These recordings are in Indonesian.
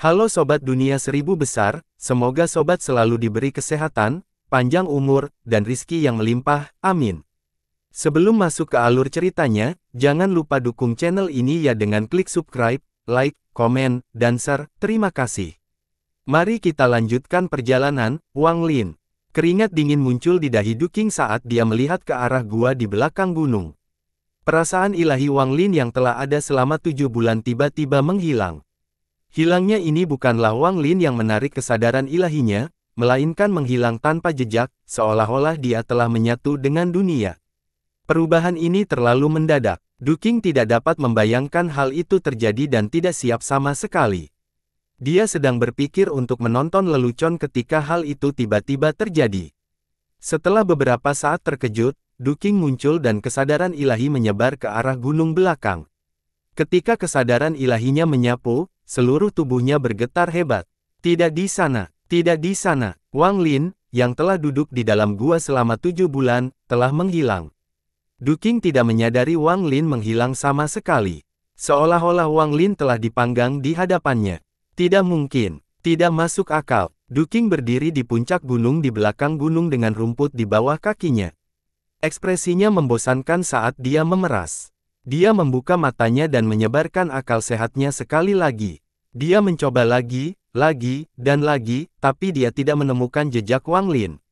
Halo Sobat Dunia Seribu Besar, semoga Sobat selalu diberi kesehatan, panjang umur, dan rizki yang melimpah, amin. Sebelum masuk ke alur ceritanya, jangan lupa dukung channel ini ya dengan klik subscribe, like, komen, dan share, terima kasih. Mari kita lanjutkan perjalanan, Wang Lin. Keringat dingin muncul di dahi Duking saat dia melihat ke arah gua di belakang gunung. Perasaan ilahi Wang Lin yang telah ada selama tujuh bulan tiba-tiba menghilang. Hilangnya ini bukanlah Wang Lin yang menarik kesadaran ilahinya, melainkan menghilang tanpa jejak, seolah-olah dia telah menyatu dengan dunia. Perubahan ini terlalu mendadak. Duking tidak dapat membayangkan hal itu terjadi dan tidak siap sama sekali. Dia sedang berpikir untuk menonton lelucon ketika hal itu tiba-tiba terjadi. Setelah beberapa saat terkejut, Duking muncul dan kesadaran ilahi menyebar ke arah gunung belakang. Ketika kesadaran ilahinya menyapu, Seluruh tubuhnya bergetar hebat. Tidak di sana, tidak di sana. Wang Lin, yang telah duduk di dalam gua selama tujuh bulan, telah menghilang. Duking tidak menyadari Wang Lin menghilang sama sekali. Seolah-olah Wang Lin telah dipanggang di hadapannya. Tidak mungkin, tidak masuk akal. Duking berdiri di puncak gunung di belakang gunung dengan rumput di bawah kakinya. Ekspresinya membosankan saat dia memeras. Dia membuka matanya dan menyebarkan akal sehatnya sekali lagi. Dia mencoba lagi, lagi, dan lagi, tapi dia tidak menemukan jejak Wang Lin.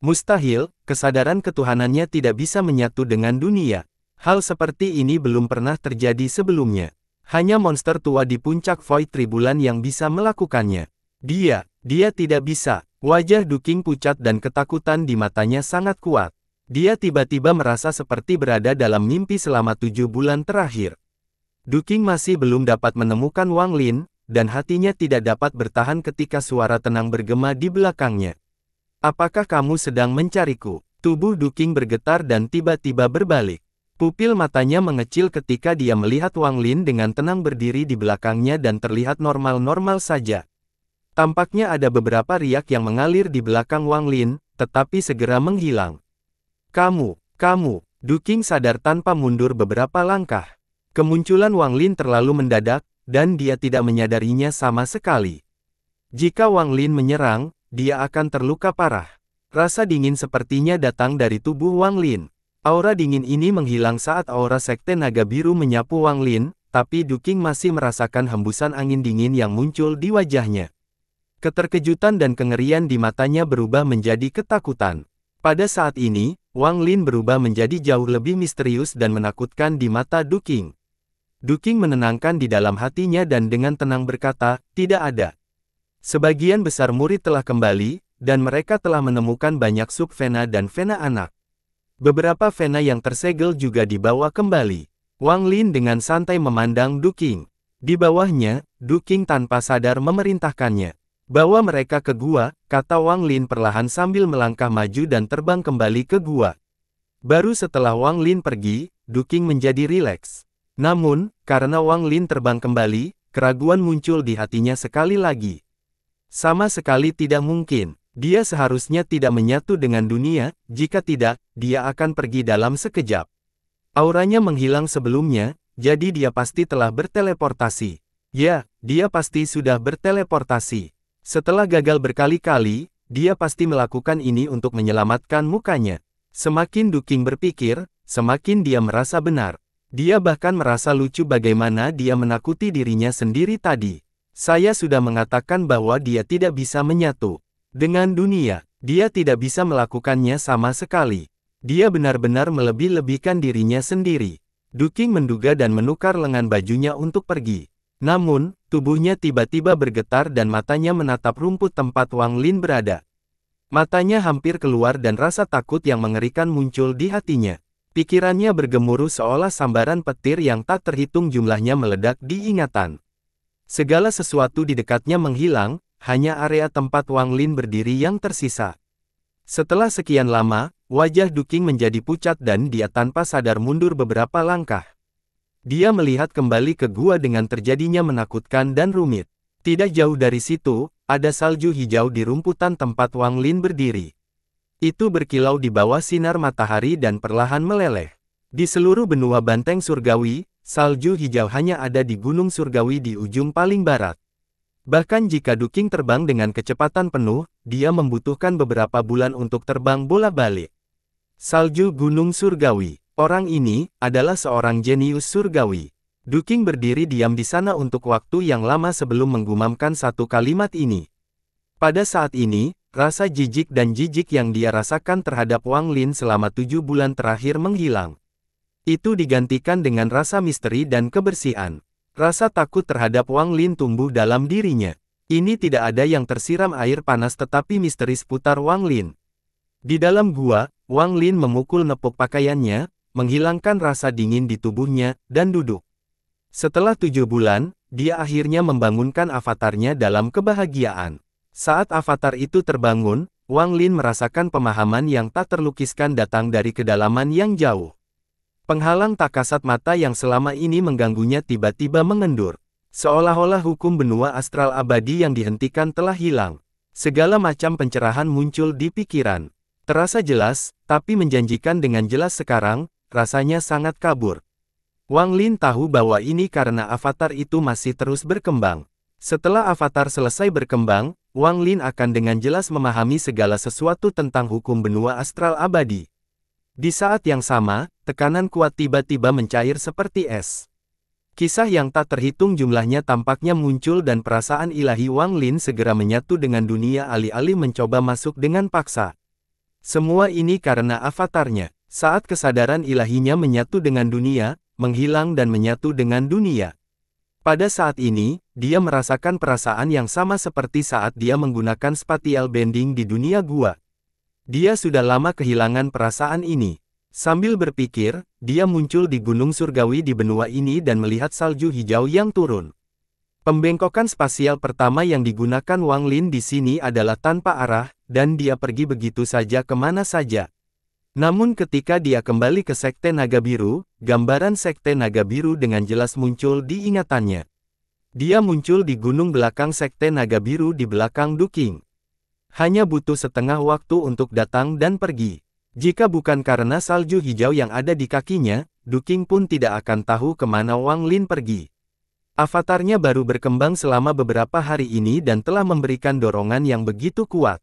Mustahil, kesadaran ketuhanannya tidak bisa menyatu dengan dunia. Hal seperti ini belum pernah terjadi sebelumnya. Hanya monster tua di puncak Void Tribulan yang bisa melakukannya. Dia, dia tidak bisa. Wajah Duking pucat dan ketakutan di matanya sangat kuat. Dia tiba-tiba merasa seperti berada dalam mimpi selama tujuh bulan terakhir. Duking masih belum dapat menemukan Wang Lin, dan hatinya tidak dapat bertahan ketika suara tenang bergema di belakangnya. Apakah kamu sedang mencariku? Tubuh Duking bergetar dan tiba-tiba berbalik. Pupil matanya mengecil ketika dia melihat Wang Lin dengan tenang berdiri di belakangnya dan terlihat normal-normal saja. Tampaknya ada beberapa riak yang mengalir di belakang Wang Lin, tetapi segera menghilang. Kamu, kamu, Duking sadar tanpa mundur beberapa langkah. Kemunculan Wang Lin terlalu mendadak, dan dia tidak menyadarinya sama sekali. Jika Wang Lin menyerang, dia akan terluka parah. Rasa dingin sepertinya datang dari tubuh Wang Lin. Aura dingin ini menghilang saat aura sekte naga biru menyapu Wang Lin, tapi Duking masih merasakan hembusan angin dingin yang muncul di wajahnya. Keterkejutan dan kengerian di matanya berubah menjadi ketakutan. Pada saat ini, Wang Lin berubah menjadi jauh lebih misterius dan menakutkan di mata Duking. Duking menenangkan di dalam hatinya dan dengan tenang berkata, tidak ada. Sebagian besar murid telah kembali, dan mereka telah menemukan banyak sub Vena dan vena anak. Beberapa vena yang tersegel juga dibawa kembali. Wang Lin dengan santai memandang Duking. Di bawahnya, Duking tanpa sadar memerintahkannya. Bawa mereka ke gua, kata Wang Lin perlahan sambil melangkah maju dan terbang kembali ke gua. Baru setelah Wang Lin pergi, Duking menjadi rileks. Namun, karena Wang Lin terbang kembali, keraguan muncul di hatinya sekali lagi. Sama sekali tidak mungkin, dia seharusnya tidak menyatu dengan dunia, jika tidak, dia akan pergi dalam sekejap. Auranya menghilang sebelumnya, jadi dia pasti telah berteleportasi. Ya, dia pasti sudah berteleportasi. Setelah gagal berkali-kali, dia pasti melakukan ini untuk menyelamatkan mukanya. Semakin Duking berpikir, semakin dia merasa benar. Dia bahkan merasa lucu bagaimana dia menakuti dirinya sendiri tadi. Saya sudah mengatakan bahwa dia tidak bisa menyatu dengan dunia. Dia tidak bisa melakukannya sama sekali. Dia benar-benar melebih-lebihkan dirinya sendiri. Duking menduga dan menukar lengan bajunya untuk pergi. Namun, tubuhnya tiba-tiba bergetar dan matanya menatap rumput tempat Wang Lin berada. Matanya hampir keluar dan rasa takut yang mengerikan muncul di hatinya. Pikirannya bergemuruh seolah sambaran petir yang tak terhitung jumlahnya meledak di ingatan. Segala sesuatu di dekatnya menghilang, hanya area tempat Wang Lin berdiri yang tersisa. Setelah sekian lama, wajah Duking menjadi pucat dan dia tanpa sadar mundur beberapa langkah. Dia melihat kembali ke gua dengan terjadinya menakutkan dan rumit. Tidak jauh dari situ, ada salju hijau di rumputan tempat Wang Lin berdiri. Itu berkilau di bawah sinar matahari dan perlahan meleleh. Di seluruh benua banteng surgawi, salju hijau hanya ada di gunung surgawi di ujung paling barat. Bahkan jika Duking terbang dengan kecepatan penuh, dia membutuhkan beberapa bulan untuk terbang bola balik. Salju Gunung Surgawi Orang ini adalah seorang jenius surgawi. Duking berdiri diam di sana untuk waktu yang lama sebelum menggumamkan satu kalimat ini. Pada saat ini, rasa jijik dan jijik yang dia rasakan terhadap Wang Lin selama tujuh bulan terakhir menghilang. Itu digantikan dengan rasa misteri dan kebersihan. Rasa takut terhadap Wang Lin tumbuh dalam dirinya. Ini tidak ada yang tersiram air panas tetapi misteri seputar Wang Lin. Di dalam gua, Wang Lin memukul nepuk pakaiannya, menghilangkan rasa dingin di tubuhnya, dan duduk. Setelah tujuh bulan, dia akhirnya membangunkan avatarnya dalam kebahagiaan. Saat avatar itu terbangun, Wang Lin merasakan pemahaman yang tak terlukiskan datang dari kedalaman yang jauh. Penghalang tak kasat mata yang selama ini mengganggunya tiba-tiba mengendur. Seolah-olah hukum benua astral abadi yang dihentikan telah hilang. Segala macam pencerahan muncul di pikiran. Terasa jelas, tapi menjanjikan dengan jelas sekarang, rasanya sangat kabur. Wang Lin tahu bahwa ini karena avatar itu masih terus berkembang. Setelah avatar selesai berkembang, Wang Lin akan dengan jelas memahami segala sesuatu tentang hukum benua astral abadi. Di saat yang sama, tekanan kuat tiba-tiba mencair seperti es. Kisah yang tak terhitung jumlahnya tampaknya muncul dan perasaan ilahi Wang Lin segera menyatu dengan dunia alih-alih mencoba masuk dengan paksa. Semua ini karena avatarnya. Saat kesadaran ilahinya menyatu dengan dunia, menghilang dan menyatu dengan dunia. Pada saat ini, dia merasakan perasaan yang sama seperti saat dia menggunakan spatial bending di dunia gua. Dia sudah lama kehilangan perasaan ini. Sambil berpikir, dia muncul di gunung surgawi di benua ini dan melihat salju hijau yang turun. Pembengkokan spasial pertama yang digunakan Wang Lin di sini adalah tanpa arah, dan dia pergi begitu saja kemana saja. Namun ketika dia kembali ke Sekte Naga Biru, gambaran Sekte Naga Biru dengan jelas muncul di ingatannya. Dia muncul di gunung belakang Sekte Naga Biru di belakang Duking. Hanya butuh setengah waktu untuk datang dan pergi. Jika bukan karena salju hijau yang ada di kakinya, Duking pun tidak akan tahu kemana Wang Lin pergi. Avatarnya baru berkembang selama beberapa hari ini dan telah memberikan dorongan yang begitu kuat.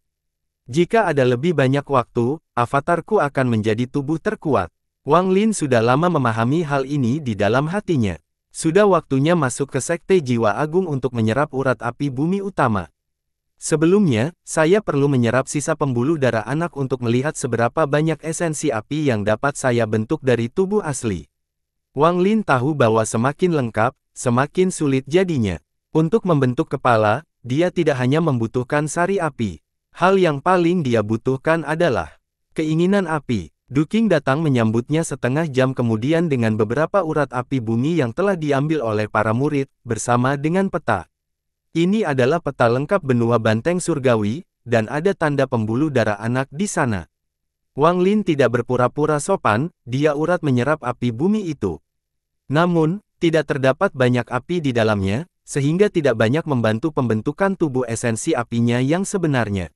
Jika ada lebih banyak waktu, avatarku akan menjadi tubuh terkuat. Wang Lin sudah lama memahami hal ini di dalam hatinya. Sudah waktunya masuk ke Sekte Jiwa Agung untuk menyerap urat api bumi utama. Sebelumnya, saya perlu menyerap sisa pembuluh darah anak untuk melihat seberapa banyak esensi api yang dapat saya bentuk dari tubuh asli. Wang Lin tahu bahwa semakin lengkap, semakin sulit jadinya. Untuk membentuk kepala, dia tidak hanya membutuhkan sari api, Hal yang paling dia butuhkan adalah keinginan api. Duking datang menyambutnya setengah jam kemudian dengan beberapa urat api bumi yang telah diambil oleh para murid, bersama dengan peta. Ini adalah peta lengkap benua banteng surgawi, dan ada tanda pembuluh darah anak di sana. Wang Lin tidak berpura-pura sopan, dia urat menyerap api bumi itu. Namun, tidak terdapat banyak api di dalamnya, sehingga tidak banyak membantu pembentukan tubuh esensi apinya yang sebenarnya.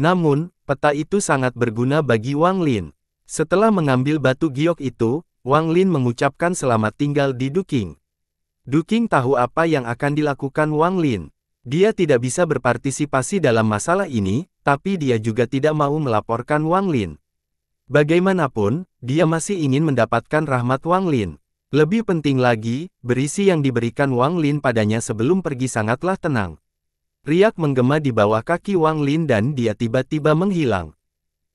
Namun, peta itu sangat berguna bagi Wang Lin. Setelah mengambil batu giok itu, Wang Lin mengucapkan selamat tinggal di Duking. Duking tahu apa yang akan dilakukan Wang Lin. Dia tidak bisa berpartisipasi dalam masalah ini, tapi dia juga tidak mau melaporkan Wang Lin. Bagaimanapun, dia masih ingin mendapatkan rahmat Wang Lin. Lebih penting lagi, berisi yang diberikan Wang Lin padanya sebelum pergi sangatlah tenang. Riak menggema di bawah kaki Wang Lin dan dia tiba-tiba menghilang.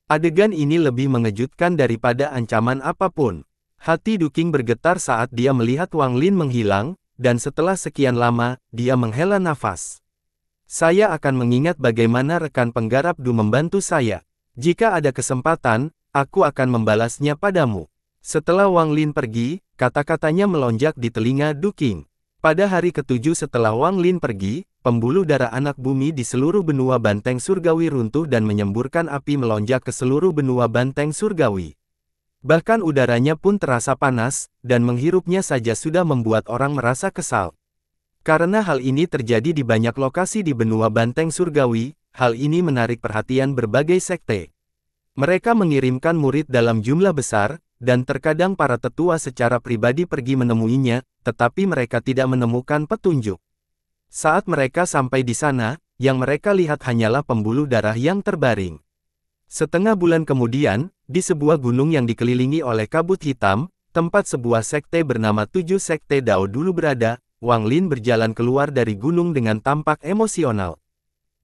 Adegan ini lebih mengejutkan daripada ancaman apapun. Hati Duking bergetar saat dia melihat Wang Lin menghilang, dan setelah sekian lama, dia menghela nafas. Saya akan mengingat bagaimana rekan penggarap Du membantu saya. Jika ada kesempatan, aku akan membalasnya padamu. Setelah Wang Lin pergi, kata-katanya melonjak di telinga Duking. Pada hari ketujuh setelah Wang Lin pergi, pembuluh darah anak bumi di seluruh benua banteng surgawi runtuh dan menyemburkan api melonjak ke seluruh benua banteng surgawi. Bahkan udaranya pun terasa panas, dan menghirupnya saja sudah membuat orang merasa kesal. Karena hal ini terjadi di banyak lokasi di benua banteng surgawi, hal ini menarik perhatian berbagai sekte. Mereka mengirimkan murid dalam jumlah besar, dan terkadang para tetua secara pribadi pergi menemuinya, tetapi mereka tidak menemukan petunjuk. Saat mereka sampai di sana, yang mereka lihat hanyalah pembuluh darah yang terbaring. Setengah bulan kemudian, di sebuah gunung yang dikelilingi oleh kabut hitam, tempat sebuah sekte bernama Tujuh Sekte Dao dulu berada, Wang Lin berjalan keluar dari gunung dengan tampak emosional.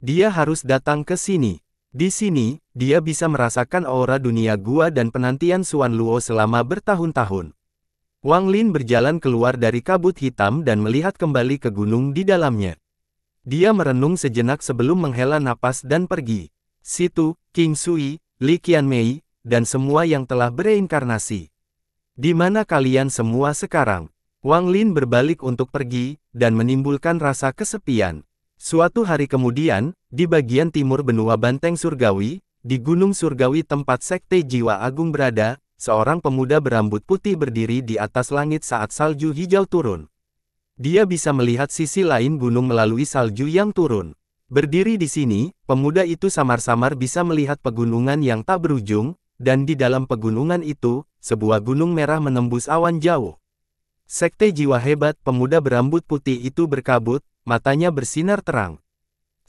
Dia harus datang ke sini. Di sini, dia bisa merasakan aura dunia gua dan penantian Suan Luo selama bertahun-tahun. Wang Lin berjalan keluar dari kabut hitam dan melihat kembali ke gunung di dalamnya. Dia merenung sejenak sebelum menghela napas dan pergi. Situ, King Sui, Li Mei, dan semua yang telah bereinkarnasi. Di mana kalian semua sekarang? Wang Lin berbalik untuk pergi, dan menimbulkan rasa kesepian. Suatu hari kemudian, di bagian timur benua Banteng Surgawi, di Gunung Surgawi tempat Sekte Jiwa Agung berada, seorang pemuda berambut putih berdiri di atas langit saat salju hijau turun. Dia bisa melihat sisi lain gunung melalui salju yang turun. Berdiri di sini, pemuda itu samar-samar bisa melihat pegunungan yang tak berujung, dan di dalam pegunungan itu, sebuah gunung merah menembus awan jauh. Sekte jiwa hebat pemuda berambut putih itu berkabut, matanya bersinar terang.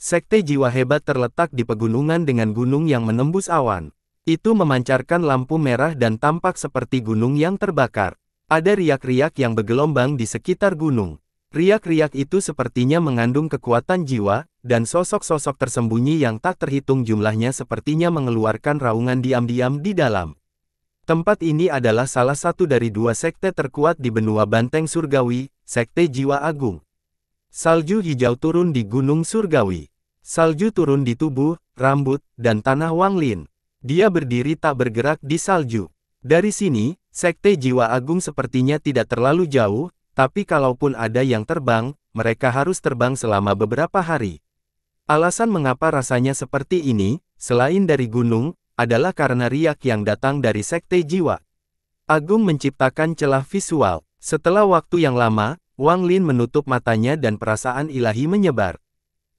Sekte jiwa hebat terletak di pegunungan dengan gunung yang menembus awan. Itu memancarkan lampu merah dan tampak seperti gunung yang terbakar. Ada riak-riak yang bergelombang di sekitar gunung. Riak-riak itu sepertinya mengandung kekuatan jiwa, dan sosok-sosok tersembunyi yang tak terhitung jumlahnya sepertinya mengeluarkan raungan diam-diam di dalam. Tempat ini adalah salah satu dari dua sekte terkuat di benua Banteng Surgawi, Sekte Jiwa Agung. Salju hijau turun di Gunung Surgawi. Salju turun di tubuh, rambut, dan tanah Wanglin. Dia berdiri tak bergerak di salju. Dari sini, sekte jiwa agung sepertinya tidak terlalu jauh, tapi kalaupun ada yang terbang, mereka harus terbang selama beberapa hari. Alasan mengapa rasanya seperti ini, selain dari gunung, adalah karena riak yang datang dari sekte jiwa. Agung menciptakan celah visual. Setelah waktu yang lama, Wang Lin menutup matanya dan perasaan ilahi menyebar.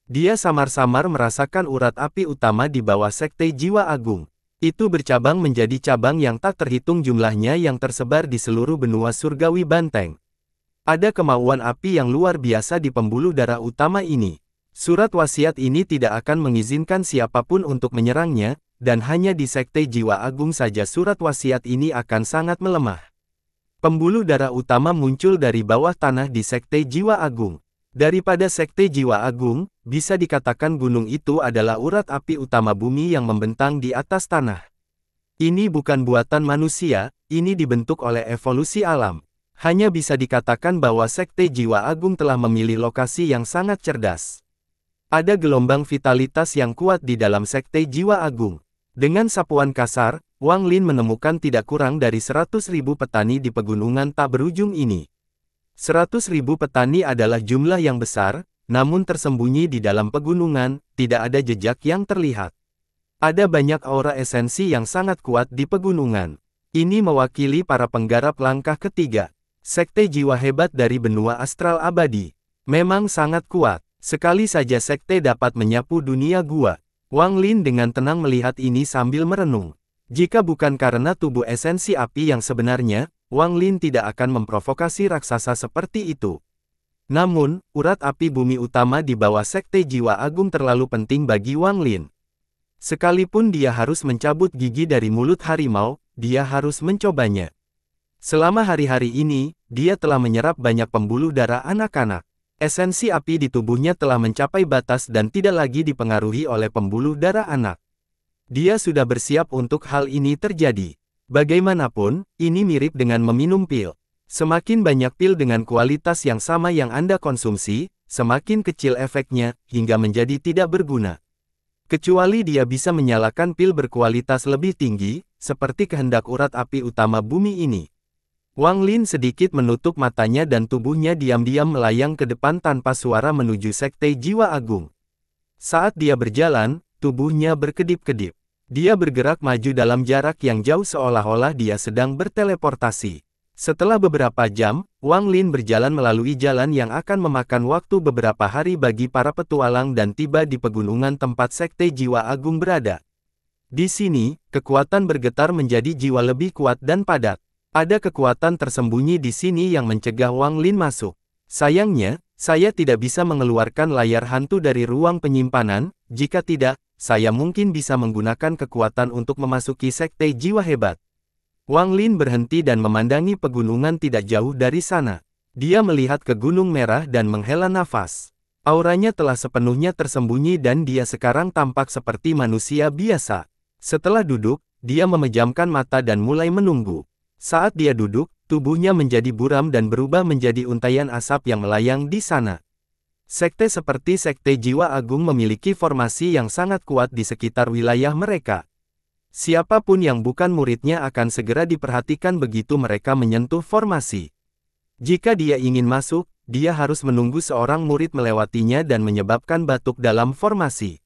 Dia samar-samar merasakan urat api utama di bawah sekte jiwa agung itu bercabang menjadi cabang yang tak terhitung jumlahnya yang tersebar di seluruh benua surgawi Banteng. Ada kemauan api yang luar biasa di pembuluh darah utama ini. Surat wasiat ini tidak akan mengizinkan siapapun untuk menyerangnya, dan hanya di sekte jiwa agung saja surat wasiat ini akan sangat melemah. Pembuluh darah utama muncul dari bawah tanah di sekte jiwa agung. Daripada sekte jiwa agung, bisa dikatakan gunung itu adalah urat api utama bumi yang membentang di atas tanah. Ini bukan buatan manusia, ini dibentuk oleh evolusi alam. Hanya bisa dikatakan bahwa Sekte Jiwa Agung telah memilih lokasi yang sangat cerdas. Ada gelombang vitalitas yang kuat di dalam Sekte Jiwa Agung. Dengan sapuan kasar, Wang Lin menemukan tidak kurang dari 100.000 petani di pegunungan tak berujung ini. 100.000 petani adalah jumlah yang besar, namun tersembunyi di dalam pegunungan, tidak ada jejak yang terlihat. Ada banyak aura esensi yang sangat kuat di pegunungan. Ini mewakili para penggarap langkah ketiga, sekte jiwa hebat dari benua astral abadi. Memang sangat kuat, sekali saja sekte dapat menyapu dunia gua. Wang Lin dengan tenang melihat ini sambil merenung. Jika bukan karena tubuh esensi api yang sebenarnya, Wang Lin tidak akan memprovokasi raksasa seperti itu. Namun, urat api bumi utama di bawah sekte jiwa agung terlalu penting bagi Wang Lin. Sekalipun dia harus mencabut gigi dari mulut harimau, dia harus mencobanya. Selama hari-hari ini, dia telah menyerap banyak pembuluh darah anak-anak. Esensi api di tubuhnya telah mencapai batas dan tidak lagi dipengaruhi oleh pembuluh darah anak. Dia sudah bersiap untuk hal ini terjadi. Bagaimanapun, ini mirip dengan meminum pil. Semakin banyak pil dengan kualitas yang sama yang Anda konsumsi, semakin kecil efeknya, hingga menjadi tidak berguna. Kecuali dia bisa menyalakan pil berkualitas lebih tinggi, seperti kehendak urat api utama bumi ini. Wang Lin sedikit menutup matanya dan tubuhnya diam-diam melayang ke depan tanpa suara menuju sekte jiwa agung. Saat dia berjalan, tubuhnya berkedip-kedip. Dia bergerak maju dalam jarak yang jauh seolah-olah dia sedang berteleportasi. Setelah beberapa jam, Wang Lin berjalan melalui jalan yang akan memakan waktu beberapa hari bagi para petualang dan tiba di pegunungan tempat Sekte Jiwa Agung berada. Di sini, kekuatan bergetar menjadi jiwa lebih kuat dan padat. Ada kekuatan tersembunyi di sini yang mencegah Wang Lin masuk. Sayangnya, saya tidak bisa mengeluarkan layar hantu dari ruang penyimpanan, jika tidak, saya mungkin bisa menggunakan kekuatan untuk memasuki Sekte Jiwa Hebat. Wang Lin berhenti dan memandangi pegunungan tidak jauh dari sana. Dia melihat ke Gunung Merah dan menghela nafas. Auranya telah sepenuhnya tersembunyi dan dia sekarang tampak seperti manusia biasa. Setelah duduk, dia memejamkan mata dan mulai menunggu. Saat dia duduk, tubuhnya menjadi buram dan berubah menjadi untayan asap yang melayang di sana. Sekte seperti Sekte Jiwa Agung memiliki formasi yang sangat kuat di sekitar wilayah mereka. Siapapun yang bukan muridnya akan segera diperhatikan begitu mereka menyentuh formasi. Jika dia ingin masuk, dia harus menunggu seorang murid melewatinya dan menyebabkan batuk dalam formasi.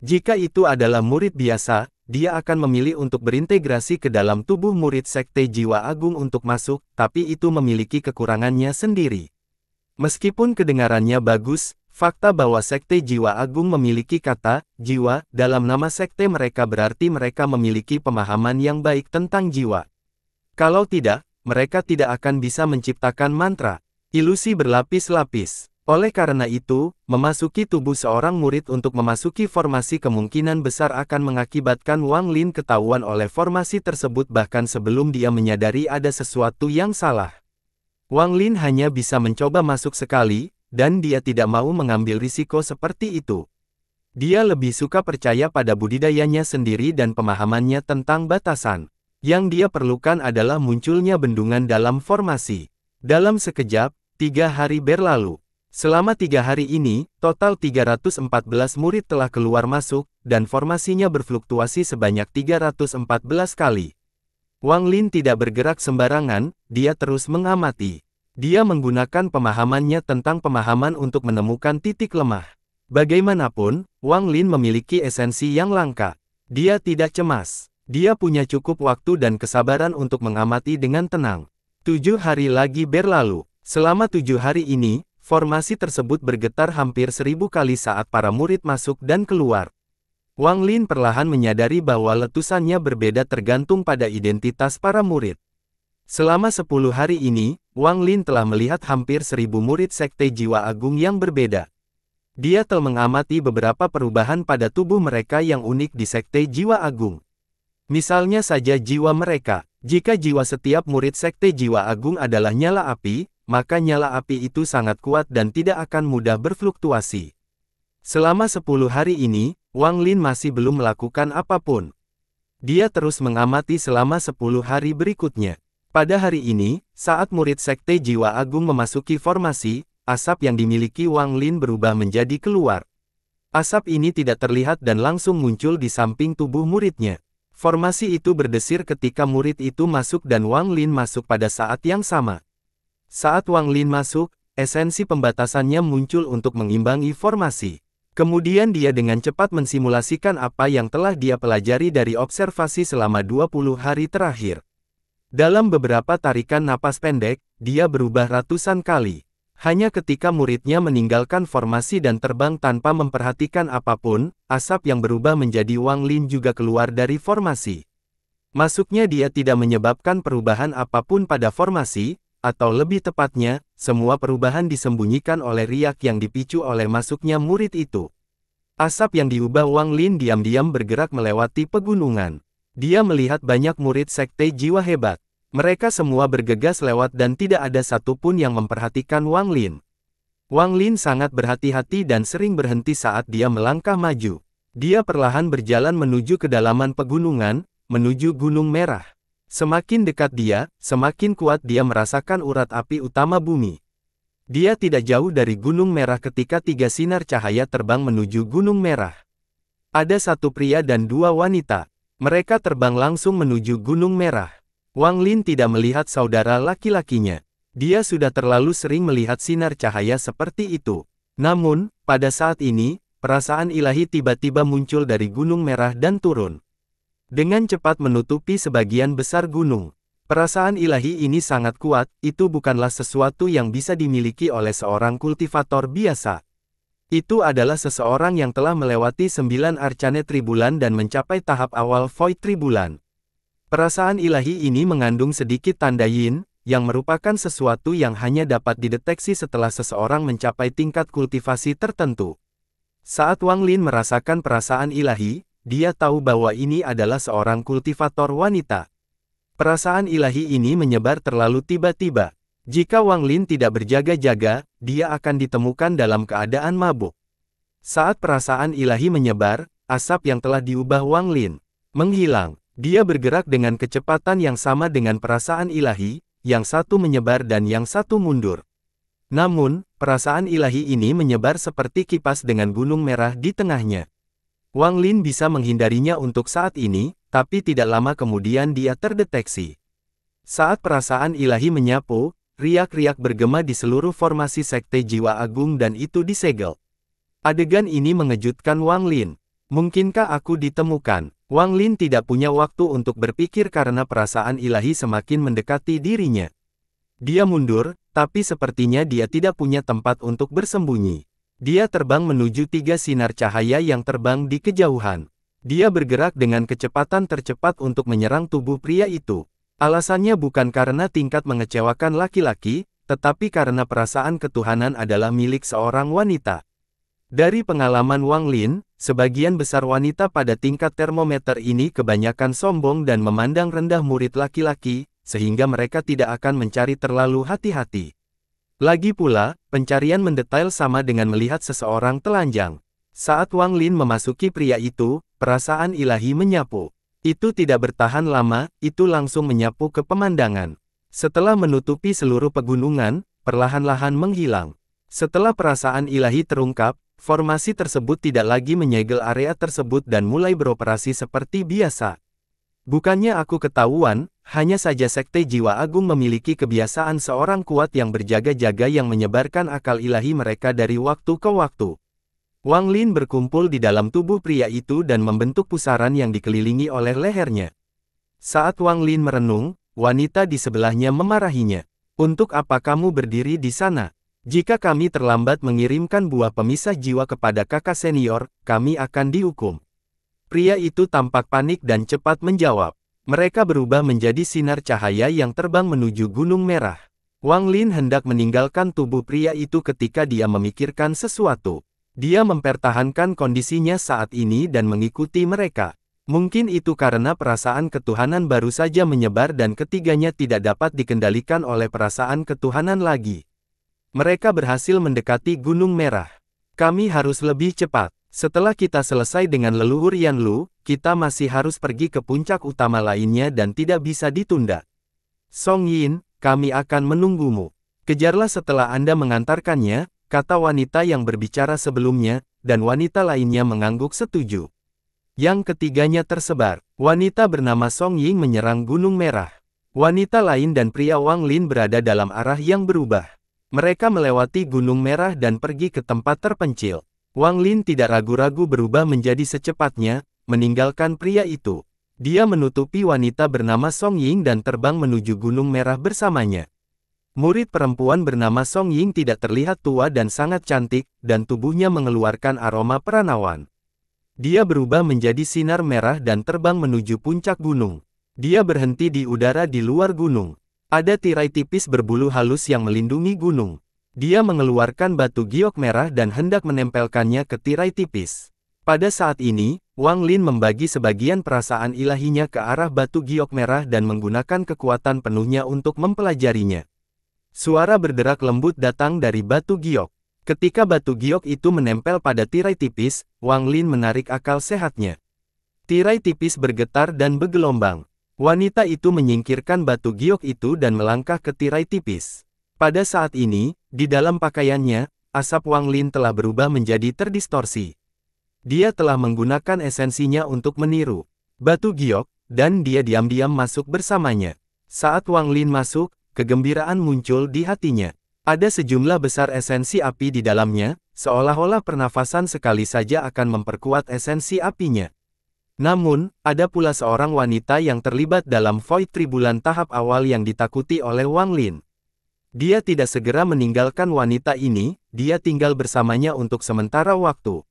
Jika itu adalah murid biasa, dia akan memilih untuk berintegrasi ke dalam tubuh murid sekte jiwa agung untuk masuk, tapi itu memiliki kekurangannya sendiri. Meskipun kedengarannya bagus, Fakta bahwa Sekte Jiwa Agung memiliki kata, jiwa, dalam nama sekte mereka berarti mereka memiliki pemahaman yang baik tentang jiwa. Kalau tidak, mereka tidak akan bisa menciptakan mantra, ilusi berlapis-lapis. Oleh karena itu, memasuki tubuh seorang murid untuk memasuki formasi kemungkinan besar akan mengakibatkan Wang Lin ketahuan oleh formasi tersebut bahkan sebelum dia menyadari ada sesuatu yang salah. Wang Lin hanya bisa mencoba masuk sekali, dan dia tidak mau mengambil risiko seperti itu. Dia lebih suka percaya pada budidayanya sendiri dan pemahamannya tentang batasan. Yang dia perlukan adalah munculnya bendungan dalam formasi. Dalam sekejap, tiga hari berlalu. Selama tiga hari ini, total 314 murid telah keluar masuk, dan formasinya berfluktuasi sebanyak 314 kali. Wang Lin tidak bergerak sembarangan, dia terus mengamati. Dia menggunakan pemahamannya tentang pemahaman untuk menemukan titik lemah. Bagaimanapun, Wang Lin memiliki esensi yang langka. Dia tidak cemas. Dia punya cukup waktu dan kesabaran untuk mengamati dengan tenang. Tujuh hari lagi berlalu. Selama tujuh hari ini, formasi tersebut bergetar hampir seribu kali saat para murid masuk dan keluar. Wang Lin perlahan menyadari bahwa letusannya berbeda tergantung pada identitas para murid. Selama sepuluh hari ini, Wang Lin telah melihat hampir seribu murid Sekte Jiwa Agung yang berbeda. Dia telah mengamati beberapa perubahan pada tubuh mereka yang unik di Sekte Jiwa Agung. Misalnya saja jiwa mereka, jika jiwa setiap murid Sekte Jiwa Agung adalah nyala api, maka nyala api itu sangat kuat dan tidak akan mudah berfluktuasi. Selama sepuluh hari ini, Wang Lin masih belum melakukan apapun. Dia terus mengamati selama sepuluh hari berikutnya. Pada hari ini, saat murid Sekte Jiwa Agung memasuki formasi, asap yang dimiliki Wang Lin berubah menjadi keluar. Asap ini tidak terlihat dan langsung muncul di samping tubuh muridnya. Formasi itu berdesir ketika murid itu masuk dan Wang Lin masuk pada saat yang sama. Saat Wang Lin masuk, esensi pembatasannya muncul untuk mengimbangi formasi. Kemudian dia dengan cepat mensimulasikan apa yang telah dia pelajari dari observasi selama 20 hari terakhir. Dalam beberapa tarikan napas pendek, dia berubah ratusan kali. Hanya ketika muridnya meninggalkan formasi dan terbang tanpa memperhatikan apapun, asap yang berubah menjadi Wang Lin juga keluar dari formasi. Masuknya dia tidak menyebabkan perubahan apapun pada formasi, atau lebih tepatnya, semua perubahan disembunyikan oleh riak yang dipicu oleh masuknya murid itu. Asap yang diubah Wang Lin diam-diam bergerak melewati pegunungan. Dia melihat banyak murid sekte jiwa hebat. Mereka semua bergegas lewat dan tidak ada satupun yang memperhatikan Wang Lin. Wang Lin sangat berhati-hati dan sering berhenti saat dia melangkah maju. Dia perlahan berjalan menuju kedalaman pegunungan, menuju Gunung Merah. Semakin dekat dia, semakin kuat dia merasakan urat api utama bumi. Dia tidak jauh dari Gunung Merah ketika tiga sinar cahaya terbang menuju Gunung Merah. Ada satu pria dan dua wanita, mereka terbang langsung menuju Gunung Merah. Wang Lin tidak melihat saudara laki-lakinya. Dia sudah terlalu sering melihat sinar cahaya seperti itu. Namun, pada saat ini, perasaan ilahi tiba-tiba muncul dari Gunung Merah dan turun. Dengan cepat menutupi sebagian besar gunung. Perasaan ilahi ini sangat kuat, itu bukanlah sesuatu yang bisa dimiliki oleh seorang kultivator biasa. Itu adalah seseorang yang telah melewati sembilan arcane tribulan dan mencapai tahap awal void tribulan. Perasaan ilahi ini mengandung sedikit tanda yin, yang merupakan sesuatu yang hanya dapat dideteksi setelah seseorang mencapai tingkat kultivasi tertentu. Saat Wang Lin merasakan perasaan ilahi, dia tahu bahwa ini adalah seorang kultivator wanita. Perasaan ilahi ini menyebar terlalu tiba-tiba, jika Wang Lin tidak berjaga-jaga, dia akan ditemukan dalam keadaan mabuk. Saat perasaan ilahi menyebar, asap yang telah diubah Wang Lin menghilang. Dia bergerak dengan kecepatan yang sama dengan perasaan ilahi, yang satu menyebar dan yang satu mundur. Namun, perasaan ilahi ini menyebar seperti kipas dengan gunung merah di tengahnya. Wang Lin bisa menghindarinya untuk saat ini, tapi tidak lama kemudian dia terdeteksi. Saat perasaan ilahi menyapu, Riak-riak bergema di seluruh formasi Sekte Jiwa Agung dan itu disegel. Adegan ini mengejutkan Wang Lin. Mungkinkah aku ditemukan? Wang Lin tidak punya waktu untuk berpikir karena perasaan ilahi semakin mendekati dirinya. Dia mundur, tapi sepertinya dia tidak punya tempat untuk bersembunyi. Dia terbang menuju tiga sinar cahaya yang terbang di kejauhan. Dia bergerak dengan kecepatan tercepat untuk menyerang tubuh pria itu. Alasannya bukan karena tingkat mengecewakan laki-laki, tetapi karena perasaan ketuhanan adalah milik seorang wanita. Dari pengalaman Wang Lin, sebagian besar wanita pada tingkat termometer ini kebanyakan sombong dan memandang rendah murid laki-laki, sehingga mereka tidak akan mencari terlalu hati-hati. Lagi pula, pencarian mendetail sama dengan melihat seseorang telanjang. Saat Wang Lin memasuki pria itu, perasaan ilahi menyapu. Itu tidak bertahan lama, itu langsung menyapu ke pemandangan. Setelah menutupi seluruh pegunungan, perlahan-lahan menghilang. Setelah perasaan ilahi terungkap, formasi tersebut tidak lagi menyegel area tersebut dan mulai beroperasi seperti biasa. Bukannya aku ketahuan, hanya saja sekte jiwa agung memiliki kebiasaan seorang kuat yang berjaga-jaga yang menyebarkan akal ilahi mereka dari waktu ke waktu. Wang Lin berkumpul di dalam tubuh pria itu dan membentuk pusaran yang dikelilingi oleh lehernya. Saat Wang Lin merenung, wanita di sebelahnya memarahinya. Untuk apa kamu berdiri di sana? Jika kami terlambat mengirimkan buah pemisah jiwa kepada kakak senior, kami akan dihukum. Pria itu tampak panik dan cepat menjawab. Mereka berubah menjadi sinar cahaya yang terbang menuju Gunung Merah. Wang Lin hendak meninggalkan tubuh pria itu ketika dia memikirkan sesuatu. Dia mempertahankan kondisinya saat ini dan mengikuti mereka. Mungkin itu karena perasaan ketuhanan baru saja menyebar dan ketiganya tidak dapat dikendalikan oleh perasaan ketuhanan lagi. Mereka berhasil mendekati Gunung Merah. Kami harus lebih cepat. Setelah kita selesai dengan leluhur Yanlu, kita masih harus pergi ke puncak utama lainnya dan tidak bisa ditunda. Song Yin, kami akan menunggumu. Kejarlah setelah Anda mengantarkannya, kata wanita yang berbicara sebelumnya, dan wanita lainnya mengangguk setuju. Yang ketiganya tersebar, wanita bernama Song Ying menyerang Gunung Merah. Wanita lain dan pria Wang Lin berada dalam arah yang berubah. Mereka melewati Gunung Merah dan pergi ke tempat terpencil. Wang Lin tidak ragu-ragu berubah menjadi secepatnya, meninggalkan pria itu. Dia menutupi wanita bernama Song Ying dan terbang menuju Gunung Merah bersamanya. Murid perempuan bernama Song Ying tidak terlihat tua dan sangat cantik, dan tubuhnya mengeluarkan aroma peranawan. Dia berubah menjadi sinar merah dan terbang menuju puncak gunung. Dia berhenti di udara di luar gunung. Ada tirai tipis berbulu halus yang melindungi gunung. Dia mengeluarkan batu giok merah dan hendak menempelkannya ke tirai tipis. Pada saat ini, Wang Lin membagi sebagian perasaan ilahinya ke arah batu giok merah dan menggunakan kekuatan penuhnya untuk mempelajarinya. Suara berderak lembut datang dari batu giok. Ketika batu giok itu menempel pada tirai tipis, Wang Lin menarik akal sehatnya. Tirai tipis bergetar dan bergelombang. Wanita itu menyingkirkan batu giok itu dan melangkah ke tirai tipis. Pada saat ini, di dalam pakaiannya, asap Wang Lin telah berubah menjadi terdistorsi. Dia telah menggunakan esensinya untuk meniru batu giok, dan dia diam-diam masuk bersamanya. Saat Wang Lin masuk, Kegembiraan muncul di hatinya. Ada sejumlah besar esensi api di dalamnya, seolah-olah pernafasan sekali saja akan memperkuat esensi apinya. Namun, ada pula seorang wanita yang terlibat dalam void tribulan tahap awal yang ditakuti oleh Wang Lin. Dia tidak segera meninggalkan wanita ini, dia tinggal bersamanya untuk sementara waktu.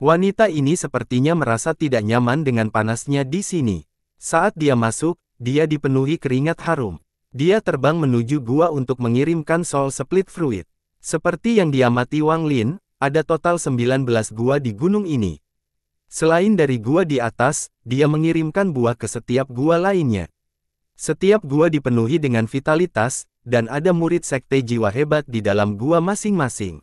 Wanita ini sepertinya merasa tidak nyaman dengan panasnya di sini. Saat dia masuk, dia dipenuhi keringat harum. Dia terbang menuju gua untuk mengirimkan soul split fruit. Seperti yang diamati Wang Lin, ada total 19 gua di gunung ini. Selain dari gua di atas, dia mengirimkan buah ke setiap gua lainnya. Setiap gua dipenuhi dengan vitalitas, dan ada murid sekte jiwa hebat di dalam gua masing-masing.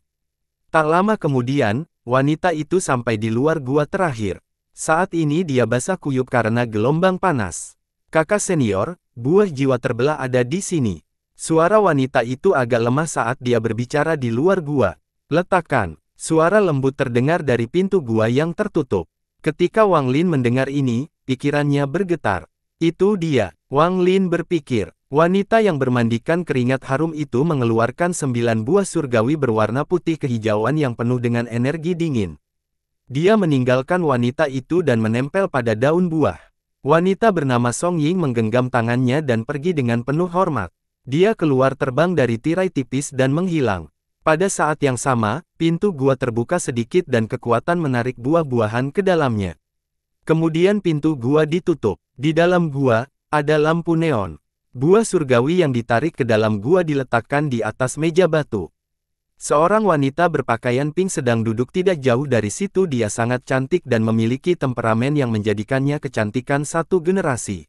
Tak lama kemudian, wanita itu sampai di luar gua terakhir. Saat ini dia basah kuyup karena gelombang panas. Kakak senior, Buah jiwa terbelah ada di sini. Suara wanita itu agak lemah saat dia berbicara di luar gua. Letakkan, suara lembut terdengar dari pintu gua yang tertutup. Ketika Wang Lin mendengar ini, pikirannya bergetar. Itu dia, Wang Lin berpikir. Wanita yang bermandikan keringat harum itu mengeluarkan sembilan buah surgawi berwarna putih kehijauan yang penuh dengan energi dingin. Dia meninggalkan wanita itu dan menempel pada daun buah. Wanita bernama Song Ying menggenggam tangannya dan pergi dengan penuh hormat. Dia keluar terbang dari tirai tipis dan menghilang. Pada saat yang sama, pintu gua terbuka sedikit dan kekuatan menarik buah-buahan ke dalamnya. Kemudian pintu gua ditutup. Di dalam gua, ada lampu neon. Buah surgawi yang ditarik ke dalam gua diletakkan di atas meja batu. Seorang wanita berpakaian pink sedang duduk tidak jauh dari situ dia sangat cantik dan memiliki temperamen yang menjadikannya kecantikan satu generasi.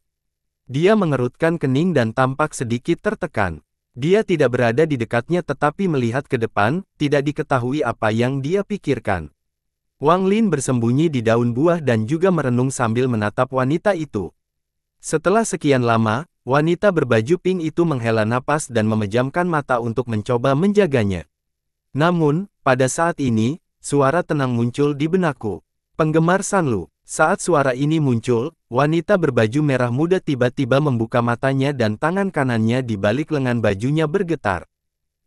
Dia mengerutkan kening dan tampak sedikit tertekan. Dia tidak berada di dekatnya tetapi melihat ke depan, tidak diketahui apa yang dia pikirkan. Wang Lin bersembunyi di daun buah dan juga merenung sambil menatap wanita itu. Setelah sekian lama, wanita berbaju pink itu menghela napas dan memejamkan mata untuk mencoba menjaganya. Namun, pada saat ini, suara tenang muncul di benakku. Penggemar Sanlu, saat suara ini muncul, wanita berbaju merah muda tiba-tiba membuka matanya dan tangan kanannya di balik lengan bajunya bergetar.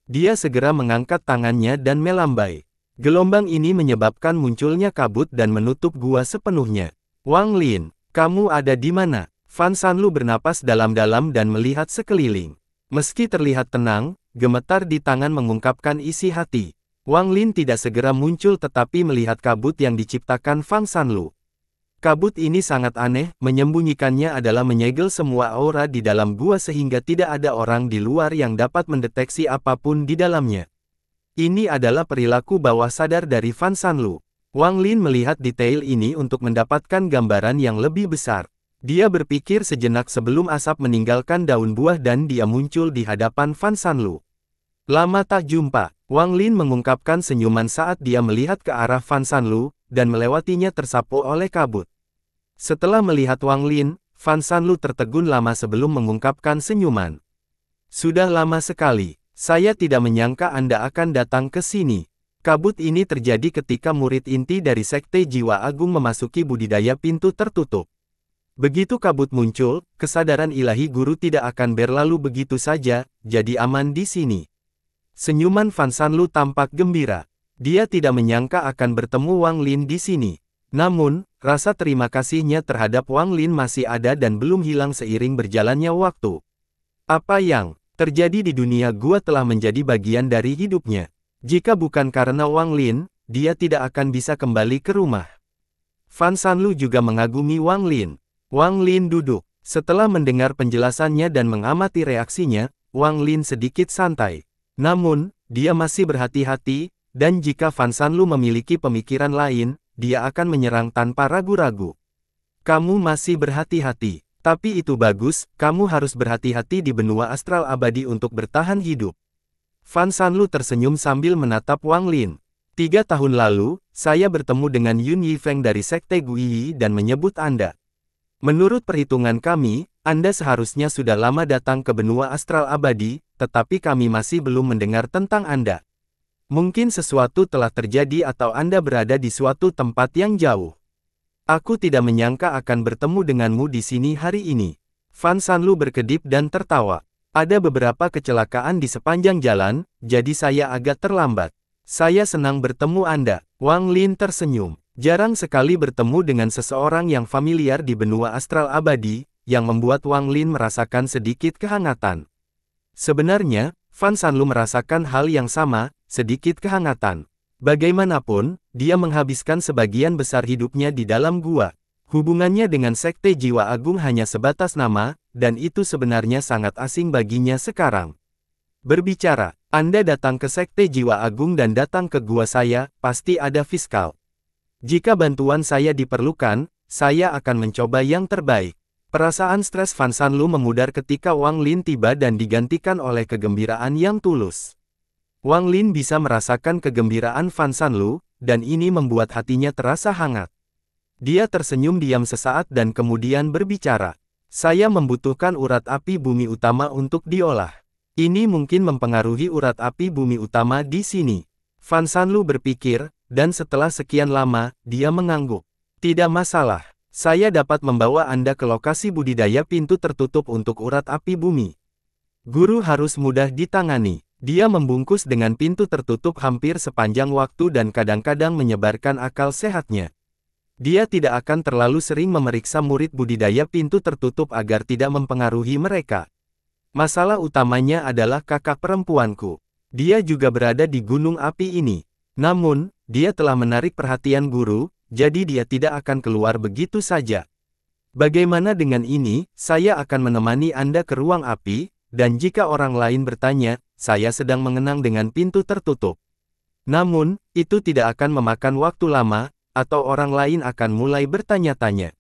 Dia segera mengangkat tangannya dan melambai. Gelombang ini menyebabkan munculnya kabut dan menutup gua sepenuhnya. Wang Lin, kamu ada di mana? Fan Sanlu bernapas dalam-dalam dan melihat sekeliling. Meski terlihat tenang, gemetar di tangan mengungkapkan isi hati. Wang Lin tidak segera muncul tetapi melihat kabut yang diciptakan Fang Sanlu. Kabut ini sangat aneh, menyembunyikannya adalah menyegel semua aura di dalam gua sehingga tidak ada orang di luar yang dapat mendeteksi apapun di dalamnya. Ini adalah perilaku bawah sadar dari Fan Sanlu. Wang Lin melihat detail ini untuk mendapatkan gambaran yang lebih besar. Dia berpikir sejenak sebelum asap meninggalkan daun buah dan dia muncul di hadapan Fan Sanlu. Lama tak jumpa, Wang Lin mengungkapkan senyuman saat dia melihat ke arah Fan Sanlu, dan melewatinya tersapu oleh kabut. Setelah melihat Wang Lin, Fan Sanlu tertegun lama sebelum mengungkapkan senyuman. Sudah lama sekali, saya tidak menyangka Anda akan datang ke sini. Kabut ini terjadi ketika murid inti dari Sekte Jiwa Agung memasuki budidaya pintu tertutup. Begitu kabut muncul, kesadaran ilahi guru tidak akan berlalu begitu saja, jadi aman di sini. Senyuman Fan Sanlu tampak gembira. Dia tidak menyangka akan bertemu Wang Lin di sini. Namun, rasa terima kasihnya terhadap Wang Lin masih ada dan belum hilang seiring berjalannya waktu. Apa yang terjadi di dunia gua telah menjadi bagian dari hidupnya. Jika bukan karena Wang Lin, dia tidak akan bisa kembali ke rumah. Fan Sanlu juga mengagumi Wang Lin. Wang Lin duduk. Setelah mendengar penjelasannya dan mengamati reaksinya, Wang Lin sedikit santai. Namun, dia masih berhati-hati, dan jika Sanlu memiliki pemikiran lain, dia akan menyerang tanpa ragu-ragu. Kamu masih berhati-hati, tapi itu bagus, kamu harus berhati-hati di benua astral abadi untuk bertahan hidup. Fan Sanlu tersenyum sambil menatap Wang Lin. Tiga tahun lalu, saya bertemu dengan Yun Yifeng dari Sekte Guiyi dan menyebut Anda. Menurut perhitungan kami, Anda seharusnya sudah lama datang ke benua astral abadi, tetapi kami masih belum mendengar tentang Anda. Mungkin sesuatu telah terjadi atau Anda berada di suatu tempat yang jauh. Aku tidak menyangka akan bertemu denganmu di sini hari ini. Fan Sanlu berkedip dan tertawa. Ada beberapa kecelakaan di sepanjang jalan, jadi saya agak terlambat. Saya senang bertemu Anda. Wang Lin tersenyum. Jarang sekali bertemu dengan seseorang yang familiar di benua astral abadi, yang membuat Wang Lin merasakan sedikit kehangatan. Sebenarnya, Van Sanlu merasakan hal yang sama, sedikit kehangatan. Bagaimanapun, dia menghabiskan sebagian besar hidupnya di dalam gua. Hubungannya dengan Sekte Jiwa Agung hanya sebatas nama, dan itu sebenarnya sangat asing baginya sekarang. Berbicara, Anda datang ke Sekte Jiwa Agung dan datang ke gua saya, pasti ada fiskal. Jika bantuan saya diperlukan, saya akan mencoba yang terbaik. Perasaan stres Fan Sanlu memudar ketika Wang Lin tiba dan digantikan oleh kegembiraan yang tulus. Wang Lin bisa merasakan kegembiraan Fan Sanlu, dan ini membuat hatinya terasa hangat. Dia tersenyum diam sesaat dan kemudian berbicara. Saya membutuhkan urat api bumi utama untuk diolah. Ini mungkin mempengaruhi urat api bumi utama di sini. Fan Sanlu berpikir, dan setelah sekian lama, dia mengangguk. Tidak masalah. Saya dapat membawa Anda ke lokasi budidaya pintu tertutup untuk urat api bumi. Guru harus mudah ditangani. Dia membungkus dengan pintu tertutup hampir sepanjang waktu dan kadang-kadang menyebarkan akal sehatnya. Dia tidak akan terlalu sering memeriksa murid budidaya pintu tertutup agar tidak mempengaruhi mereka. Masalah utamanya adalah kakak perempuanku. Dia juga berada di gunung api ini. Namun, dia telah menarik perhatian guru, jadi dia tidak akan keluar begitu saja. Bagaimana dengan ini, saya akan menemani Anda ke ruang api, dan jika orang lain bertanya, saya sedang mengenang dengan pintu tertutup. Namun, itu tidak akan memakan waktu lama, atau orang lain akan mulai bertanya-tanya.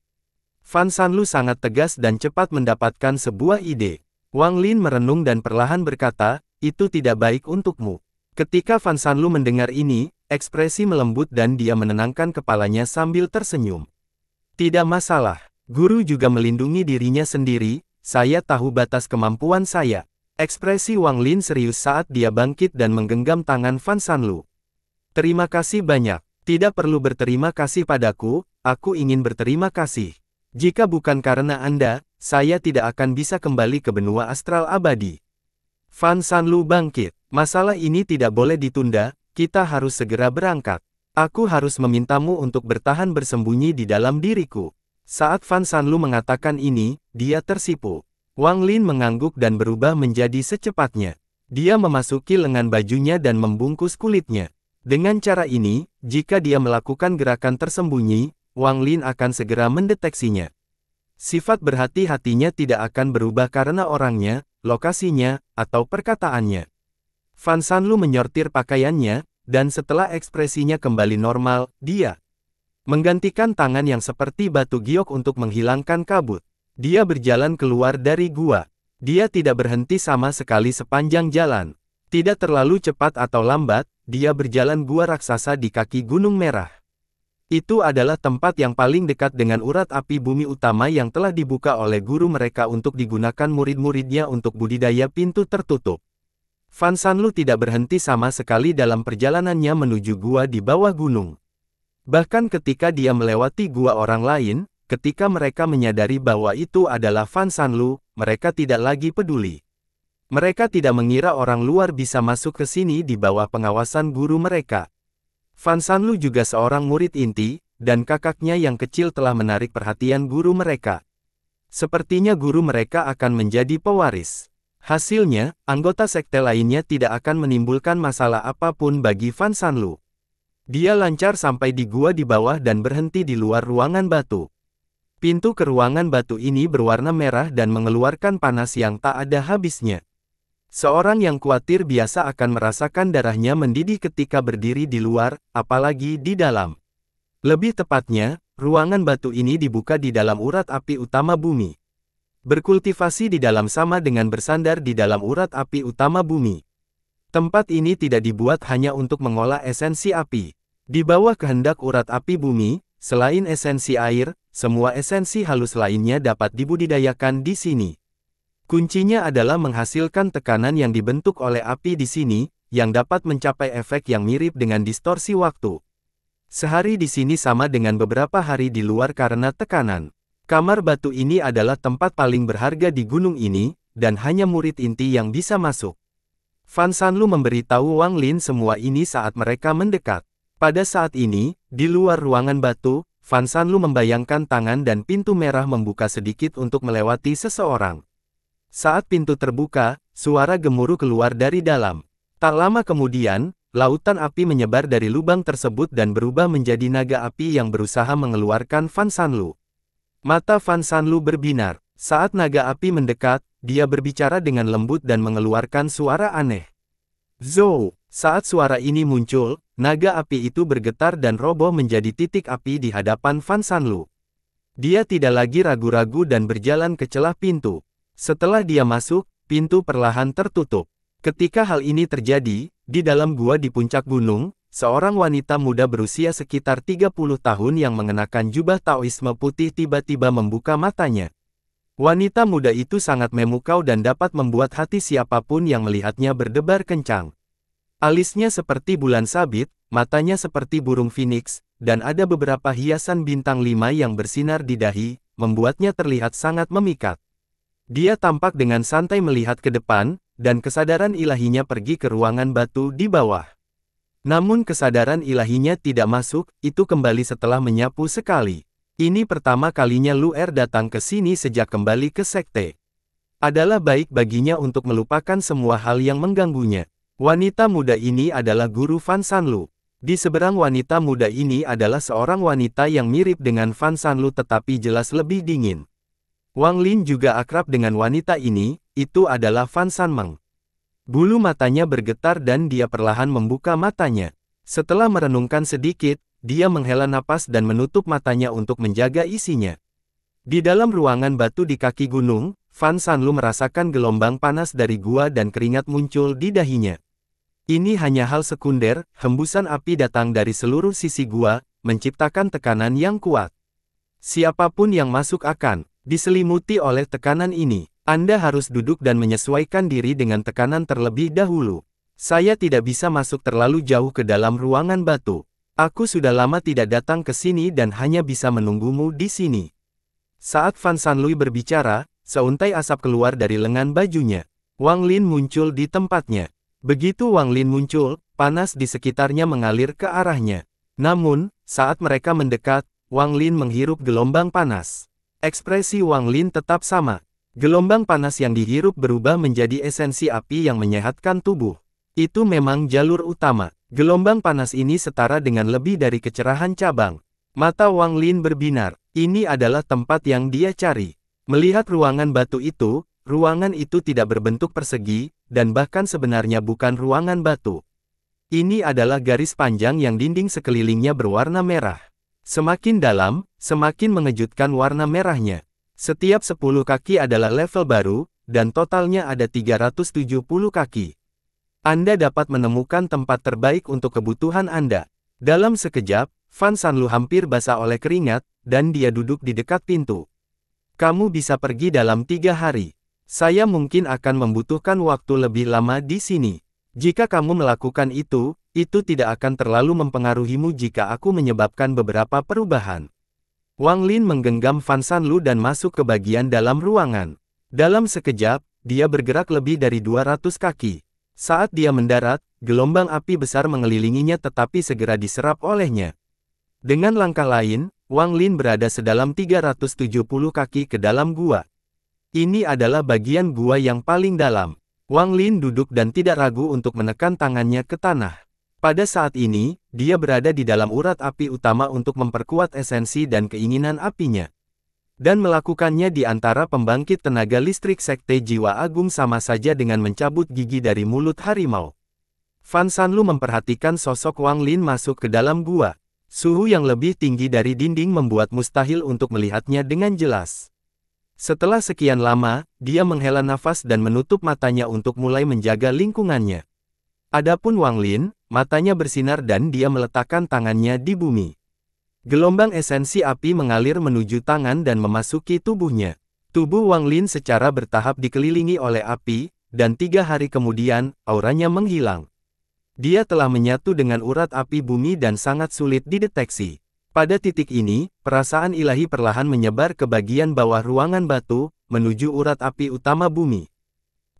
Fan Sanlu sangat tegas dan cepat mendapatkan sebuah ide. Wang Lin merenung dan perlahan berkata, itu tidak baik untukmu. Ketika Fan Sanlu mendengar ini, Ekspresi melembut dan dia menenangkan kepalanya sambil tersenyum. Tidak masalah, guru juga melindungi dirinya sendiri, saya tahu batas kemampuan saya. Ekspresi Wang Lin serius saat dia bangkit dan menggenggam tangan Fan Sanlu. Terima kasih banyak, tidak perlu berterima kasih padaku, aku ingin berterima kasih. Jika bukan karena Anda, saya tidak akan bisa kembali ke benua astral abadi. Fan Sanlu bangkit, masalah ini tidak boleh ditunda, kita harus segera berangkat. Aku harus memintamu untuk bertahan bersembunyi di dalam diriku. Saat Fan Sanlu mengatakan ini, dia tersipu. Wang Lin mengangguk dan berubah menjadi secepatnya. Dia memasuki lengan bajunya dan membungkus kulitnya. Dengan cara ini, jika dia melakukan gerakan tersembunyi, Wang Lin akan segera mendeteksinya. Sifat berhati-hatinya tidak akan berubah karena orangnya, lokasinya, atau perkataannya. Fan Sanlu menyortir pakaiannya, dan setelah ekspresinya kembali normal, dia menggantikan tangan yang seperti batu giok untuk menghilangkan kabut. Dia berjalan keluar dari gua. Dia tidak berhenti sama sekali sepanjang jalan. Tidak terlalu cepat atau lambat, dia berjalan gua raksasa di kaki Gunung Merah. Itu adalah tempat yang paling dekat dengan urat api bumi utama yang telah dibuka oleh guru mereka untuk digunakan murid-muridnya untuk budidaya pintu tertutup. Fan Sanlu tidak berhenti sama sekali dalam perjalanannya menuju gua di bawah gunung. Bahkan ketika dia melewati gua orang lain, ketika mereka menyadari bahwa itu adalah Fan Sanlu, mereka tidak lagi peduli. Mereka tidak mengira orang luar bisa masuk ke sini di bawah pengawasan guru mereka. Fan Sanlu juga seorang murid inti, dan kakaknya yang kecil telah menarik perhatian guru mereka. Sepertinya guru mereka akan menjadi pewaris. Hasilnya, anggota sekte lainnya tidak akan menimbulkan masalah apapun bagi Fan Sanlu. Dia lancar sampai di gua di bawah dan berhenti di luar ruangan batu. Pintu ke ruangan batu ini berwarna merah dan mengeluarkan panas yang tak ada habisnya. Seorang yang khawatir biasa akan merasakan darahnya mendidih ketika berdiri di luar, apalagi di dalam. Lebih tepatnya, ruangan batu ini dibuka di dalam urat api utama bumi. Berkultivasi di dalam sama dengan bersandar di dalam urat api utama bumi. Tempat ini tidak dibuat hanya untuk mengolah esensi api. Di bawah kehendak urat api bumi, selain esensi air, semua esensi halus lainnya dapat dibudidayakan di sini. Kuncinya adalah menghasilkan tekanan yang dibentuk oleh api di sini, yang dapat mencapai efek yang mirip dengan distorsi waktu. Sehari di sini sama dengan beberapa hari di luar karena tekanan. Kamar batu ini adalah tempat paling berharga di gunung ini, dan hanya murid inti yang bisa masuk. Fan Sanlu memberitahu Wang Lin semua ini saat mereka mendekat. Pada saat ini, di luar ruangan batu, Fan Sanlu membayangkan tangan dan pintu merah membuka sedikit untuk melewati seseorang. Saat pintu terbuka, suara gemuruh keluar dari dalam. Tak lama kemudian, lautan api menyebar dari lubang tersebut dan berubah menjadi naga api yang berusaha mengeluarkan Fan Sanlu. Mata Fan Sanlu berbinar. Saat naga api mendekat, dia berbicara dengan lembut dan mengeluarkan suara aneh. Zou! Saat suara ini muncul, naga api itu bergetar dan roboh menjadi titik api di hadapan Fan Sanlu. Dia tidak lagi ragu-ragu dan berjalan ke celah pintu. Setelah dia masuk, pintu perlahan tertutup. Ketika hal ini terjadi, di dalam gua di puncak gunung, Seorang wanita muda berusia sekitar 30 tahun yang mengenakan jubah Taoisme putih tiba-tiba membuka matanya. Wanita muda itu sangat memukau dan dapat membuat hati siapapun yang melihatnya berdebar kencang. Alisnya seperti bulan sabit, matanya seperti burung phoenix, dan ada beberapa hiasan bintang lima yang bersinar di dahi, membuatnya terlihat sangat memikat. Dia tampak dengan santai melihat ke depan, dan kesadaran ilahinya pergi ke ruangan batu di bawah. Namun kesadaran ilahinya tidak masuk, itu kembali setelah menyapu sekali. Ini pertama kalinya Lu Er datang ke sini sejak kembali ke sekte. Adalah baik baginya untuk melupakan semua hal yang mengganggunya. Wanita muda ini adalah guru Fan San Lu. Di seberang wanita muda ini adalah seorang wanita yang mirip dengan Fan San Lu tetapi jelas lebih dingin. Wang Lin juga akrab dengan wanita ini, itu adalah Fan San Meng. Bulu matanya bergetar dan dia perlahan membuka matanya. Setelah merenungkan sedikit, dia menghela napas dan menutup matanya untuk menjaga isinya. Di dalam ruangan batu di kaki gunung, Fan Sanlu merasakan gelombang panas dari gua dan keringat muncul di dahinya. Ini hanya hal sekunder, hembusan api datang dari seluruh sisi gua, menciptakan tekanan yang kuat. Siapapun yang masuk akan Diselimuti oleh tekanan ini, Anda harus duduk dan menyesuaikan diri dengan tekanan terlebih dahulu. Saya tidak bisa masuk terlalu jauh ke dalam ruangan batu. Aku sudah lama tidak datang ke sini dan hanya bisa menunggumu di sini. Saat Van Sanlui berbicara, seuntai asap keluar dari lengan bajunya. Wang Lin muncul di tempatnya. Begitu Wang Lin muncul, panas di sekitarnya mengalir ke arahnya. Namun, saat mereka mendekat, Wang Lin menghirup gelombang panas. Ekspresi Wang Lin tetap sama. Gelombang panas yang dihirup berubah menjadi esensi api yang menyehatkan tubuh. Itu memang jalur utama. Gelombang panas ini setara dengan lebih dari kecerahan cabang. Mata Wang Lin berbinar. Ini adalah tempat yang dia cari. Melihat ruangan batu itu, ruangan itu tidak berbentuk persegi, dan bahkan sebenarnya bukan ruangan batu. Ini adalah garis panjang yang dinding sekelilingnya berwarna merah. Semakin dalam, semakin mengejutkan warna merahnya. Setiap 10 kaki adalah level baru, dan totalnya ada 370 kaki. Anda dapat menemukan tempat terbaik untuk kebutuhan Anda. Dalam sekejap, Van Sanlu hampir basah oleh keringat, dan dia duduk di dekat pintu. Kamu bisa pergi dalam tiga hari. Saya mungkin akan membutuhkan waktu lebih lama di sini. Jika kamu melakukan itu, itu tidak akan terlalu mempengaruhimu jika aku menyebabkan beberapa perubahan. Wang Lin menggenggam Fan Lu dan masuk ke bagian dalam ruangan. Dalam sekejap, dia bergerak lebih dari 200 kaki. Saat dia mendarat, gelombang api besar mengelilinginya tetapi segera diserap olehnya. Dengan langkah lain, Wang Lin berada sedalam 370 kaki ke dalam gua. Ini adalah bagian gua yang paling dalam. Wang Lin duduk dan tidak ragu untuk menekan tangannya ke tanah. Pada saat ini, dia berada di dalam urat api utama untuk memperkuat esensi dan keinginan apinya. Dan melakukannya di antara pembangkit tenaga listrik Sekte Jiwa Agung sama saja dengan mencabut gigi dari mulut harimau. Fan Sanlu memperhatikan sosok Wang Lin masuk ke dalam gua. Suhu yang lebih tinggi dari dinding membuat mustahil untuk melihatnya dengan jelas. Setelah sekian lama, dia menghela nafas dan menutup matanya untuk mulai menjaga lingkungannya. Adapun Wang Lin, matanya bersinar dan dia meletakkan tangannya di bumi. Gelombang esensi api mengalir menuju tangan dan memasuki tubuhnya. Tubuh Wang Lin secara bertahap dikelilingi oleh api, dan tiga hari kemudian, auranya menghilang. Dia telah menyatu dengan urat api bumi dan sangat sulit dideteksi. Pada titik ini, perasaan ilahi perlahan menyebar ke bagian bawah ruangan batu, menuju urat api utama bumi.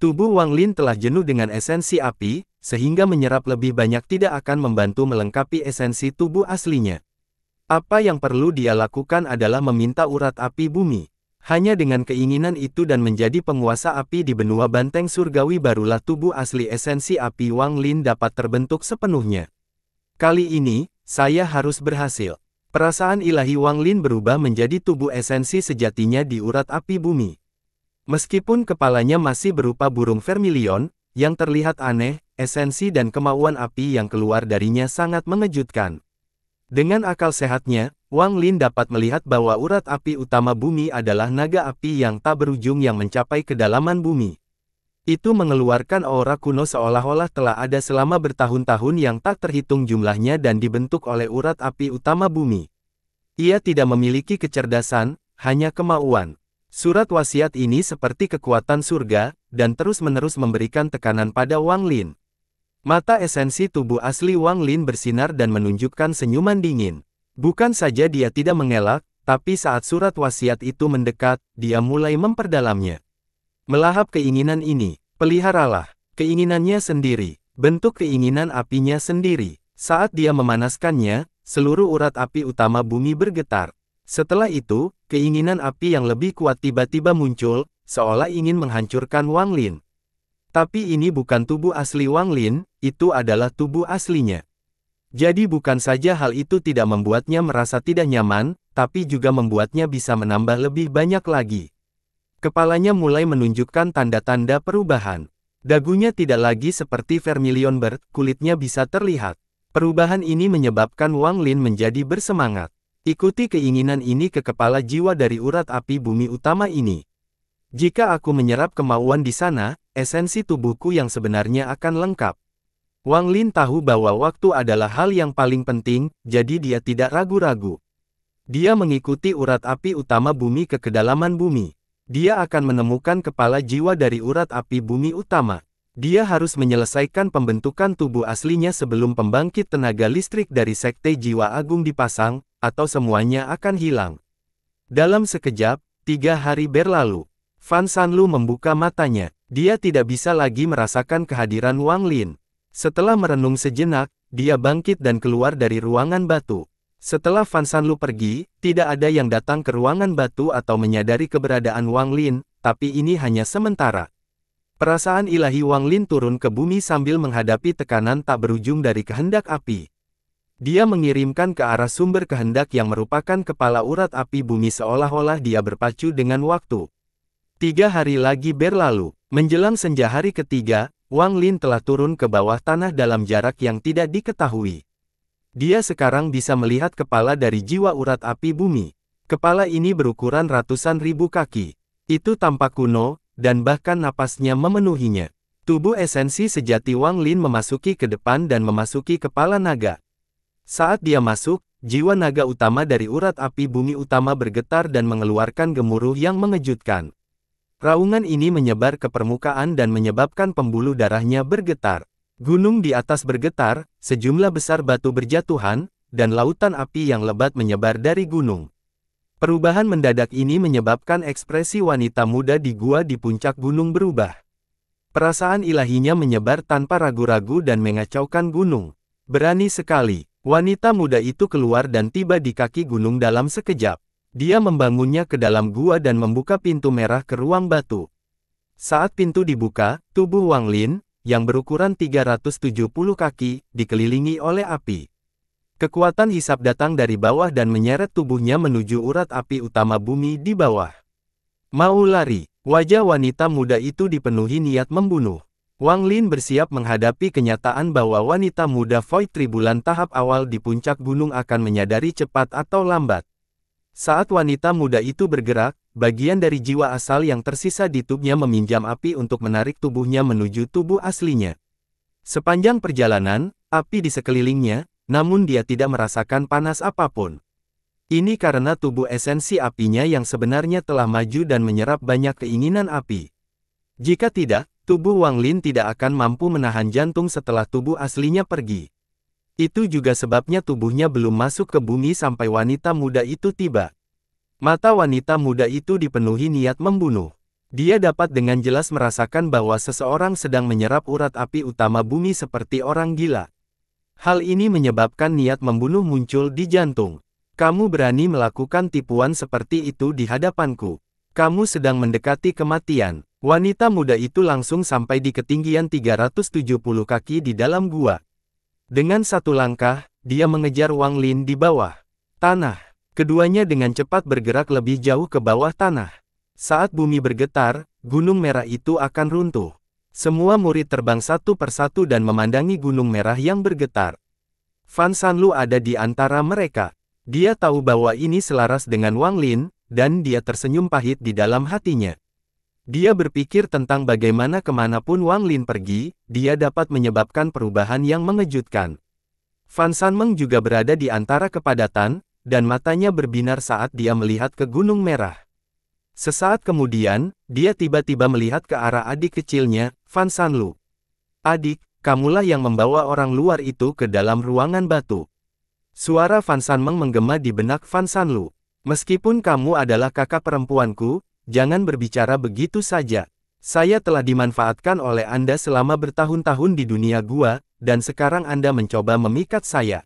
Tubuh Wang Lin telah jenuh dengan esensi api, sehingga menyerap lebih banyak tidak akan membantu melengkapi esensi tubuh aslinya. Apa yang perlu dia lakukan adalah meminta urat api bumi. Hanya dengan keinginan itu dan menjadi penguasa api di benua banteng surgawi barulah tubuh asli esensi api Wang Lin dapat terbentuk sepenuhnya. Kali ini, saya harus berhasil. Perasaan ilahi Wang Lin berubah menjadi tubuh esensi sejatinya di urat api bumi. Meskipun kepalanya masih berupa burung vermilion, yang terlihat aneh, esensi dan kemauan api yang keluar darinya sangat mengejutkan. Dengan akal sehatnya, Wang Lin dapat melihat bahwa urat api utama bumi adalah naga api yang tak berujung yang mencapai kedalaman bumi. Itu mengeluarkan aura kuno seolah-olah telah ada selama bertahun-tahun yang tak terhitung jumlahnya dan dibentuk oleh urat api utama bumi. Ia tidak memiliki kecerdasan, hanya kemauan. Surat wasiat ini seperti kekuatan surga, dan terus-menerus memberikan tekanan pada Wang Lin. Mata esensi tubuh asli Wang Lin bersinar dan menunjukkan senyuman dingin. Bukan saja dia tidak mengelak, tapi saat surat wasiat itu mendekat, dia mulai memperdalamnya. Melahap keinginan ini, peliharalah, keinginannya sendiri, bentuk keinginan apinya sendiri. Saat dia memanaskannya, seluruh urat api utama bumi bergetar. Setelah itu, Keinginan api yang lebih kuat tiba-tiba muncul, seolah ingin menghancurkan Wang Lin. Tapi ini bukan tubuh asli Wang Lin, itu adalah tubuh aslinya. Jadi bukan saja hal itu tidak membuatnya merasa tidak nyaman, tapi juga membuatnya bisa menambah lebih banyak lagi. Kepalanya mulai menunjukkan tanda-tanda perubahan. Dagunya tidak lagi seperti vermilion bird, kulitnya bisa terlihat. Perubahan ini menyebabkan Wang Lin menjadi bersemangat. Ikuti keinginan ini ke kepala jiwa dari urat api bumi utama ini. Jika aku menyerap kemauan di sana, esensi tubuhku yang sebenarnya akan lengkap. Wang Lin tahu bahwa waktu adalah hal yang paling penting, jadi dia tidak ragu-ragu. Dia mengikuti urat api utama bumi ke kedalaman bumi. Dia akan menemukan kepala jiwa dari urat api bumi utama. Dia harus menyelesaikan pembentukan tubuh aslinya sebelum pembangkit tenaga listrik dari Sekte Jiwa Agung dipasang, atau semuanya akan hilang. Dalam sekejap, tiga hari berlalu. Fan Sanlu membuka matanya. Dia tidak bisa lagi merasakan kehadiran Wang Lin. Setelah merenung sejenak, dia bangkit dan keluar dari ruangan batu. Setelah Fan Sanlu pergi, tidak ada yang datang ke ruangan batu atau menyadari keberadaan Wang Lin, tapi ini hanya sementara. Perasaan ilahi Wang Lin turun ke bumi sambil menghadapi tekanan tak berujung dari kehendak api. Dia mengirimkan ke arah sumber kehendak yang merupakan kepala urat api bumi seolah-olah dia berpacu dengan waktu. Tiga hari lagi berlalu, menjelang senja hari ketiga, Wang Lin telah turun ke bawah tanah dalam jarak yang tidak diketahui. Dia sekarang bisa melihat kepala dari jiwa urat api bumi. Kepala ini berukuran ratusan ribu kaki. Itu tampak kuno, dan bahkan napasnya memenuhinya. Tubuh esensi sejati Wang Lin memasuki ke depan dan memasuki kepala naga. Saat dia masuk, jiwa naga utama dari urat api bumi utama bergetar dan mengeluarkan gemuruh yang mengejutkan. Raungan ini menyebar ke permukaan dan menyebabkan pembuluh darahnya bergetar. Gunung di atas bergetar, sejumlah besar batu berjatuhan, dan lautan api yang lebat menyebar dari gunung. Perubahan mendadak ini menyebabkan ekspresi wanita muda di gua di puncak gunung berubah. Perasaan ilahinya menyebar tanpa ragu-ragu dan mengacaukan gunung. Berani sekali. Wanita muda itu keluar dan tiba di kaki gunung dalam sekejap. Dia membangunnya ke dalam gua dan membuka pintu merah ke ruang batu. Saat pintu dibuka, tubuh Wang Lin, yang berukuran 370 kaki, dikelilingi oleh api. Kekuatan hisap datang dari bawah dan menyeret tubuhnya menuju urat api utama bumi di bawah. Mau lari, wajah wanita muda itu dipenuhi niat membunuh. Wang Lin bersiap menghadapi kenyataan bahwa wanita muda Void Tribulan tahap awal di puncak gunung akan menyadari cepat atau lambat. Saat wanita muda itu bergerak, bagian dari jiwa asal yang tersisa di tubuhnya meminjam api untuk menarik tubuhnya menuju tubuh aslinya. Sepanjang perjalanan, api di sekelilingnya, namun dia tidak merasakan panas apapun. Ini karena tubuh esensi apinya yang sebenarnya telah maju dan menyerap banyak keinginan api. Jika tidak, Tubuh Wang Lin tidak akan mampu menahan jantung setelah tubuh aslinya pergi. Itu juga sebabnya tubuhnya belum masuk ke bumi sampai wanita muda itu tiba. Mata wanita muda itu dipenuhi niat membunuh. Dia dapat dengan jelas merasakan bahwa seseorang sedang menyerap urat api utama bumi seperti orang gila. Hal ini menyebabkan niat membunuh muncul di jantung. Kamu berani melakukan tipuan seperti itu di hadapanku. Kamu sedang mendekati kematian. Wanita muda itu langsung sampai di ketinggian 370 kaki di dalam gua. Dengan satu langkah, dia mengejar Wang Lin di bawah tanah. Keduanya dengan cepat bergerak lebih jauh ke bawah tanah. Saat bumi bergetar, gunung merah itu akan runtuh. Semua murid terbang satu persatu dan memandangi gunung merah yang bergetar. Fan Sanlu ada di antara mereka. Dia tahu bahwa ini selaras dengan Wang Lin, dan dia tersenyum pahit di dalam hatinya. Dia berpikir tentang bagaimana kemanapun Wang Lin pergi, dia dapat menyebabkan perubahan yang mengejutkan. Fan Meng juga berada di antara kepadatan, dan matanya berbinar saat dia melihat ke Gunung Merah. Sesaat kemudian, dia tiba-tiba melihat ke arah adik kecilnya, Fan Lu. Adik, kamulah yang membawa orang luar itu ke dalam ruangan batu. Suara Fan Sanmeng menggema di benak Fan Lu. Meskipun kamu adalah kakak perempuanku, Jangan berbicara begitu saja. Saya telah dimanfaatkan oleh Anda selama bertahun-tahun di dunia gua, dan sekarang Anda mencoba memikat saya.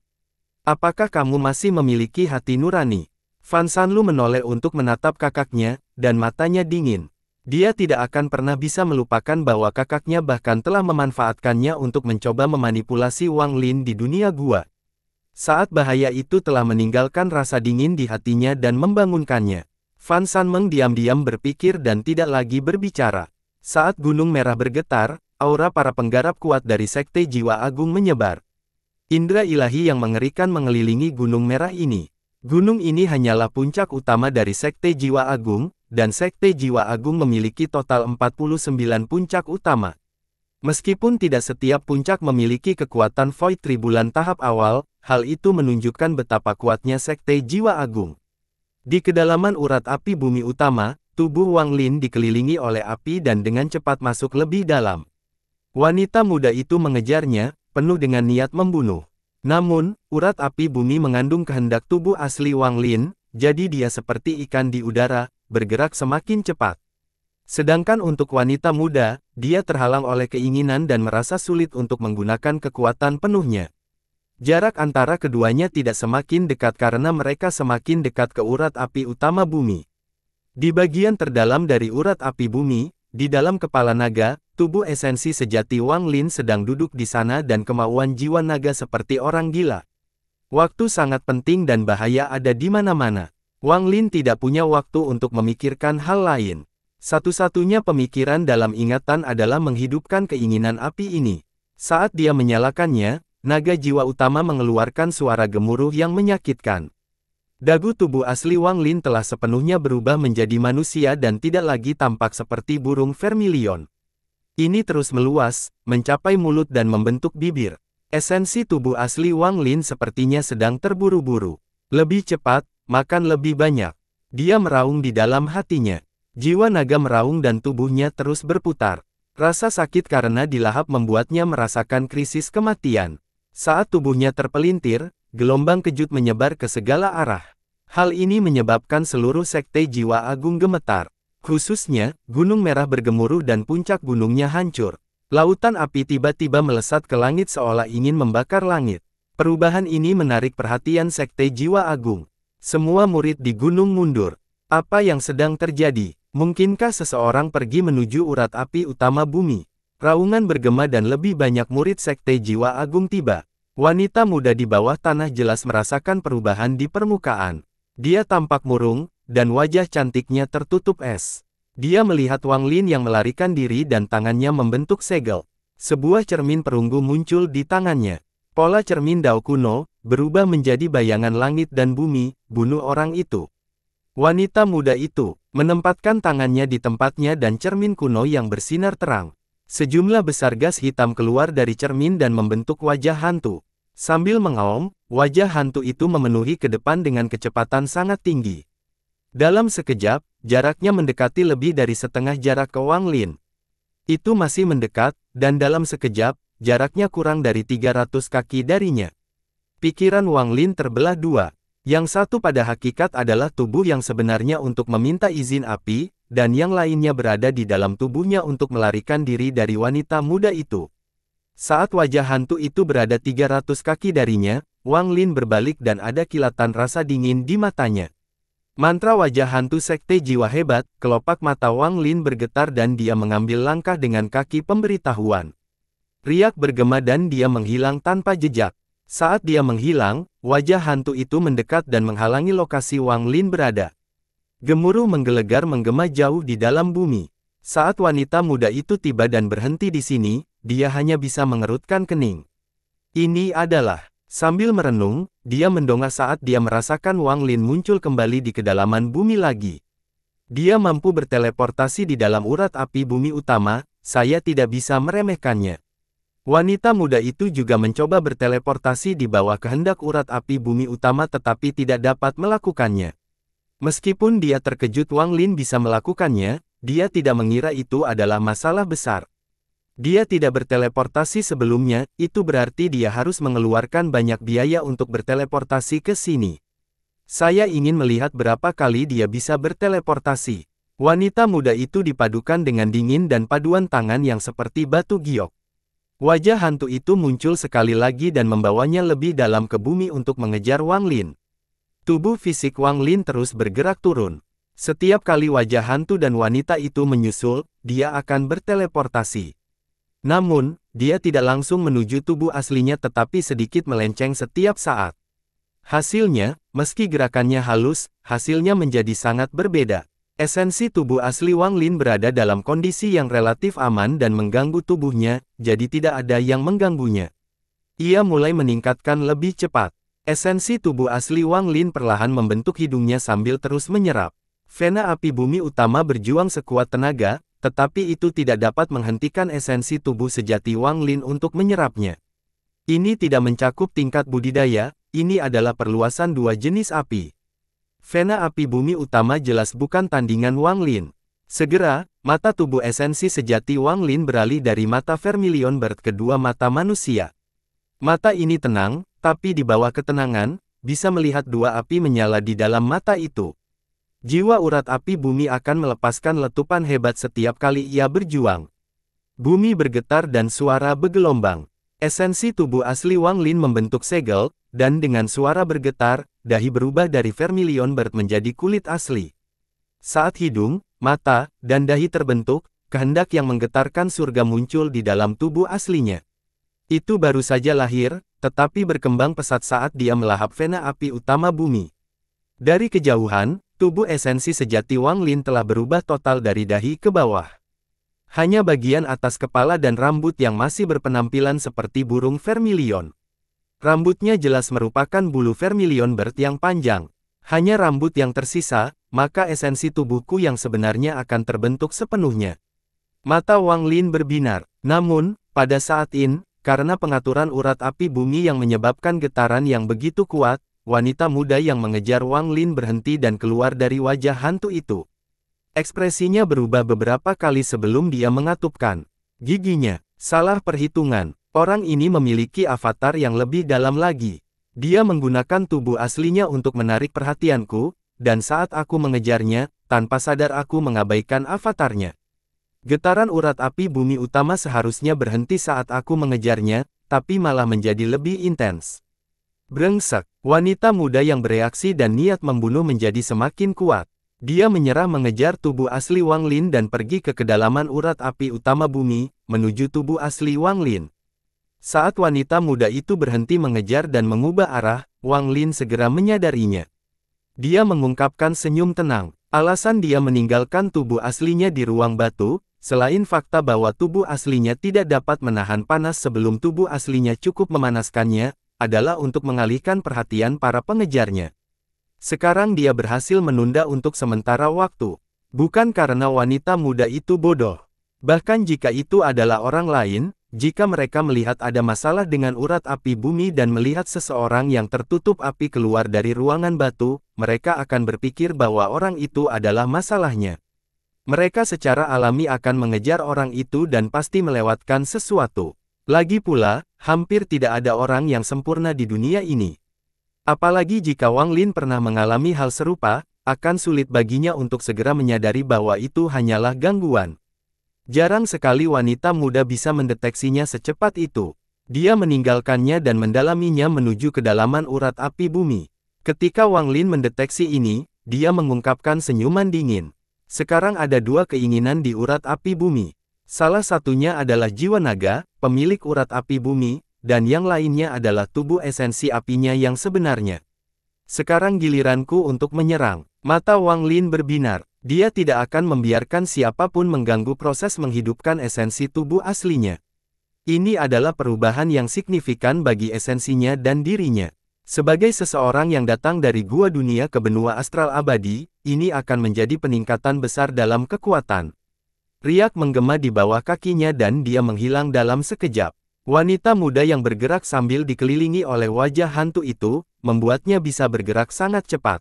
Apakah kamu masih memiliki hati nurani? Fan Sanlu menoleh untuk menatap kakaknya, dan matanya dingin. Dia tidak akan pernah bisa melupakan bahwa kakaknya bahkan telah memanfaatkannya untuk mencoba memanipulasi Wang Lin di dunia gua. Saat bahaya itu telah meninggalkan rasa dingin di hatinya dan membangunkannya. Fan Sanmeng diam-diam berpikir dan tidak lagi berbicara. Saat Gunung Merah bergetar, aura para penggarap kuat dari Sekte Jiwa Agung menyebar. Indra ilahi yang mengerikan mengelilingi Gunung Merah ini. Gunung ini hanyalah puncak utama dari Sekte Jiwa Agung, dan Sekte Jiwa Agung memiliki total 49 puncak utama. Meskipun tidak setiap puncak memiliki kekuatan Void Tribulan tahap awal, hal itu menunjukkan betapa kuatnya Sekte Jiwa Agung. Di kedalaman urat api bumi utama, tubuh Wang Lin dikelilingi oleh api dan dengan cepat masuk lebih dalam. Wanita muda itu mengejarnya, penuh dengan niat membunuh. Namun, urat api bumi mengandung kehendak tubuh asli Wang Lin, jadi dia seperti ikan di udara, bergerak semakin cepat. Sedangkan untuk wanita muda, dia terhalang oleh keinginan dan merasa sulit untuk menggunakan kekuatan penuhnya. Jarak antara keduanya tidak semakin dekat karena mereka semakin dekat ke urat api utama bumi. Di bagian terdalam dari urat api bumi, di dalam kepala naga, tubuh esensi sejati Wang Lin sedang duduk di sana dan kemauan jiwa naga seperti orang gila. Waktu sangat penting dan bahaya ada di mana-mana. Wang Lin tidak punya waktu untuk memikirkan hal lain. Satu-satunya pemikiran dalam ingatan adalah menghidupkan keinginan api ini. Saat dia menyalakannya, naga jiwa utama mengeluarkan suara gemuruh yang menyakitkan. Dagu tubuh asli Wang Lin telah sepenuhnya berubah menjadi manusia dan tidak lagi tampak seperti burung vermilion. Ini terus meluas, mencapai mulut dan membentuk bibir. Esensi tubuh asli Wang Lin sepertinya sedang terburu-buru. Lebih cepat, makan lebih banyak. Dia meraung di dalam hatinya. Jiwa naga meraung dan tubuhnya terus berputar. Rasa sakit karena dilahap membuatnya merasakan krisis kematian. Saat tubuhnya terpelintir, gelombang kejut menyebar ke segala arah. Hal ini menyebabkan seluruh sekte jiwa agung gemetar. Khususnya, gunung merah bergemuruh dan puncak gunungnya hancur. Lautan api tiba-tiba melesat ke langit seolah ingin membakar langit. Perubahan ini menarik perhatian sekte jiwa agung. Semua murid di gunung mundur. Apa yang sedang terjadi? Mungkinkah seseorang pergi menuju urat api utama bumi? Raungan bergema dan lebih banyak murid sekte jiwa agung tiba. Wanita muda di bawah tanah jelas merasakan perubahan di permukaan. Dia tampak murung, dan wajah cantiknya tertutup es. Dia melihat Wang Lin yang melarikan diri dan tangannya membentuk segel. Sebuah cermin perunggu muncul di tangannya. Pola cermin Dao kuno, berubah menjadi bayangan langit dan bumi, bunuh orang itu. Wanita muda itu, menempatkan tangannya di tempatnya dan cermin kuno yang bersinar terang. Sejumlah besar gas hitam keluar dari cermin dan membentuk wajah hantu. Sambil mengaum, wajah hantu itu memenuhi ke depan dengan kecepatan sangat tinggi. Dalam sekejap, jaraknya mendekati lebih dari setengah jarak ke Wang Lin. Itu masih mendekat, dan dalam sekejap, jaraknya kurang dari 300 kaki darinya. Pikiran Wang Lin terbelah dua. Yang satu pada hakikat adalah tubuh yang sebenarnya untuk meminta izin api, dan yang lainnya berada di dalam tubuhnya untuk melarikan diri dari wanita muda itu. Saat wajah hantu itu berada 300 kaki darinya, Wang Lin berbalik dan ada kilatan rasa dingin di matanya. Mantra wajah hantu sekte jiwa hebat, kelopak mata Wang Lin bergetar dan dia mengambil langkah dengan kaki pemberitahuan. Riak bergema dan dia menghilang tanpa jejak. Saat dia menghilang, wajah hantu itu mendekat dan menghalangi lokasi Wang Lin berada. Gemuruh menggelegar menggema jauh di dalam bumi. Saat wanita muda itu tiba dan berhenti di sini, dia hanya bisa mengerutkan kening. Ini adalah, sambil merenung, dia mendongak saat dia merasakan Wang Lin muncul kembali di kedalaman bumi lagi. Dia mampu berteleportasi di dalam urat api bumi utama, saya tidak bisa meremehkannya. Wanita muda itu juga mencoba berteleportasi di bawah kehendak urat api bumi utama tetapi tidak dapat melakukannya. Meskipun dia terkejut Wang Lin bisa melakukannya, dia tidak mengira itu adalah masalah besar. Dia tidak berteleportasi sebelumnya, itu berarti dia harus mengeluarkan banyak biaya untuk berteleportasi ke sini. Saya ingin melihat berapa kali dia bisa berteleportasi. Wanita muda itu dipadukan dengan dingin dan paduan tangan yang seperti batu giok. Wajah hantu itu muncul sekali lagi dan membawanya lebih dalam ke bumi untuk mengejar Wang Lin. Tubuh fisik Wang Lin terus bergerak turun. Setiap kali wajah hantu dan wanita itu menyusul, dia akan berteleportasi. Namun, dia tidak langsung menuju tubuh aslinya tetapi sedikit melenceng setiap saat. Hasilnya, meski gerakannya halus, hasilnya menjadi sangat berbeda. Esensi tubuh asli Wang Lin berada dalam kondisi yang relatif aman dan mengganggu tubuhnya, jadi tidak ada yang mengganggunya. Ia mulai meningkatkan lebih cepat. Esensi tubuh asli Wang Lin perlahan membentuk hidungnya sambil terus menyerap. Vena api bumi utama berjuang sekuat tenaga, tetapi itu tidak dapat menghentikan esensi tubuh sejati Wang Lin untuk menyerapnya. Ini tidak mencakup tingkat budidaya, ini adalah perluasan dua jenis api. Vena api bumi utama jelas bukan tandingan Wang Lin. Segera, mata tubuh esensi sejati Wang Lin beralih dari mata vermilion bird kedua mata manusia. Mata ini tenang, tapi di bawah ketenangan, bisa melihat dua api menyala di dalam mata itu. Jiwa urat api bumi akan melepaskan letupan hebat setiap kali ia berjuang. Bumi bergetar dan suara bergelombang. Esensi tubuh asli Wang Lin membentuk segel, dan dengan suara bergetar, dahi berubah dari vermilion bird menjadi kulit asli. Saat hidung, mata, dan dahi terbentuk, kehendak yang menggetarkan surga muncul di dalam tubuh aslinya. Itu baru saja lahir, tetapi berkembang pesat saat dia melahap vena api utama bumi. Dari kejauhan, tubuh esensi sejati Wang Lin telah berubah total dari dahi ke bawah. Hanya bagian atas kepala dan rambut yang masih berpenampilan seperti burung vermilion. Rambutnya jelas merupakan bulu vermilion bird yang panjang. Hanya rambut yang tersisa, maka esensi tubuhku yang sebenarnya akan terbentuk sepenuhnya. Mata Wang Lin berbinar, namun, pada saat ini, karena pengaturan urat api bumi yang menyebabkan getaran yang begitu kuat, wanita muda yang mengejar Wang Lin berhenti dan keluar dari wajah hantu itu. Ekspresinya berubah beberapa kali sebelum dia mengatupkan giginya. Salah perhitungan, orang ini memiliki avatar yang lebih dalam lagi. Dia menggunakan tubuh aslinya untuk menarik perhatianku, dan saat aku mengejarnya, tanpa sadar aku mengabaikan avatarnya. Getaran urat api bumi utama seharusnya berhenti saat aku mengejarnya, tapi malah menjadi lebih intens. Brengsek, wanita muda yang bereaksi dan niat membunuh menjadi semakin kuat. Dia menyerah mengejar tubuh asli Wang Lin dan pergi ke kedalaman urat api utama bumi, menuju tubuh asli Wang Lin. Saat wanita muda itu berhenti mengejar dan mengubah arah, Wang Lin segera menyadarinya. Dia mengungkapkan senyum tenang. Alasan dia meninggalkan tubuh aslinya di ruang batu, Selain fakta bahwa tubuh aslinya tidak dapat menahan panas sebelum tubuh aslinya cukup memanaskannya, adalah untuk mengalihkan perhatian para pengejarnya. Sekarang dia berhasil menunda untuk sementara waktu. Bukan karena wanita muda itu bodoh. Bahkan jika itu adalah orang lain, jika mereka melihat ada masalah dengan urat api bumi dan melihat seseorang yang tertutup api keluar dari ruangan batu, mereka akan berpikir bahwa orang itu adalah masalahnya. Mereka secara alami akan mengejar orang itu dan pasti melewatkan sesuatu. Lagi pula, hampir tidak ada orang yang sempurna di dunia ini. Apalagi jika Wang Lin pernah mengalami hal serupa, akan sulit baginya untuk segera menyadari bahwa itu hanyalah gangguan. Jarang sekali wanita muda bisa mendeteksinya secepat itu. Dia meninggalkannya dan mendalaminya menuju kedalaman urat api bumi. Ketika Wang Lin mendeteksi ini, dia mengungkapkan senyuman dingin. Sekarang ada dua keinginan di urat api bumi. Salah satunya adalah jiwa naga, pemilik urat api bumi, dan yang lainnya adalah tubuh esensi apinya yang sebenarnya. Sekarang giliranku untuk menyerang. Mata Wang Lin berbinar. Dia tidak akan membiarkan siapapun mengganggu proses menghidupkan esensi tubuh aslinya. Ini adalah perubahan yang signifikan bagi esensinya dan dirinya. Sebagai seseorang yang datang dari gua dunia ke benua astral abadi, ini akan menjadi peningkatan besar dalam kekuatan. Riak menggema di bawah kakinya dan dia menghilang dalam sekejap. Wanita muda yang bergerak sambil dikelilingi oleh wajah hantu itu, membuatnya bisa bergerak sangat cepat.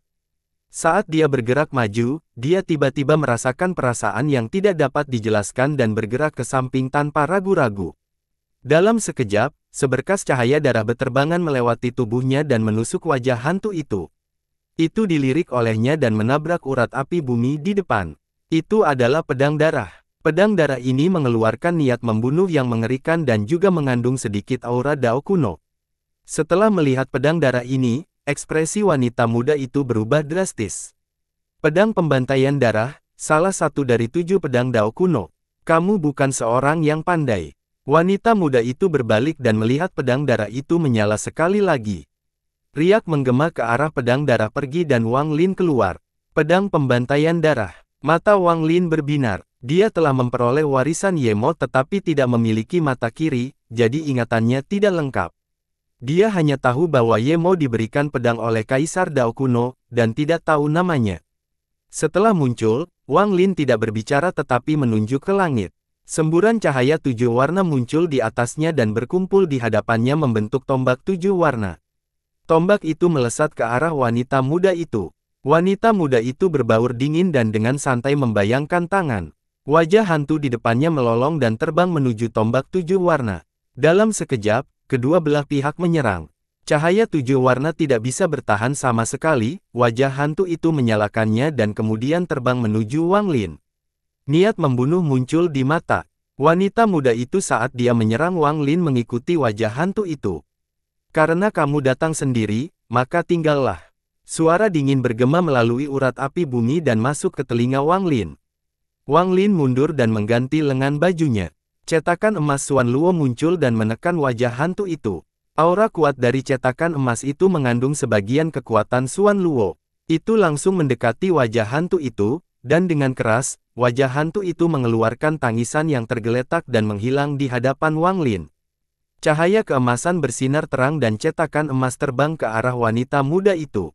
Saat dia bergerak maju, dia tiba-tiba merasakan perasaan yang tidak dapat dijelaskan dan bergerak ke samping tanpa ragu-ragu. Dalam sekejap, Seberkas cahaya darah beterbangan melewati tubuhnya dan menusuk wajah hantu itu. Itu dilirik olehnya dan menabrak urat api bumi di depan. Itu adalah pedang darah. Pedang darah ini mengeluarkan niat membunuh yang mengerikan dan juga mengandung sedikit aura Dao kuno. Setelah melihat pedang darah ini, ekspresi wanita muda itu berubah drastis. Pedang pembantaian darah, salah satu dari tujuh pedang Dao kuno. Kamu bukan seorang yang pandai. Wanita muda itu berbalik dan melihat pedang darah itu menyala sekali lagi. Riak menggema ke arah pedang darah pergi dan Wang Lin keluar. Pedang pembantaian darah. Mata Wang Lin berbinar. Dia telah memperoleh warisan Yemo tetapi tidak memiliki mata kiri, jadi ingatannya tidak lengkap. Dia hanya tahu bahwa Yemo diberikan pedang oleh Kaisar Daokuno, dan tidak tahu namanya. Setelah muncul, Wang Lin tidak berbicara tetapi menunjuk ke langit. Semburan cahaya tujuh warna muncul di atasnya dan berkumpul di hadapannya membentuk tombak tujuh warna. Tombak itu melesat ke arah wanita muda itu. Wanita muda itu berbaur dingin dan dengan santai membayangkan tangan. Wajah hantu di depannya melolong dan terbang menuju tombak tujuh warna. Dalam sekejap, kedua belah pihak menyerang. Cahaya tujuh warna tidak bisa bertahan sama sekali, wajah hantu itu menyalakannya dan kemudian terbang menuju Wang Lin. Niat membunuh muncul di mata. Wanita muda itu saat dia menyerang Wang Lin mengikuti wajah hantu itu. Karena kamu datang sendiri, maka tinggallah. Suara dingin bergema melalui urat api bumi dan masuk ke telinga Wang Lin. Wang Lin mundur dan mengganti lengan bajunya. Cetakan emas Suan Luo muncul dan menekan wajah hantu itu. Aura kuat dari cetakan emas itu mengandung sebagian kekuatan Suan Luo. Itu langsung mendekati wajah hantu itu, dan dengan keras, wajah hantu itu mengeluarkan tangisan yang tergeletak dan menghilang di hadapan Wang Lin. Cahaya keemasan bersinar terang dan cetakan emas terbang ke arah wanita muda itu.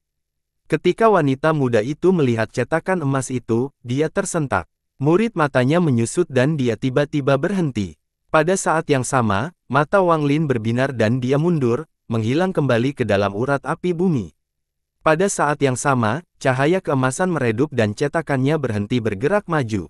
Ketika wanita muda itu melihat cetakan emas itu, dia tersentak. Murid matanya menyusut dan dia tiba-tiba berhenti. Pada saat yang sama, mata Wang Lin berbinar dan dia mundur, menghilang kembali ke dalam urat api bumi. Pada saat yang sama, cahaya keemasan meredup dan cetakannya berhenti bergerak maju.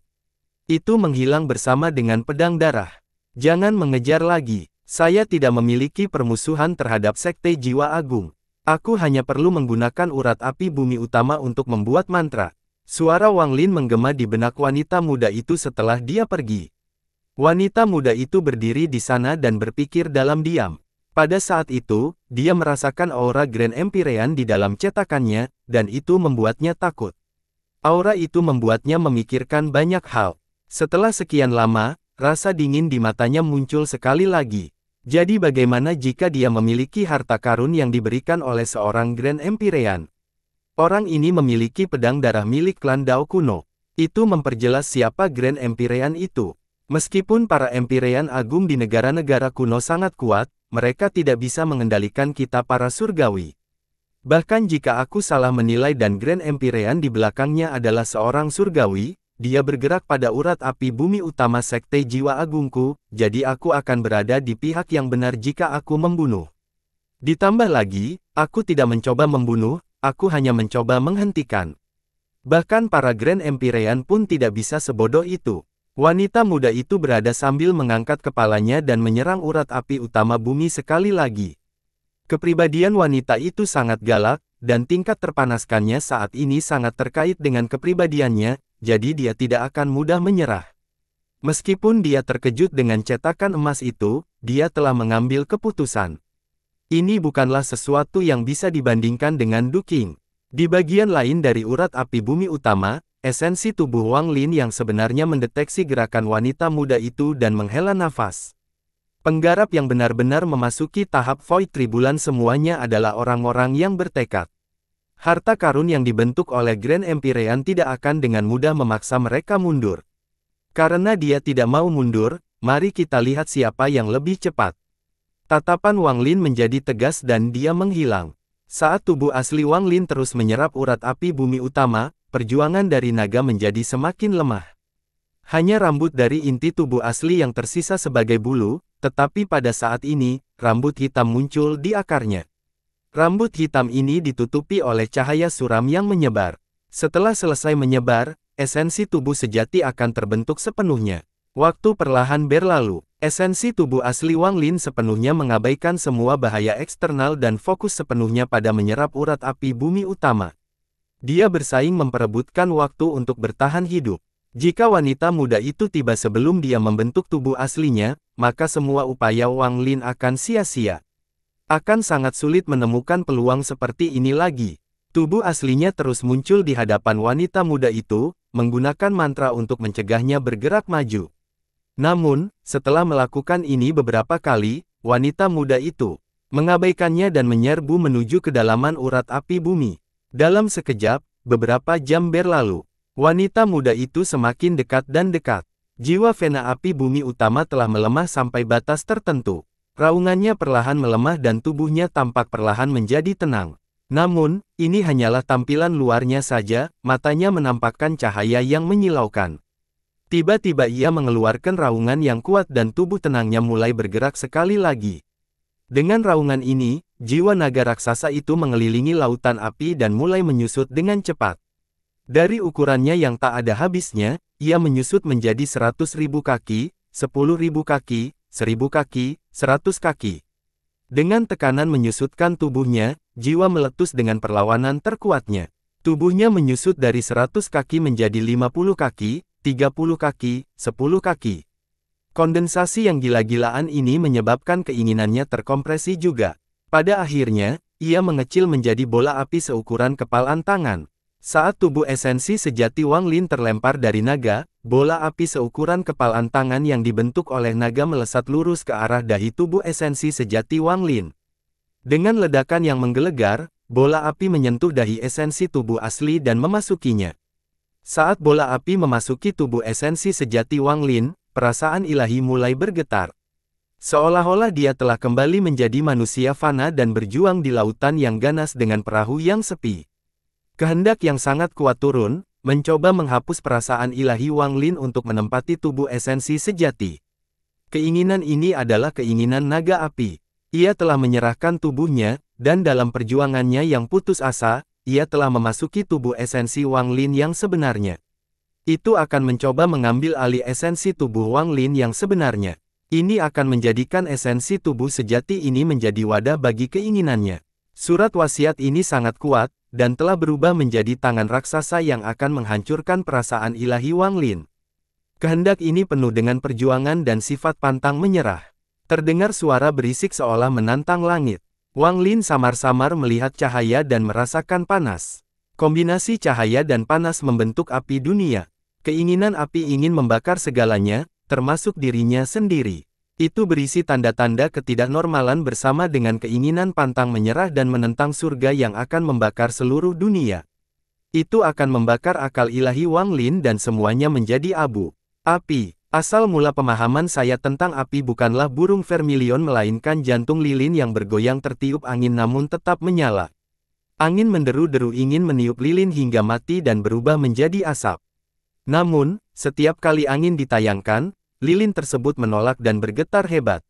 Itu menghilang bersama dengan pedang darah. Jangan mengejar lagi. Saya tidak memiliki permusuhan terhadap sekte jiwa agung. Aku hanya perlu menggunakan urat api bumi utama untuk membuat mantra. Suara Wang Lin menggema di benak wanita muda itu setelah dia pergi. Wanita muda itu berdiri di sana dan berpikir dalam diam. Pada saat itu, dia merasakan aura Grand Empyrean di dalam cetakannya, dan itu membuatnya takut. Aura itu membuatnya memikirkan banyak hal. Setelah sekian lama, rasa dingin di matanya muncul sekali lagi. Jadi bagaimana jika dia memiliki harta karun yang diberikan oleh seorang Grand Empyrean? Orang ini memiliki pedang darah milik klan Dao kuno. Itu memperjelas siapa Grand Empyrean itu. Meskipun para empirean agung di negara-negara kuno sangat kuat, mereka tidak bisa mengendalikan kita para surgawi. Bahkan jika aku salah menilai dan Grand Empirean di belakangnya adalah seorang surgawi, dia bergerak pada urat api bumi utama sekte jiwa agungku, jadi aku akan berada di pihak yang benar jika aku membunuh. Ditambah lagi, aku tidak mencoba membunuh, aku hanya mencoba menghentikan. Bahkan para Grand Empirean pun tidak bisa sebodoh itu. Wanita muda itu berada sambil mengangkat kepalanya dan menyerang urat api utama bumi sekali lagi. Kepribadian wanita itu sangat galak, dan tingkat terpanaskannya saat ini sangat terkait dengan kepribadiannya, jadi dia tidak akan mudah menyerah. Meskipun dia terkejut dengan cetakan emas itu, dia telah mengambil keputusan. Ini bukanlah sesuatu yang bisa dibandingkan dengan duking. Di bagian lain dari urat api bumi utama, Esensi tubuh Wang Lin yang sebenarnya mendeteksi gerakan wanita muda itu dan menghela nafas. Penggarap yang benar-benar memasuki tahap void tribulan semuanya adalah orang-orang yang bertekad. Harta karun yang dibentuk oleh Grand Empyrean tidak akan dengan mudah memaksa mereka mundur. Karena dia tidak mau mundur, mari kita lihat siapa yang lebih cepat. Tatapan Wang Lin menjadi tegas dan dia menghilang. Saat tubuh asli Wang Lin terus menyerap urat api bumi utama, perjuangan dari naga menjadi semakin lemah. Hanya rambut dari inti tubuh asli yang tersisa sebagai bulu, tetapi pada saat ini, rambut hitam muncul di akarnya. Rambut hitam ini ditutupi oleh cahaya suram yang menyebar. Setelah selesai menyebar, esensi tubuh sejati akan terbentuk sepenuhnya. Waktu perlahan berlalu, esensi tubuh asli Wang Lin sepenuhnya mengabaikan semua bahaya eksternal dan fokus sepenuhnya pada menyerap urat api bumi utama. Dia bersaing memperebutkan waktu untuk bertahan hidup. Jika wanita muda itu tiba sebelum dia membentuk tubuh aslinya, maka semua upaya Wang Lin akan sia-sia. Akan sangat sulit menemukan peluang seperti ini lagi. Tubuh aslinya terus muncul di hadapan wanita muda itu, menggunakan mantra untuk mencegahnya bergerak maju. Namun, setelah melakukan ini beberapa kali, wanita muda itu mengabaikannya dan menyerbu menuju kedalaman urat api bumi. Dalam sekejap, beberapa jam berlalu, wanita muda itu semakin dekat dan dekat. Jiwa vena api bumi utama telah melemah sampai batas tertentu. Raungannya perlahan melemah dan tubuhnya tampak perlahan menjadi tenang. Namun, ini hanyalah tampilan luarnya saja, matanya menampakkan cahaya yang menyilaukan. Tiba-tiba ia mengeluarkan raungan yang kuat dan tubuh tenangnya mulai bergerak sekali lagi. Dengan raungan ini, jiwa naga raksasa itu mengelilingi lautan api dan mulai menyusut dengan cepat. Dari ukurannya yang tak ada habisnya, ia menyusut menjadi seratus ribu kaki, sepuluh ribu kaki, seribu kaki, seratus kaki. Dengan tekanan menyusutkan tubuhnya, jiwa meletus dengan perlawanan terkuatnya. Tubuhnya menyusut dari seratus kaki menjadi lima puluh kaki, tiga puluh kaki, sepuluh kaki. Kondensasi yang gila-gilaan ini menyebabkan keinginannya terkompresi juga. Pada akhirnya, ia mengecil menjadi bola api seukuran kepalan tangan. Saat tubuh esensi sejati Wang Lin terlempar dari naga, bola api seukuran kepalan tangan yang dibentuk oleh naga melesat lurus ke arah dahi tubuh esensi sejati Wang Lin. Dengan ledakan yang menggelegar, bola api menyentuh dahi esensi tubuh asli dan memasukinya. Saat bola api memasuki tubuh esensi sejati Wang Lin, perasaan ilahi mulai bergetar. Seolah-olah dia telah kembali menjadi manusia fana dan berjuang di lautan yang ganas dengan perahu yang sepi. Kehendak yang sangat kuat turun, mencoba menghapus perasaan ilahi Wang Lin untuk menempati tubuh esensi sejati. Keinginan ini adalah keinginan naga api. Ia telah menyerahkan tubuhnya, dan dalam perjuangannya yang putus asa, ia telah memasuki tubuh esensi Wang Lin yang sebenarnya. Itu akan mencoba mengambil alih esensi tubuh Wang Lin yang sebenarnya. Ini akan menjadikan esensi tubuh sejati ini menjadi wadah bagi keinginannya. Surat wasiat ini sangat kuat, dan telah berubah menjadi tangan raksasa yang akan menghancurkan perasaan ilahi Wang Lin. Kehendak ini penuh dengan perjuangan dan sifat pantang menyerah. Terdengar suara berisik seolah menantang langit. Wang Lin samar-samar melihat cahaya dan merasakan panas. Kombinasi cahaya dan panas membentuk api dunia. Keinginan api ingin membakar segalanya, termasuk dirinya sendiri. Itu berisi tanda-tanda ketidaknormalan bersama dengan keinginan pantang menyerah dan menentang surga yang akan membakar seluruh dunia. Itu akan membakar akal ilahi Wang Lin dan semuanya menjadi abu. Api, asal mula pemahaman saya tentang api bukanlah burung vermilion melainkan jantung lilin yang bergoyang tertiup angin namun tetap menyala. Angin menderu-deru ingin meniup lilin hingga mati dan berubah menjadi asap. Namun, setiap kali angin ditayangkan, lilin tersebut menolak dan bergetar hebat.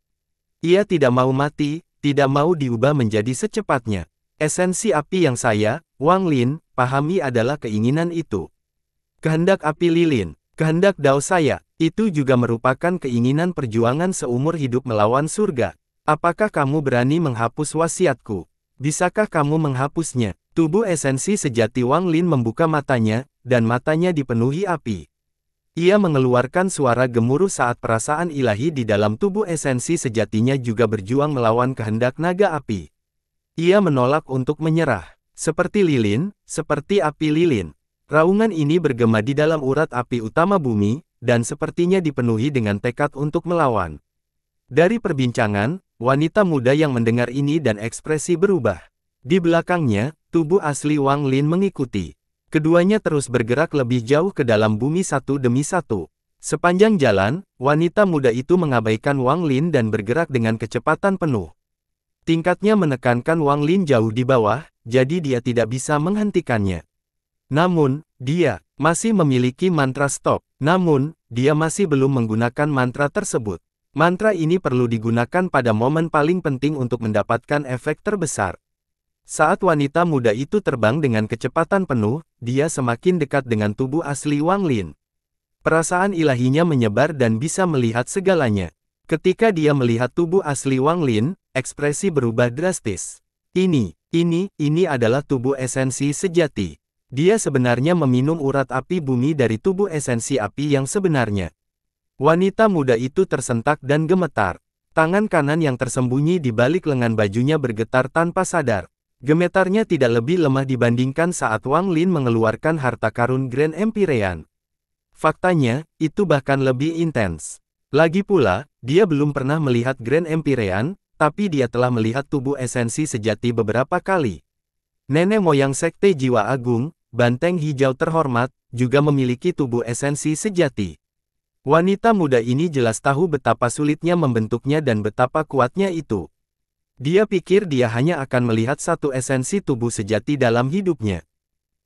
Ia tidak mau mati, tidak mau diubah menjadi secepatnya. Esensi api yang saya, Wang Lin, pahami adalah keinginan itu. Kehendak api lilin, kehendak dao saya, itu juga merupakan keinginan perjuangan seumur hidup melawan surga. Apakah kamu berani menghapus wasiatku? Bisakah kamu menghapusnya? Tubuh esensi sejati Wang Lin membuka matanya, dan matanya dipenuhi api. Ia mengeluarkan suara gemuruh saat perasaan ilahi di dalam tubuh esensi sejatinya juga berjuang melawan kehendak naga api. Ia menolak untuk menyerah. Seperti lilin, seperti api lilin. Raungan ini bergema di dalam urat api utama bumi, dan sepertinya dipenuhi dengan tekad untuk melawan. Dari perbincangan, wanita muda yang mendengar ini dan ekspresi berubah. Di belakangnya, tubuh asli Wang Lin mengikuti. Keduanya terus bergerak lebih jauh ke dalam bumi satu demi satu. Sepanjang jalan, wanita muda itu mengabaikan Wang Lin dan bergerak dengan kecepatan penuh. Tingkatnya menekankan Wang Lin jauh di bawah, jadi dia tidak bisa menghentikannya. Namun, dia masih memiliki mantra stop. Namun, dia masih belum menggunakan mantra tersebut. Mantra ini perlu digunakan pada momen paling penting untuk mendapatkan efek terbesar. Saat wanita muda itu terbang dengan kecepatan penuh, dia semakin dekat dengan tubuh asli Wang Lin. Perasaan ilahinya menyebar dan bisa melihat segalanya. Ketika dia melihat tubuh asli Wang Lin, ekspresi berubah drastis. Ini, ini, ini adalah tubuh esensi sejati. Dia sebenarnya meminum urat api bumi dari tubuh esensi api yang sebenarnya. Wanita muda itu tersentak dan gemetar. Tangan kanan yang tersembunyi di balik lengan bajunya bergetar tanpa sadar. Gemetarnya tidak lebih lemah dibandingkan saat Wang Lin mengeluarkan harta karun Grand Empyrean. Faktanya, itu bahkan lebih intens. Lagi pula, dia belum pernah melihat Grand Empyrean, tapi dia telah melihat tubuh esensi sejati beberapa kali. Nenek moyang Sekte Jiwa Agung, Banteng Hijau Terhormat, juga memiliki tubuh esensi sejati. Wanita muda ini jelas tahu betapa sulitnya membentuknya dan betapa kuatnya itu. Dia pikir dia hanya akan melihat satu esensi tubuh sejati dalam hidupnya.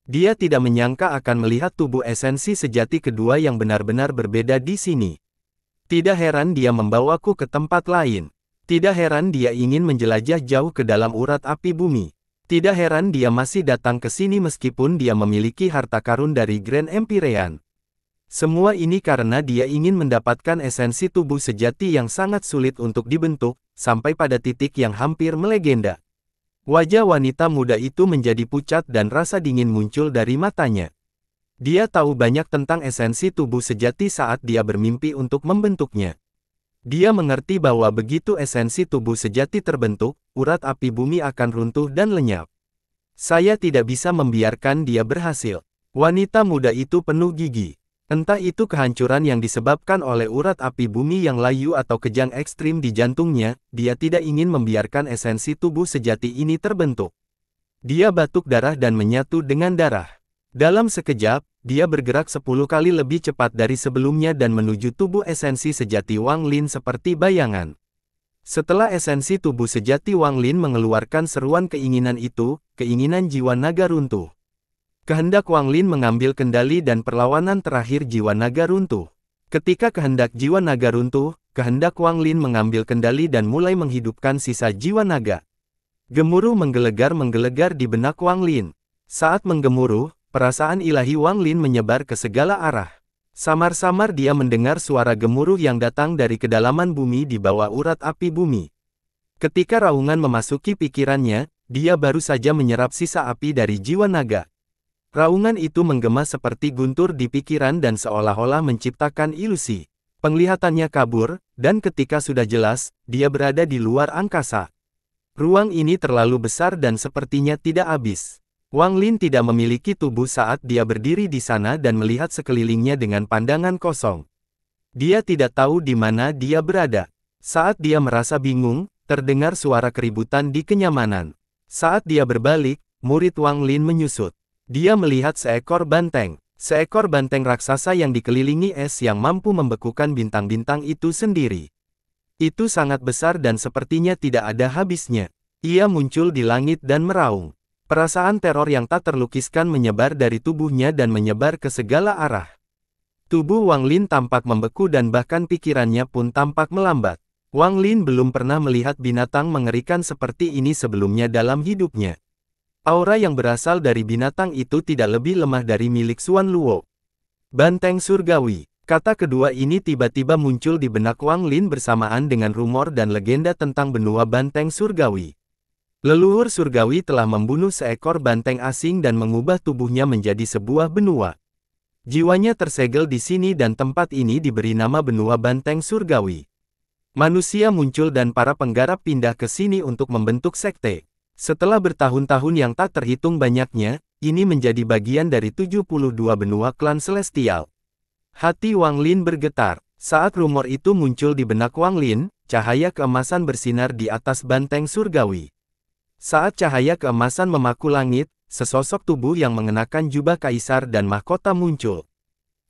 Dia tidak menyangka akan melihat tubuh esensi sejati kedua yang benar-benar berbeda di sini. Tidak heran dia membawaku ke tempat lain. Tidak heran dia ingin menjelajah jauh ke dalam urat api bumi. Tidak heran dia masih datang ke sini meskipun dia memiliki harta karun dari Grand Empyrean. Semua ini karena dia ingin mendapatkan esensi tubuh sejati yang sangat sulit untuk dibentuk, sampai pada titik yang hampir melegenda. Wajah wanita muda itu menjadi pucat dan rasa dingin muncul dari matanya. Dia tahu banyak tentang esensi tubuh sejati saat dia bermimpi untuk membentuknya. Dia mengerti bahwa begitu esensi tubuh sejati terbentuk, urat api bumi akan runtuh dan lenyap. Saya tidak bisa membiarkan dia berhasil. Wanita muda itu penuh gigi. Entah itu kehancuran yang disebabkan oleh urat api bumi yang layu atau kejang ekstrim di jantungnya, dia tidak ingin membiarkan esensi tubuh sejati ini terbentuk. Dia batuk darah dan menyatu dengan darah. Dalam sekejap, dia bergerak sepuluh kali lebih cepat dari sebelumnya dan menuju tubuh esensi sejati Wang Lin seperti bayangan. Setelah esensi tubuh sejati Wang Lin mengeluarkan seruan keinginan itu, keinginan jiwa naga runtuh. Kehendak Wang Lin mengambil kendali dan perlawanan terakhir jiwa naga runtuh. Ketika kehendak jiwa naga runtuh, kehendak Wang Lin mengambil kendali dan mulai menghidupkan sisa jiwa naga. Gemuruh menggelegar-menggelegar di benak Wang Lin. Saat menggemuruh, perasaan ilahi Wang Lin menyebar ke segala arah. Samar-samar dia mendengar suara gemuruh yang datang dari kedalaman bumi di bawah urat api bumi. Ketika raungan memasuki pikirannya, dia baru saja menyerap sisa api dari jiwa naga. Raungan itu menggema seperti guntur di pikiran dan seolah-olah menciptakan ilusi. Penglihatannya kabur, dan ketika sudah jelas, dia berada di luar angkasa. Ruang ini terlalu besar dan sepertinya tidak habis. Wang Lin tidak memiliki tubuh saat dia berdiri di sana dan melihat sekelilingnya dengan pandangan kosong. Dia tidak tahu di mana dia berada. Saat dia merasa bingung, terdengar suara keributan di kenyamanan. Saat dia berbalik, murid Wang Lin menyusut. Dia melihat seekor banteng. Seekor banteng raksasa yang dikelilingi es yang mampu membekukan bintang-bintang itu sendiri. Itu sangat besar dan sepertinya tidak ada habisnya. Ia muncul di langit dan meraung. Perasaan teror yang tak terlukiskan menyebar dari tubuhnya dan menyebar ke segala arah. Tubuh Wang Lin tampak membeku dan bahkan pikirannya pun tampak melambat. Wang Lin belum pernah melihat binatang mengerikan seperti ini sebelumnya dalam hidupnya. Aura yang berasal dari binatang itu tidak lebih lemah dari milik Suan Luo. Banteng surgawi. Kata kedua ini tiba-tiba muncul di benak Wang Lin bersamaan dengan rumor dan legenda tentang benua banteng surgawi. Leluhur surgawi telah membunuh seekor banteng asing dan mengubah tubuhnya menjadi sebuah benua. Jiwanya tersegel di sini dan tempat ini diberi nama benua banteng surgawi. Manusia muncul dan para penggarap pindah ke sini untuk membentuk sekte. Setelah bertahun-tahun yang tak terhitung banyaknya, ini menjadi bagian dari 72 benua klan Celestial. Hati Wang Lin bergetar. Saat rumor itu muncul di benak Wang Lin, cahaya keemasan bersinar di atas banteng surgawi. Saat cahaya keemasan memaku langit, sesosok tubuh yang mengenakan jubah kaisar dan mahkota muncul.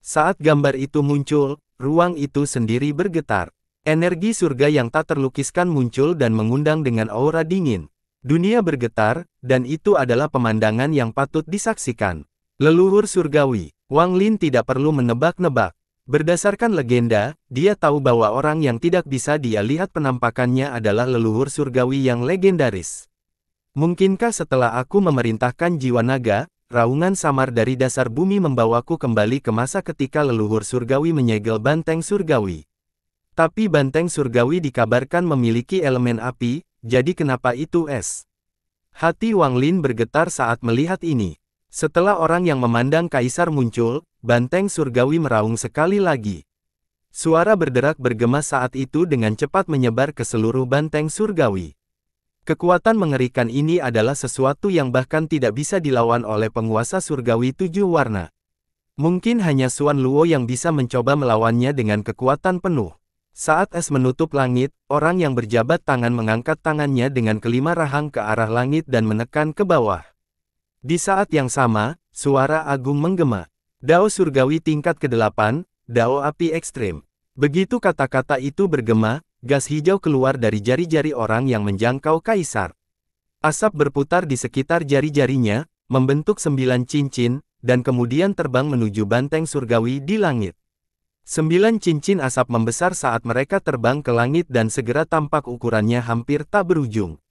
Saat gambar itu muncul, ruang itu sendiri bergetar. Energi surga yang tak terlukiskan muncul dan mengundang dengan aura dingin. Dunia bergetar, dan itu adalah pemandangan yang patut disaksikan. Leluhur surgawi, Wang Lin tidak perlu menebak-nebak. Berdasarkan legenda, dia tahu bahwa orang yang tidak bisa dia lihat penampakannya adalah leluhur surgawi yang legendaris. Mungkinkah setelah aku memerintahkan jiwa naga, raungan samar dari dasar bumi membawaku kembali ke masa ketika leluhur surgawi menyegel banteng surgawi? Tapi banteng surgawi dikabarkan memiliki elemen api, jadi kenapa itu es? Hati Wang Lin bergetar saat melihat ini. Setelah orang yang memandang kaisar muncul, banteng surgawi meraung sekali lagi. Suara berderak bergema saat itu dengan cepat menyebar ke seluruh banteng surgawi. Kekuatan mengerikan ini adalah sesuatu yang bahkan tidak bisa dilawan oleh penguasa surgawi tujuh warna. Mungkin hanya Suan Luo yang bisa mencoba melawannya dengan kekuatan penuh. Saat es menutup langit, orang yang berjabat tangan mengangkat tangannya dengan kelima rahang ke arah langit dan menekan ke bawah. Di saat yang sama, suara agung menggema. Dao surgawi tingkat ke-8, Dao api ekstrim. Begitu kata-kata itu bergema, gas hijau keluar dari jari-jari orang yang menjangkau kaisar. Asap berputar di sekitar jari-jarinya, membentuk sembilan cincin, dan kemudian terbang menuju banteng surgawi di langit. Sembilan cincin asap membesar saat mereka terbang ke langit dan segera tampak ukurannya hampir tak berujung.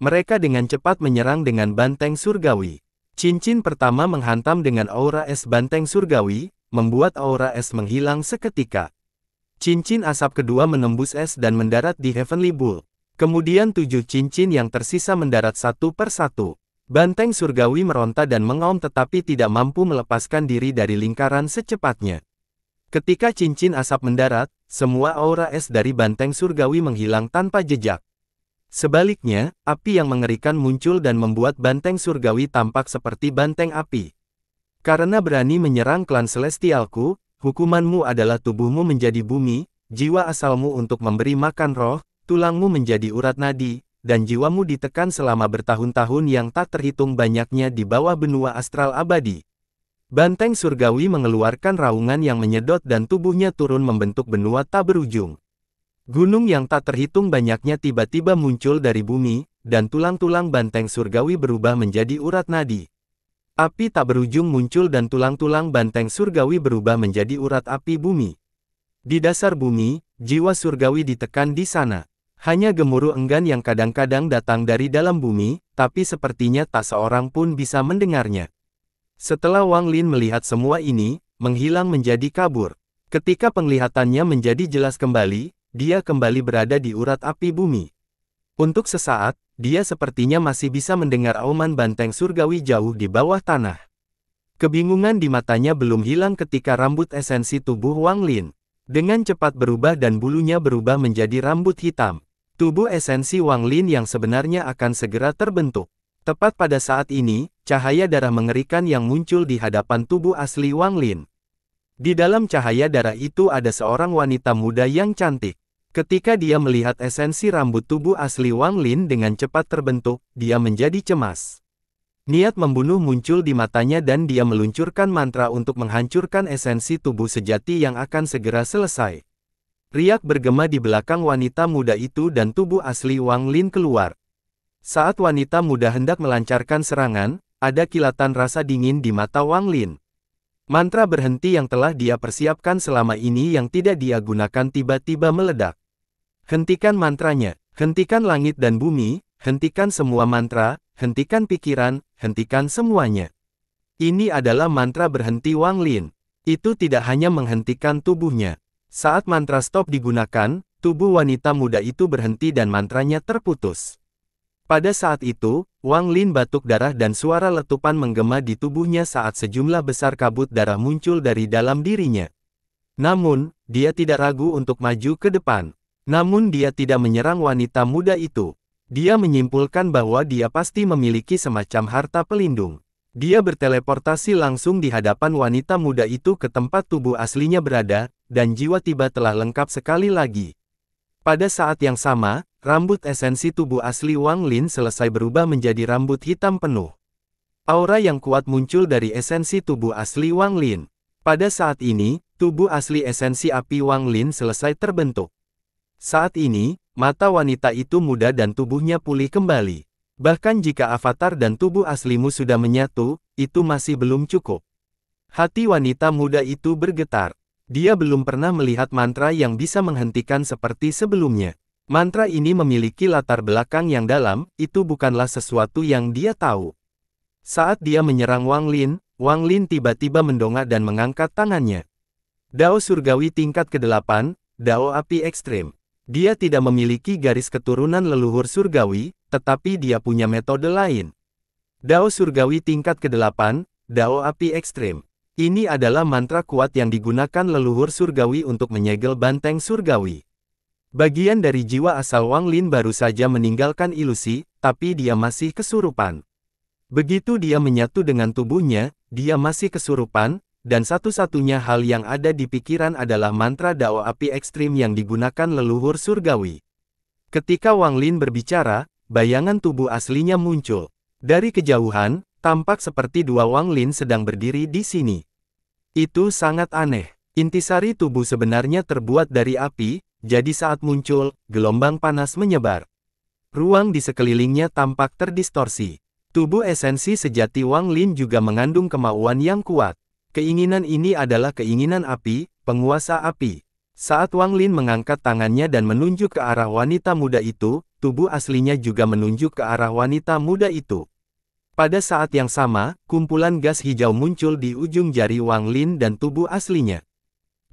Mereka dengan cepat menyerang dengan banteng surgawi. Cincin pertama menghantam dengan aura es banteng surgawi, membuat aura es menghilang seketika. Cincin asap kedua menembus es dan mendarat di Heavenly Bull. Kemudian tujuh cincin yang tersisa mendarat satu per satu. Banteng surgawi meronta dan mengaum tetapi tidak mampu melepaskan diri dari lingkaran secepatnya. Ketika cincin asap mendarat, semua aura es dari banteng surgawi menghilang tanpa jejak. Sebaliknya, api yang mengerikan muncul dan membuat banteng surgawi tampak seperti banteng api. Karena berani menyerang klan celestialku, hukumanmu adalah tubuhmu menjadi bumi, jiwa asalmu untuk memberi makan roh, tulangmu menjadi urat nadi, dan jiwamu ditekan selama bertahun-tahun yang tak terhitung banyaknya di bawah benua astral abadi. Banteng surgawi mengeluarkan raungan yang menyedot dan tubuhnya turun membentuk benua tak berujung. Gunung yang tak terhitung banyaknya tiba-tiba muncul dari bumi, dan tulang-tulang banteng surgawi berubah menjadi urat nadi. Api tak berujung muncul dan tulang-tulang banteng surgawi berubah menjadi urat api bumi. Di dasar bumi, jiwa surgawi ditekan di sana. Hanya gemuruh enggan yang kadang-kadang datang dari dalam bumi, tapi sepertinya tak seorang pun bisa mendengarnya. Setelah Wang Lin melihat semua ini, menghilang menjadi kabur. Ketika penglihatannya menjadi jelas kembali, dia kembali berada di urat api bumi. Untuk sesaat, dia sepertinya masih bisa mendengar auman banteng surgawi jauh di bawah tanah. Kebingungan di matanya belum hilang ketika rambut esensi tubuh Wang Lin. Dengan cepat berubah dan bulunya berubah menjadi rambut hitam. Tubuh esensi Wang Lin yang sebenarnya akan segera terbentuk. Tepat pada saat ini, cahaya darah mengerikan yang muncul di hadapan tubuh asli Wang Lin. Di dalam cahaya darah itu ada seorang wanita muda yang cantik. Ketika dia melihat esensi rambut tubuh asli Wang Lin dengan cepat terbentuk, dia menjadi cemas. Niat membunuh muncul di matanya dan dia meluncurkan mantra untuk menghancurkan esensi tubuh sejati yang akan segera selesai. Riak bergema di belakang wanita muda itu dan tubuh asli Wang Lin keluar, saat wanita muda hendak melancarkan serangan, ada kilatan rasa dingin di mata Wang Lin. Mantra berhenti yang telah dia persiapkan selama ini yang tidak dia gunakan tiba-tiba meledak. Hentikan mantranya, hentikan langit dan bumi, hentikan semua mantra, hentikan pikiran, hentikan semuanya. Ini adalah mantra berhenti Wang Lin. Itu tidak hanya menghentikan tubuhnya. Saat mantra stop digunakan, tubuh wanita muda itu berhenti dan mantranya terputus. Pada saat itu, Wang Lin batuk darah dan suara letupan menggema di tubuhnya saat sejumlah besar kabut darah muncul dari dalam dirinya. Namun, dia tidak ragu untuk maju ke depan. Namun dia tidak menyerang wanita muda itu. Dia menyimpulkan bahwa dia pasti memiliki semacam harta pelindung. Dia berteleportasi langsung di hadapan wanita muda itu ke tempat tubuh aslinya berada, dan jiwa tiba telah lengkap sekali lagi. Pada saat yang sama, Rambut esensi tubuh asli Wang Lin selesai berubah menjadi rambut hitam penuh. Aura yang kuat muncul dari esensi tubuh asli Wang Lin. Pada saat ini, tubuh asli esensi api Wang Lin selesai terbentuk. Saat ini, mata wanita itu muda dan tubuhnya pulih kembali. Bahkan jika avatar dan tubuh aslimu sudah menyatu, itu masih belum cukup. Hati wanita muda itu bergetar. Dia belum pernah melihat mantra yang bisa menghentikan seperti sebelumnya. Mantra ini memiliki latar belakang yang dalam, itu bukanlah sesuatu yang dia tahu. Saat dia menyerang Wang Lin, Wang Lin tiba-tiba mendongak dan mengangkat tangannya. Dao Surgawi tingkat ke-8, Dao Api Ekstrim. Dia tidak memiliki garis keturunan leluhur surgawi, tetapi dia punya metode lain. Dao Surgawi tingkat ke-8, Dao Api Ekstrim. Ini adalah mantra kuat yang digunakan leluhur surgawi untuk menyegel banteng surgawi. Bagian dari jiwa asal Wang Lin baru saja meninggalkan ilusi, tapi dia masih kesurupan. Begitu dia menyatu dengan tubuhnya, dia masih kesurupan, dan satu-satunya hal yang ada di pikiran adalah mantra Dao api ekstrim yang digunakan leluhur surgawi. Ketika Wang Lin berbicara, bayangan tubuh aslinya muncul. Dari kejauhan, tampak seperti dua Wang Lin sedang berdiri di sini. Itu sangat aneh. Intisari tubuh sebenarnya terbuat dari api, jadi saat muncul, gelombang panas menyebar. Ruang di sekelilingnya tampak terdistorsi. Tubuh esensi sejati Wang Lin juga mengandung kemauan yang kuat. Keinginan ini adalah keinginan api, penguasa api. Saat Wang Lin mengangkat tangannya dan menunjuk ke arah wanita muda itu, tubuh aslinya juga menunjuk ke arah wanita muda itu. Pada saat yang sama, kumpulan gas hijau muncul di ujung jari Wang Lin dan tubuh aslinya.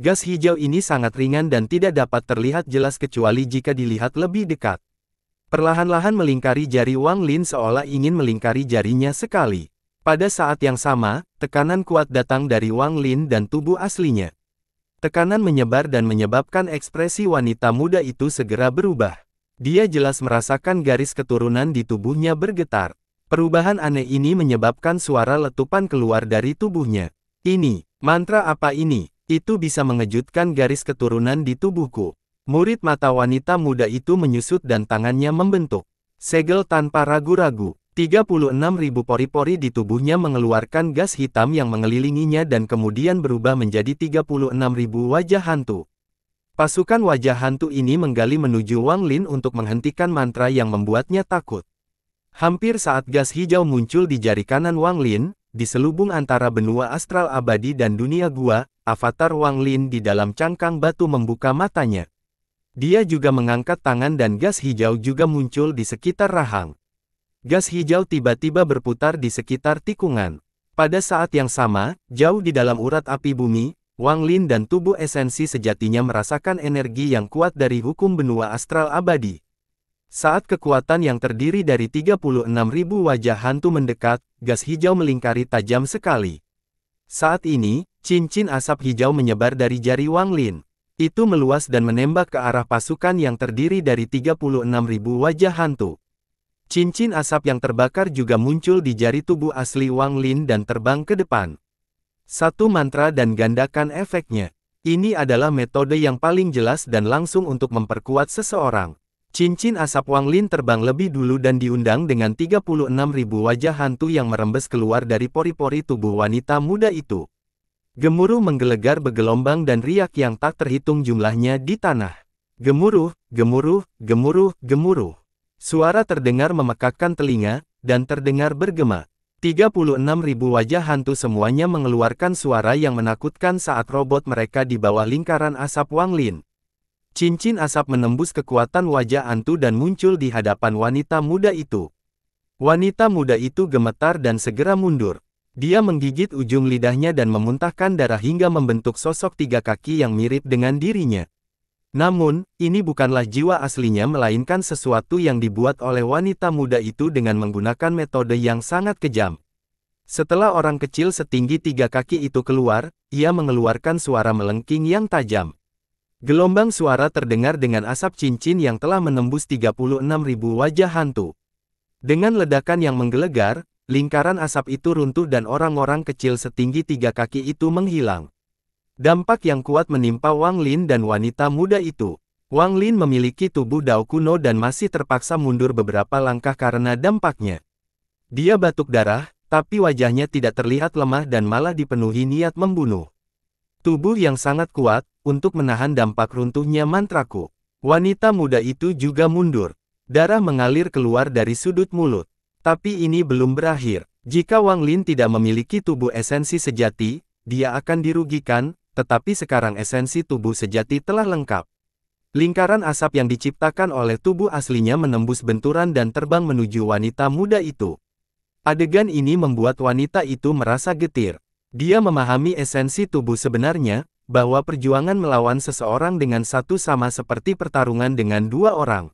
Gas hijau ini sangat ringan dan tidak dapat terlihat jelas kecuali jika dilihat lebih dekat. Perlahan-lahan melingkari jari Wang Lin seolah ingin melingkari jarinya sekali. Pada saat yang sama, tekanan kuat datang dari Wang Lin dan tubuh aslinya. Tekanan menyebar dan menyebabkan ekspresi wanita muda itu segera berubah. Dia jelas merasakan garis keturunan di tubuhnya bergetar. Perubahan aneh ini menyebabkan suara letupan keluar dari tubuhnya. Ini, mantra apa ini? Itu bisa mengejutkan garis keturunan di tubuhku. Murid mata wanita muda itu menyusut dan tangannya membentuk. Segel tanpa ragu-ragu. ribu pori-pori di tubuhnya mengeluarkan gas hitam yang mengelilinginya dan kemudian berubah menjadi 36.000 wajah hantu. Pasukan wajah hantu ini menggali menuju Wang Lin untuk menghentikan mantra yang membuatnya takut. Hampir saat gas hijau muncul di jari kanan Wang Lin, di selubung antara benua astral abadi dan dunia gua, avatar Wang Lin di dalam cangkang batu membuka matanya. Dia juga mengangkat tangan dan gas hijau juga muncul di sekitar rahang. Gas hijau tiba-tiba berputar di sekitar tikungan. Pada saat yang sama, jauh di dalam urat api bumi, Wang Lin dan tubuh esensi sejatinya merasakan energi yang kuat dari hukum benua astral abadi. Saat kekuatan yang terdiri dari 36.000 wajah hantu mendekat, gas hijau melingkari tajam sekali. Saat ini, cincin asap hijau menyebar dari jari Wang Lin. Itu meluas dan menembak ke arah pasukan yang terdiri dari 36.000 wajah hantu. Cincin asap yang terbakar juga muncul di jari tubuh asli Wang Lin dan terbang ke depan. Satu mantra dan gandakan efeknya. Ini adalah metode yang paling jelas dan langsung untuk memperkuat seseorang. Cincin asap Wang Lin terbang lebih dulu dan diundang dengan 36.000 wajah hantu yang merembes keluar dari pori-pori tubuh wanita muda itu. Gemuruh menggelegar bergelombang dan riak yang tak terhitung jumlahnya di tanah. Gemuruh, gemuruh, gemuruh, gemuruh. Suara terdengar memekakkan telinga, dan terdengar bergema. 36.000 wajah hantu semuanya mengeluarkan suara yang menakutkan saat robot mereka di bawah lingkaran asap Wang Lin. Cincin asap menembus kekuatan wajah antu dan muncul di hadapan wanita muda itu. Wanita muda itu gemetar dan segera mundur. Dia menggigit ujung lidahnya dan memuntahkan darah hingga membentuk sosok tiga kaki yang mirip dengan dirinya. Namun, ini bukanlah jiwa aslinya melainkan sesuatu yang dibuat oleh wanita muda itu dengan menggunakan metode yang sangat kejam. Setelah orang kecil setinggi tiga kaki itu keluar, ia mengeluarkan suara melengking yang tajam. Gelombang suara terdengar dengan asap cincin yang telah menembus 36.000 wajah hantu. Dengan ledakan yang menggelegar, lingkaran asap itu runtuh dan orang-orang kecil setinggi tiga kaki itu menghilang. Dampak yang kuat menimpa Wang Lin dan wanita muda itu. Wang Lin memiliki tubuh dao kuno dan masih terpaksa mundur beberapa langkah karena dampaknya. Dia batuk darah, tapi wajahnya tidak terlihat lemah dan malah dipenuhi niat membunuh. Tubuh yang sangat kuat, untuk menahan dampak runtuhnya mantraku. Wanita muda itu juga mundur. Darah mengalir keluar dari sudut mulut. Tapi ini belum berakhir. Jika Wang Lin tidak memiliki tubuh esensi sejati, dia akan dirugikan, tetapi sekarang esensi tubuh sejati telah lengkap. Lingkaran asap yang diciptakan oleh tubuh aslinya menembus benturan dan terbang menuju wanita muda itu. Adegan ini membuat wanita itu merasa getir. Dia memahami esensi tubuh sebenarnya, bahwa perjuangan melawan seseorang dengan satu sama seperti pertarungan dengan dua orang.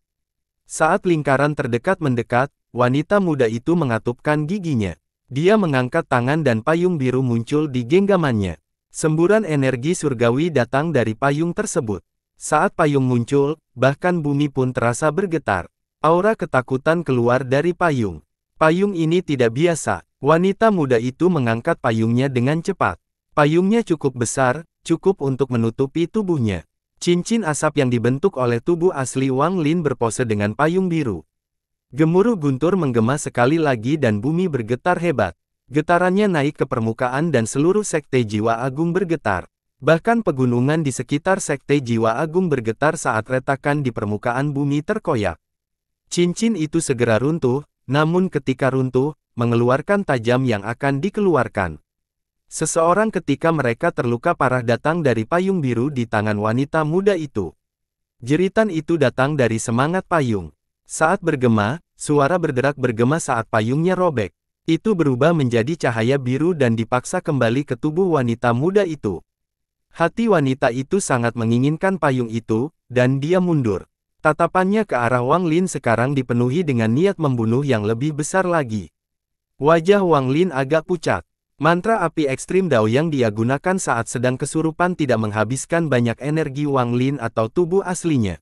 Saat lingkaran terdekat mendekat, wanita muda itu mengatupkan giginya. Dia mengangkat tangan dan payung biru muncul di genggamannya. Semburan energi surgawi datang dari payung tersebut. Saat payung muncul, bahkan bumi pun terasa bergetar. Aura ketakutan keluar dari payung. Payung ini tidak biasa, Wanita muda itu mengangkat payungnya dengan cepat. Payungnya cukup besar, cukup untuk menutupi tubuhnya. Cincin asap yang dibentuk oleh tubuh asli Wang Lin berpose dengan payung biru. Gemuruh guntur menggema sekali lagi dan bumi bergetar hebat. Getarannya naik ke permukaan dan seluruh sekte jiwa agung bergetar. Bahkan pegunungan di sekitar sekte jiwa agung bergetar saat retakan di permukaan bumi terkoyak. Cincin itu segera runtuh, namun ketika runtuh, mengeluarkan tajam yang akan dikeluarkan. Seseorang ketika mereka terluka parah datang dari payung biru di tangan wanita muda itu. Jeritan itu datang dari semangat payung. Saat bergema, suara berderak bergema saat payungnya robek. Itu berubah menjadi cahaya biru dan dipaksa kembali ke tubuh wanita muda itu. Hati wanita itu sangat menginginkan payung itu, dan dia mundur. Tatapannya ke arah Wang Lin sekarang dipenuhi dengan niat membunuh yang lebih besar lagi. Wajah Wang Lin agak pucat. Mantra api ekstrim Dao yang dia gunakan saat sedang kesurupan tidak menghabiskan banyak energi Wang Lin atau tubuh aslinya.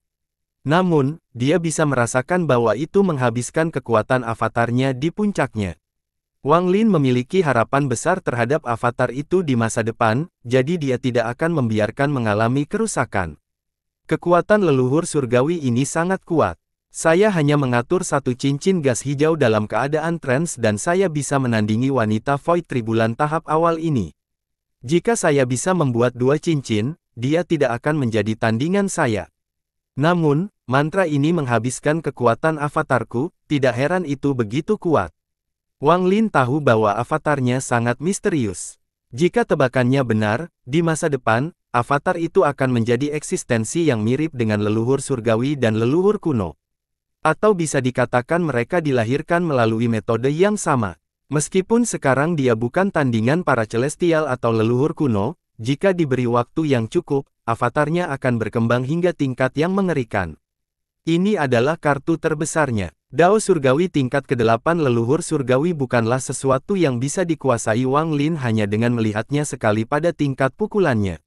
Namun, dia bisa merasakan bahwa itu menghabiskan kekuatan avatarnya di puncaknya. Wang Lin memiliki harapan besar terhadap avatar itu di masa depan, jadi dia tidak akan membiarkan mengalami kerusakan. Kekuatan leluhur surgawi ini sangat kuat. Saya hanya mengatur satu cincin gas hijau dalam keadaan trans dan saya bisa menandingi wanita void tribulan tahap awal ini. Jika saya bisa membuat dua cincin, dia tidak akan menjadi tandingan saya. Namun, mantra ini menghabiskan kekuatan avatarku, tidak heran itu begitu kuat. Wang Lin tahu bahwa avatarnya sangat misterius. Jika tebakannya benar, di masa depan, avatar itu akan menjadi eksistensi yang mirip dengan leluhur surgawi dan leluhur kuno. Atau bisa dikatakan mereka dilahirkan melalui metode yang sama. Meskipun sekarang dia bukan tandingan para celestial atau leluhur kuno, jika diberi waktu yang cukup, avatarnya akan berkembang hingga tingkat yang mengerikan. Ini adalah kartu terbesarnya. Dao Surgawi tingkat ke-8 leluhur surgawi bukanlah sesuatu yang bisa dikuasai Wang Lin hanya dengan melihatnya sekali pada tingkat pukulannya.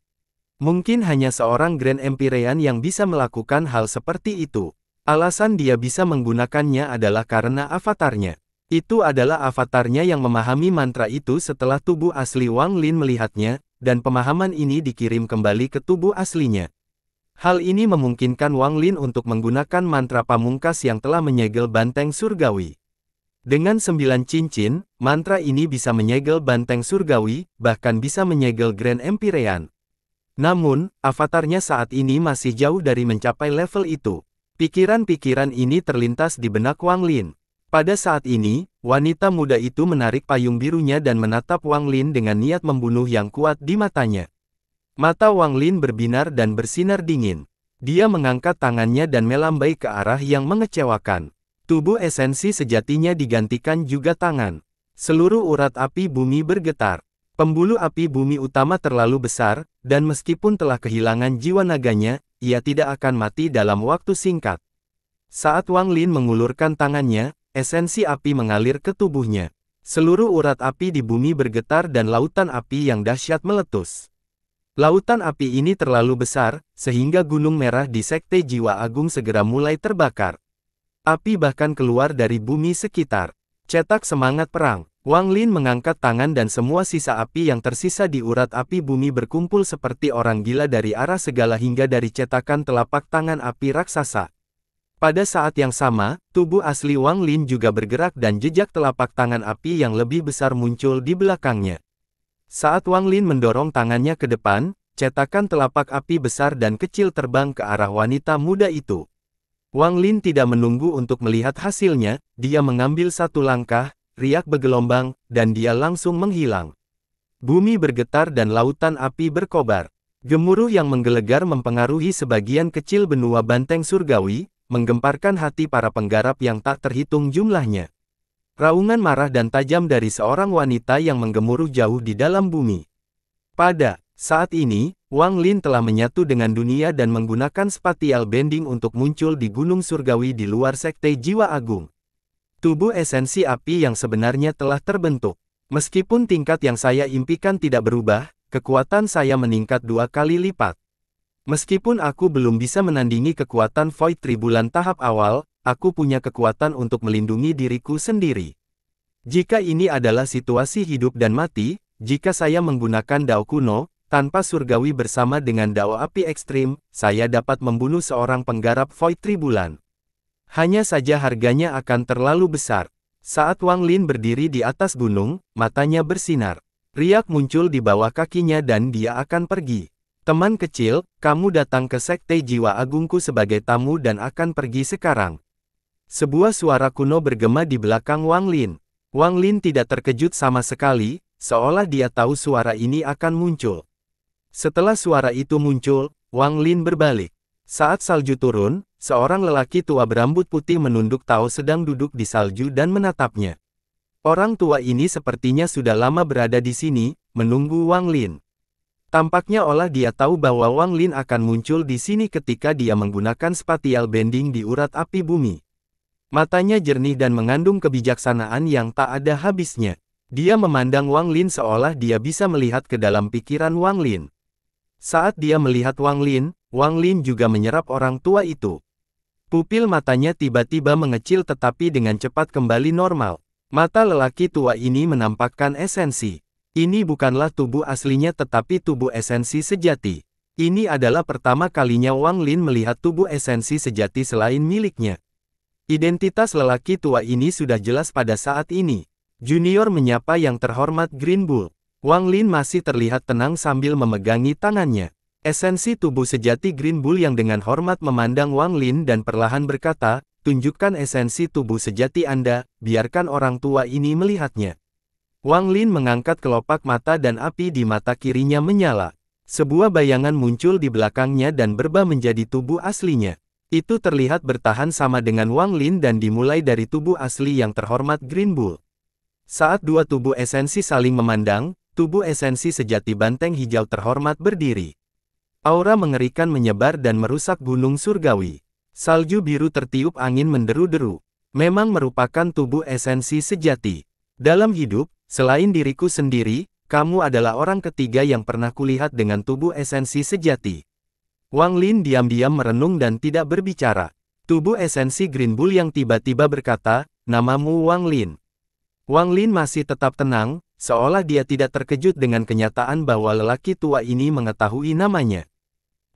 Mungkin hanya seorang Grand Empyrean yang bisa melakukan hal seperti itu. Alasan dia bisa menggunakannya adalah karena avatarnya. Itu adalah avatarnya yang memahami mantra itu setelah tubuh asli Wang Lin melihatnya, dan pemahaman ini dikirim kembali ke tubuh aslinya. Hal ini memungkinkan Wang Lin untuk menggunakan mantra pamungkas yang telah menyegel banteng surgawi. Dengan sembilan cincin, mantra ini bisa menyegel banteng surgawi, bahkan bisa menyegel Grand Empyrean. Namun, avatarnya saat ini masih jauh dari mencapai level itu. Pikiran-pikiran ini terlintas di benak Wang Lin. Pada saat ini, wanita muda itu menarik payung birunya dan menatap Wang Lin dengan niat membunuh yang kuat di matanya. Mata Wang Lin berbinar dan bersinar dingin. Dia mengangkat tangannya dan melambai ke arah yang mengecewakan. Tubuh esensi sejatinya digantikan juga tangan. Seluruh urat api bumi bergetar. Pembuluh api bumi utama terlalu besar, dan meskipun telah kehilangan jiwa naganya, ia tidak akan mati dalam waktu singkat. Saat Wang Lin mengulurkan tangannya, esensi api mengalir ke tubuhnya. Seluruh urat api di bumi bergetar dan lautan api yang dahsyat meletus. Lautan api ini terlalu besar, sehingga gunung merah di Sekte Jiwa Agung segera mulai terbakar. Api bahkan keluar dari bumi sekitar. Cetak semangat perang. Wang Lin mengangkat tangan dan semua sisa api yang tersisa di urat api bumi berkumpul seperti orang gila dari arah segala hingga dari cetakan telapak tangan api raksasa. Pada saat yang sama, tubuh asli Wang Lin juga bergerak dan jejak telapak tangan api yang lebih besar muncul di belakangnya. Saat Wang Lin mendorong tangannya ke depan, cetakan telapak api besar dan kecil terbang ke arah wanita muda itu. Wang Lin tidak menunggu untuk melihat hasilnya, dia mengambil satu langkah, riak bergelombang, dan dia langsung menghilang. Bumi bergetar dan lautan api berkobar. Gemuruh yang menggelegar mempengaruhi sebagian kecil benua banteng surgawi, menggemparkan hati para penggarap yang tak terhitung jumlahnya. Raungan marah dan tajam dari seorang wanita yang menggemuruh jauh di dalam bumi. Pada saat ini, Wang Lin telah menyatu dengan dunia dan menggunakan spatial bending untuk muncul di Gunung Surgawi di luar Sekte Jiwa Agung. Tubuh esensi api yang sebenarnya telah terbentuk. Meskipun tingkat yang saya impikan tidak berubah, kekuatan saya meningkat dua kali lipat. Meskipun aku belum bisa menandingi kekuatan Void Tribulan tahap awal, aku punya kekuatan untuk melindungi diriku sendiri. Jika ini adalah situasi hidup dan mati, jika saya menggunakan Dao kuno, tanpa surgawi bersama dengan Dao api ekstrim, saya dapat membunuh seorang penggarap Void Tribulan. Hanya saja harganya akan terlalu besar. Saat Wang Lin berdiri di atas gunung, matanya bersinar. Riak muncul di bawah kakinya dan dia akan pergi. Teman kecil, kamu datang ke Sekte Jiwa Agungku sebagai tamu dan akan pergi sekarang. Sebuah suara kuno bergema di belakang Wang Lin. Wang Lin tidak terkejut sama sekali, seolah dia tahu suara ini akan muncul. Setelah suara itu muncul, Wang Lin berbalik. Saat salju turun, Seorang lelaki tua berambut putih menunduk tahu sedang duduk di salju dan menatapnya. Orang tua ini sepertinya sudah lama berada di sini, menunggu Wang Lin. Tampaknya olah dia tahu bahwa Wang Lin akan muncul di sini ketika dia menggunakan spatial bending di urat api bumi. Matanya jernih dan mengandung kebijaksanaan yang tak ada habisnya. Dia memandang Wang Lin seolah dia bisa melihat ke dalam pikiran Wang Lin. Saat dia melihat Wang Lin, Wang Lin juga menyerap orang tua itu. Pupil matanya tiba-tiba mengecil tetapi dengan cepat kembali normal. Mata lelaki tua ini menampakkan esensi. Ini bukanlah tubuh aslinya tetapi tubuh esensi sejati. Ini adalah pertama kalinya Wang Lin melihat tubuh esensi sejati selain miliknya. Identitas lelaki tua ini sudah jelas pada saat ini. Junior menyapa yang terhormat Green Bull. Wang Lin masih terlihat tenang sambil memegangi tangannya. Esensi tubuh sejati Green Bull yang dengan hormat memandang Wang Lin dan perlahan berkata, tunjukkan esensi tubuh sejati Anda, biarkan orang tua ini melihatnya. Wang Lin mengangkat kelopak mata dan api di mata kirinya menyala. Sebuah bayangan muncul di belakangnya dan berubah menjadi tubuh aslinya. Itu terlihat bertahan sama dengan Wang Lin dan dimulai dari tubuh asli yang terhormat Green Bull. Saat dua tubuh esensi saling memandang, tubuh esensi sejati banteng hijau terhormat berdiri. Aura mengerikan menyebar dan merusak gunung surgawi. Salju biru tertiup angin menderu-deru. Memang merupakan tubuh esensi sejati. Dalam hidup, selain diriku sendiri, kamu adalah orang ketiga yang pernah kulihat dengan tubuh esensi sejati. Wang Lin diam-diam merenung dan tidak berbicara. Tubuh esensi Green Bull yang tiba-tiba berkata, namamu Wang Lin. Wang Lin masih tetap tenang, seolah dia tidak terkejut dengan kenyataan bahwa lelaki tua ini mengetahui namanya.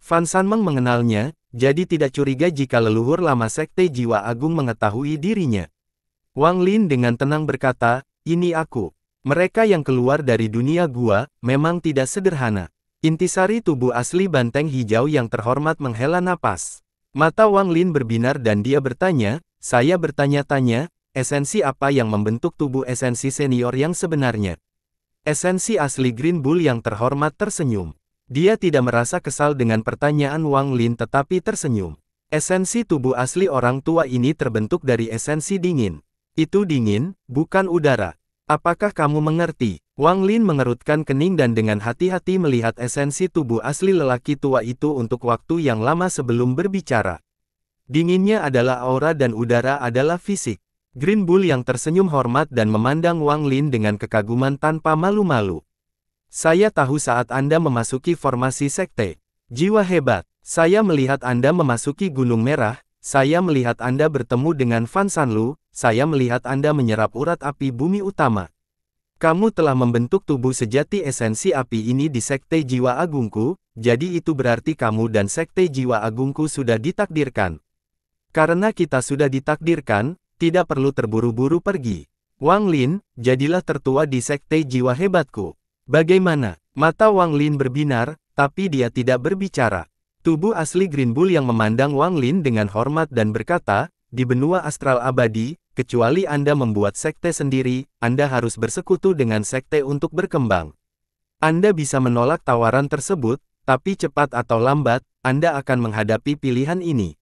Fan Sanmeng mengenalnya, jadi tidak curiga jika leluhur lama Sekte Jiwa Agung mengetahui dirinya. Wang Lin dengan tenang berkata, ini aku. Mereka yang keluar dari dunia gua, memang tidak sederhana. Intisari tubuh asli banteng hijau yang terhormat menghela napas. Mata Wang Lin berbinar dan dia bertanya, saya bertanya-tanya, esensi apa yang membentuk tubuh esensi senior yang sebenarnya? Esensi asli Green Bull yang terhormat tersenyum. Dia tidak merasa kesal dengan pertanyaan Wang Lin tetapi tersenyum. Esensi tubuh asli orang tua ini terbentuk dari esensi dingin. Itu dingin, bukan udara. Apakah kamu mengerti? Wang Lin mengerutkan kening dan dengan hati-hati melihat esensi tubuh asli lelaki tua itu untuk waktu yang lama sebelum berbicara. Dinginnya adalah aura dan udara adalah fisik. Green Bull yang tersenyum hormat dan memandang Wang Lin dengan kekaguman tanpa malu-malu. Saya tahu saat Anda memasuki formasi sekte. Jiwa hebat. Saya melihat Anda memasuki Gunung Merah, saya melihat Anda bertemu dengan Van Sanlu, saya melihat Anda menyerap urat api bumi utama. Kamu telah membentuk tubuh sejati esensi api ini di Sekte Jiwa Agungku, jadi itu berarti kamu dan Sekte Jiwa Agungku sudah ditakdirkan. Karena kita sudah ditakdirkan, tidak perlu terburu-buru pergi. Wang Lin, jadilah tertua di Sekte Jiwa Hebatku. Bagaimana? Mata Wang Lin berbinar, tapi dia tidak berbicara. Tubuh asli Green Bull yang memandang Wang Lin dengan hormat dan berkata, di benua astral abadi, kecuali Anda membuat sekte sendiri, Anda harus bersekutu dengan sekte untuk berkembang. Anda bisa menolak tawaran tersebut, tapi cepat atau lambat, Anda akan menghadapi pilihan ini.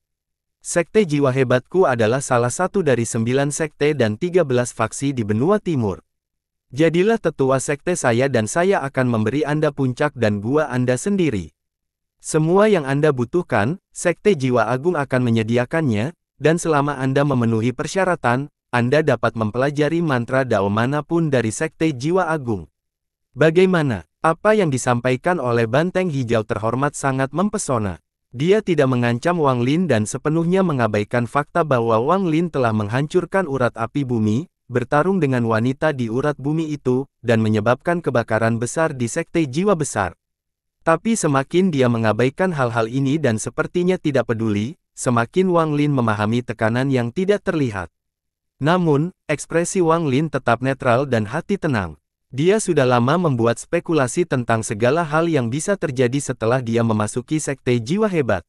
Sekte jiwa hebatku adalah salah satu dari sembilan sekte dan tiga belas faksi di benua timur. Jadilah tetua sekte saya dan saya akan memberi Anda puncak dan gua Anda sendiri. Semua yang Anda butuhkan, sekte jiwa agung akan menyediakannya, dan selama Anda memenuhi persyaratan, Anda dapat mempelajari mantra dao manapun dari sekte jiwa agung. Bagaimana? Apa yang disampaikan oleh banteng hijau terhormat sangat mempesona. Dia tidak mengancam Wang Lin dan sepenuhnya mengabaikan fakta bahwa Wang Lin telah menghancurkan urat api bumi, bertarung dengan wanita di urat bumi itu, dan menyebabkan kebakaran besar di sekte jiwa besar. Tapi semakin dia mengabaikan hal-hal ini dan sepertinya tidak peduli, semakin Wang Lin memahami tekanan yang tidak terlihat. Namun, ekspresi Wang Lin tetap netral dan hati tenang. Dia sudah lama membuat spekulasi tentang segala hal yang bisa terjadi setelah dia memasuki sekte jiwa hebat.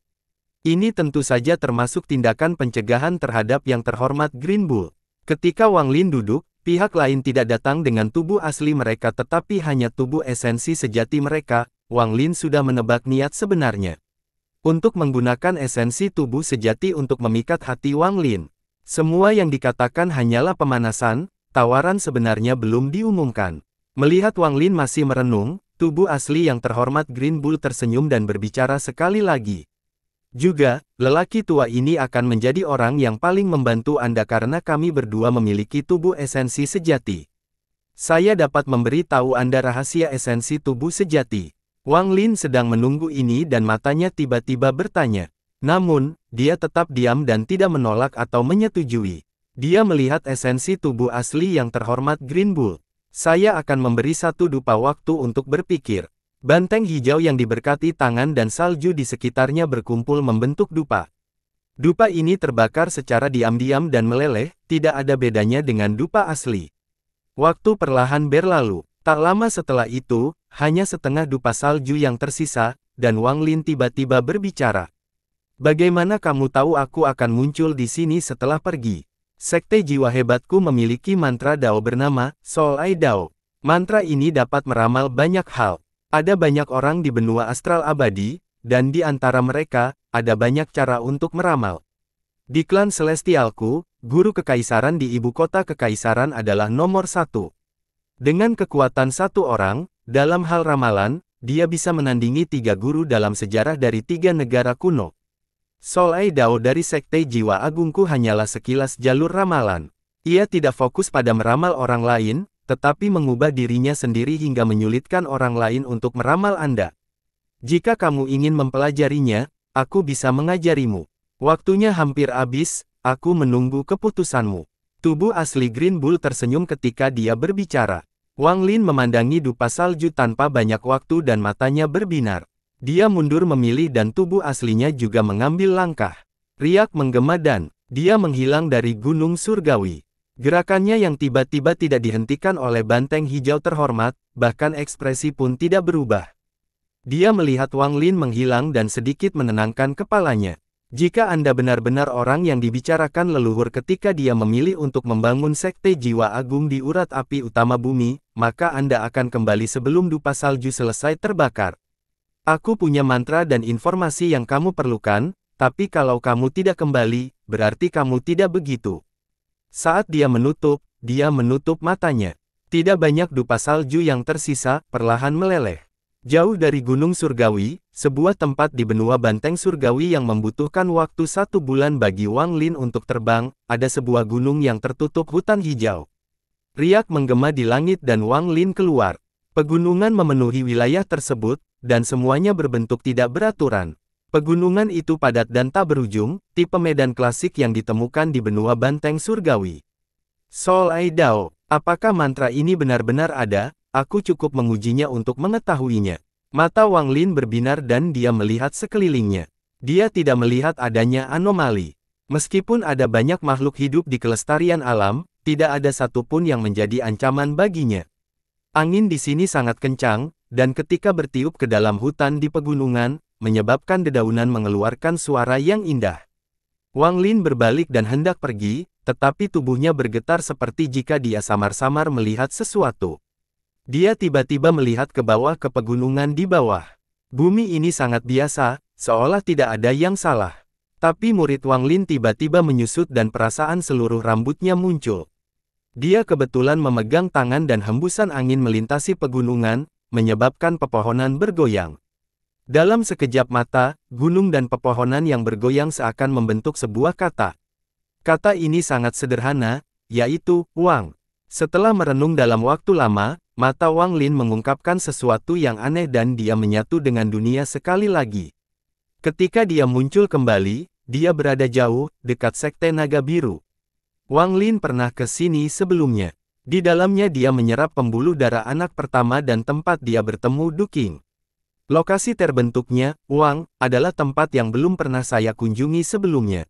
Ini tentu saja termasuk tindakan pencegahan terhadap yang terhormat Green Bull. Ketika Wang Lin duduk, pihak lain tidak datang dengan tubuh asli mereka tetapi hanya tubuh esensi sejati mereka, Wang Lin sudah menebak niat sebenarnya. Untuk menggunakan esensi tubuh sejati untuk memikat hati Wang Lin. Semua yang dikatakan hanyalah pemanasan, tawaran sebenarnya belum diumumkan. Melihat Wang Lin masih merenung, tubuh asli yang terhormat Green Bull tersenyum dan berbicara sekali lagi. Juga, lelaki tua ini akan menjadi orang yang paling membantu Anda karena kami berdua memiliki tubuh esensi sejati. Saya dapat memberi tahu Anda rahasia esensi tubuh sejati. Wang Lin sedang menunggu ini dan matanya tiba-tiba bertanya. Namun, dia tetap diam dan tidak menolak atau menyetujui. Dia melihat esensi tubuh asli yang terhormat Green Bull. Saya akan memberi satu dupa waktu untuk berpikir. Banteng hijau yang diberkati tangan dan salju di sekitarnya berkumpul membentuk dupa. Dupa ini terbakar secara diam-diam dan meleleh, tidak ada bedanya dengan dupa asli. Waktu perlahan berlalu, tak lama setelah itu, hanya setengah dupa salju yang tersisa, dan Wang Lin tiba-tiba berbicara. Bagaimana kamu tahu aku akan muncul di sini setelah pergi? Sekte jiwa hebatku memiliki mantra Dao bernama, Sol Ai Dao. Mantra ini dapat meramal banyak hal. Ada banyak orang di benua astral abadi, dan di antara mereka, ada banyak cara untuk meramal. Di klan Celestialku, guru kekaisaran di ibu kota kekaisaran adalah nomor satu. Dengan kekuatan satu orang, dalam hal ramalan, dia bisa menandingi tiga guru dalam sejarah dari tiga negara kuno. Solai Dao dari Sekte Jiwa Agungku hanyalah sekilas jalur ramalan. Ia tidak fokus pada meramal orang lain, tetapi mengubah dirinya sendiri hingga menyulitkan orang lain untuk meramal Anda. Jika kamu ingin mempelajarinya, aku bisa mengajarimu. Waktunya hampir habis, aku menunggu keputusanmu. Tubuh asli Green Bull tersenyum ketika dia berbicara. Wang Lin memandangi dupa salju tanpa banyak waktu dan matanya berbinar. Dia mundur memilih dan tubuh aslinya juga mengambil langkah. Riak menggema dan dia menghilang dari gunung surgawi. Gerakannya yang tiba-tiba tidak dihentikan oleh banteng hijau terhormat, bahkan ekspresi pun tidak berubah. Dia melihat Wang Lin menghilang dan sedikit menenangkan kepalanya. Jika Anda benar-benar orang yang dibicarakan leluhur ketika dia memilih untuk membangun sekte jiwa agung di urat api utama bumi, maka Anda akan kembali sebelum dupa salju selesai terbakar. Aku punya mantra dan informasi yang kamu perlukan, tapi kalau kamu tidak kembali, berarti kamu tidak begitu. Saat dia menutup, dia menutup matanya. Tidak banyak dupa salju yang tersisa, perlahan meleleh. Jauh dari Gunung Surgawi, sebuah tempat di benua banteng surgawi yang membutuhkan waktu satu bulan bagi Wang Lin untuk terbang, ada sebuah gunung yang tertutup hutan hijau. Riak menggema di langit dan Wang Lin keluar. Pegunungan memenuhi wilayah tersebut, dan semuanya berbentuk tidak beraturan. Pegunungan itu padat dan tak berujung, tipe medan klasik yang ditemukan di benua banteng surgawi. Sol Aidao, apakah mantra ini benar-benar ada? Aku cukup mengujinya untuk mengetahuinya. Mata Wang Lin berbinar dan dia melihat sekelilingnya. Dia tidak melihat adanya anomali. Meskipun ada banyak makhluk hidup di kelestarian alam, tidak ada satupun yang menjadi ancaman baginya. Angin di sini sangat kencang, dan ketika bertiup ke dalam hutan di pegunungan, menyebabkan dedaunan mengeluarkan suara yang indah. Wang Lin berbalik dan hendak pergi, tetapi tubuhnya bergetar seperti jika dia samar-samar melihat sesuatu. Dia tiba-tiba melihat ke bawah ke pegunungan di bawah. Bumi ini sangat biasa, seolah tidak ada yang salah. Tapi murid Wang Lin tiba-tiba menyusut dan perasaan seluruh rambutnya muncul. Dia kebetulan memegang tangan dan hembusan angin melintasi pegunungan, menyebabkan pepohonan bergoyang. Dalam sekejap mata, gunung dan pepohonan yang bergoyang seakan membentuk sebuah kata. Kata ini sangat sederhana, yaitu Wang. Setelah merenung dalam waktu lama, mata Wang Lin mengungkapkan sesuatu yang aneh dan dia menyatu dengan dunia sekali lagi. Ketika dia muncul kembali, dia berada jauh, dekat Sekte Naga Biru. Wang Lin pernah ke sini sebelumnya. Di dalamnya dia menyerap pembuluh darah anak pertama dan tempat dia bertemu Duking. Lokasi terbentuknya, uang, adalah tempat yang belum pernah saya kunjungi sebelumnya.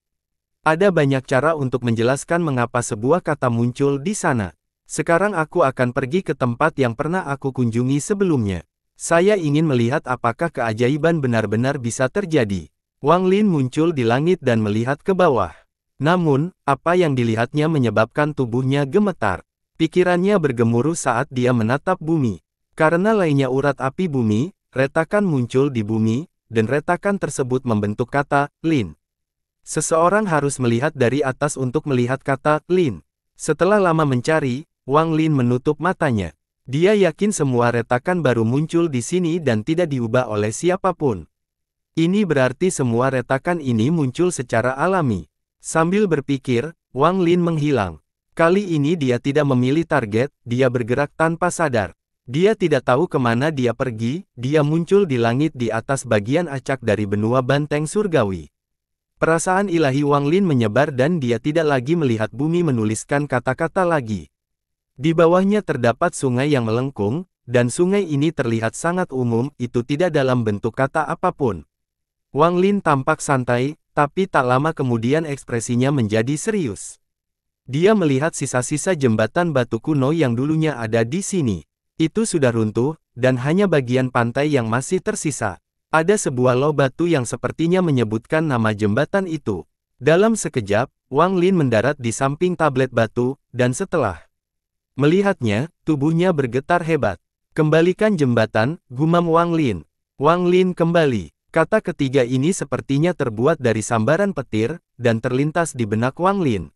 Ada banyak cara untuk menjelaskan mengapa sebuah kata muncul di sana. Sekarang aku akan pergi ke tempat yang pernah aku kunjungi sebelumnya. Saya ingin melihat apakah keajaiban benar-benar bisa terjadi. Wang Lin muncul di langit dan melihat ke bawah. Namun, apa yang dilihatnya menyebabkan tubuhnya gemetar. Pikirannya bergemuruh saat dia menatap bumi. Karena lainnya urat api bumi, Retakan muncul di bumi, dan retakan tersebut membentuk kata, Lin. Seseorang harus melihat dari atas untuk melihat kata, Lin. Setelah lama mencari, Wang Lin menutup matanya. Dia yakin semua retakan baru muncul di sini dan tidak diubah oleh siapapun. Ini berarti semua retakan ini muncul secara alami. Sambil berpikir, Wang Lin menghilang. Kali ini dia tidak memilih target, dia bergerak tanpa sadar. Dia tidak tahu kemana dia pergi, dia muncul di langit di atas bagian acak dari benua banteng surgawi. Perasaan ilahi Wang Lin menyebar dan dia tidak lagi melihat bumi menuliskan kata-kata lagi. Di bawahnya terdapat sungai yang melengkung, dan sungai ini terlihat sangat umum, itu tidak dalam bentuk kata apapun. Wang Lin tampak santai, tapi tak lama kemudian ekspresinya menjadi serius. Dia melihat sisa-sisa jembatan batu kuno yang dulunya ada di sini. Itu sudah runtuh, dan hanya bagian pantai yang masih tersisa. Ada sebuah lo batu yang sepertinya menyebutkan nama jembatan itu. Dalam sekejap, Wang Lin mendarat di samping tablet batu, dan setelah melihatnya, tubuhnya bergetar hebat. Kembalikan jembatan, gumam Wang Lin. Wang Lin kembali. Kata ketiga ini sepertinya terbuat dari sambaran petir, dan terlintas di benak Wang Lin.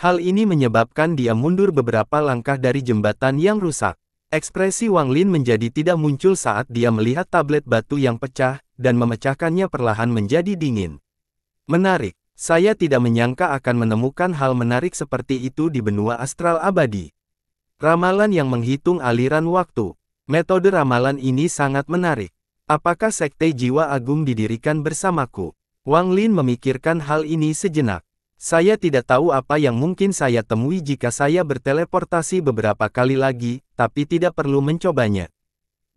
Hal ini menyebabkan dia mundur beberapa langkah dari jembatan yang rusak. Ekspresi Wang Lin menjadi tidak muncul saat dia melihat tablet batu yang pecah, dan memecahkannya perlahan menjadi dingin. Menarik, saya tidak menyangka akan menemukan hal menarik seperti itu di benua astral abadi. Ramalan yang menghitung aliran waktu. Metode ramalan ini sangat menarik. Apakah sekte jiwa agung didirikan bersamaku? Wang Lin memikirkan hal ini sejenak. Saya tidak tahu apa yang mungkin saya temui jika saya berteleportasi beberapa kali lagi, tapi tidak perlu mencobanya.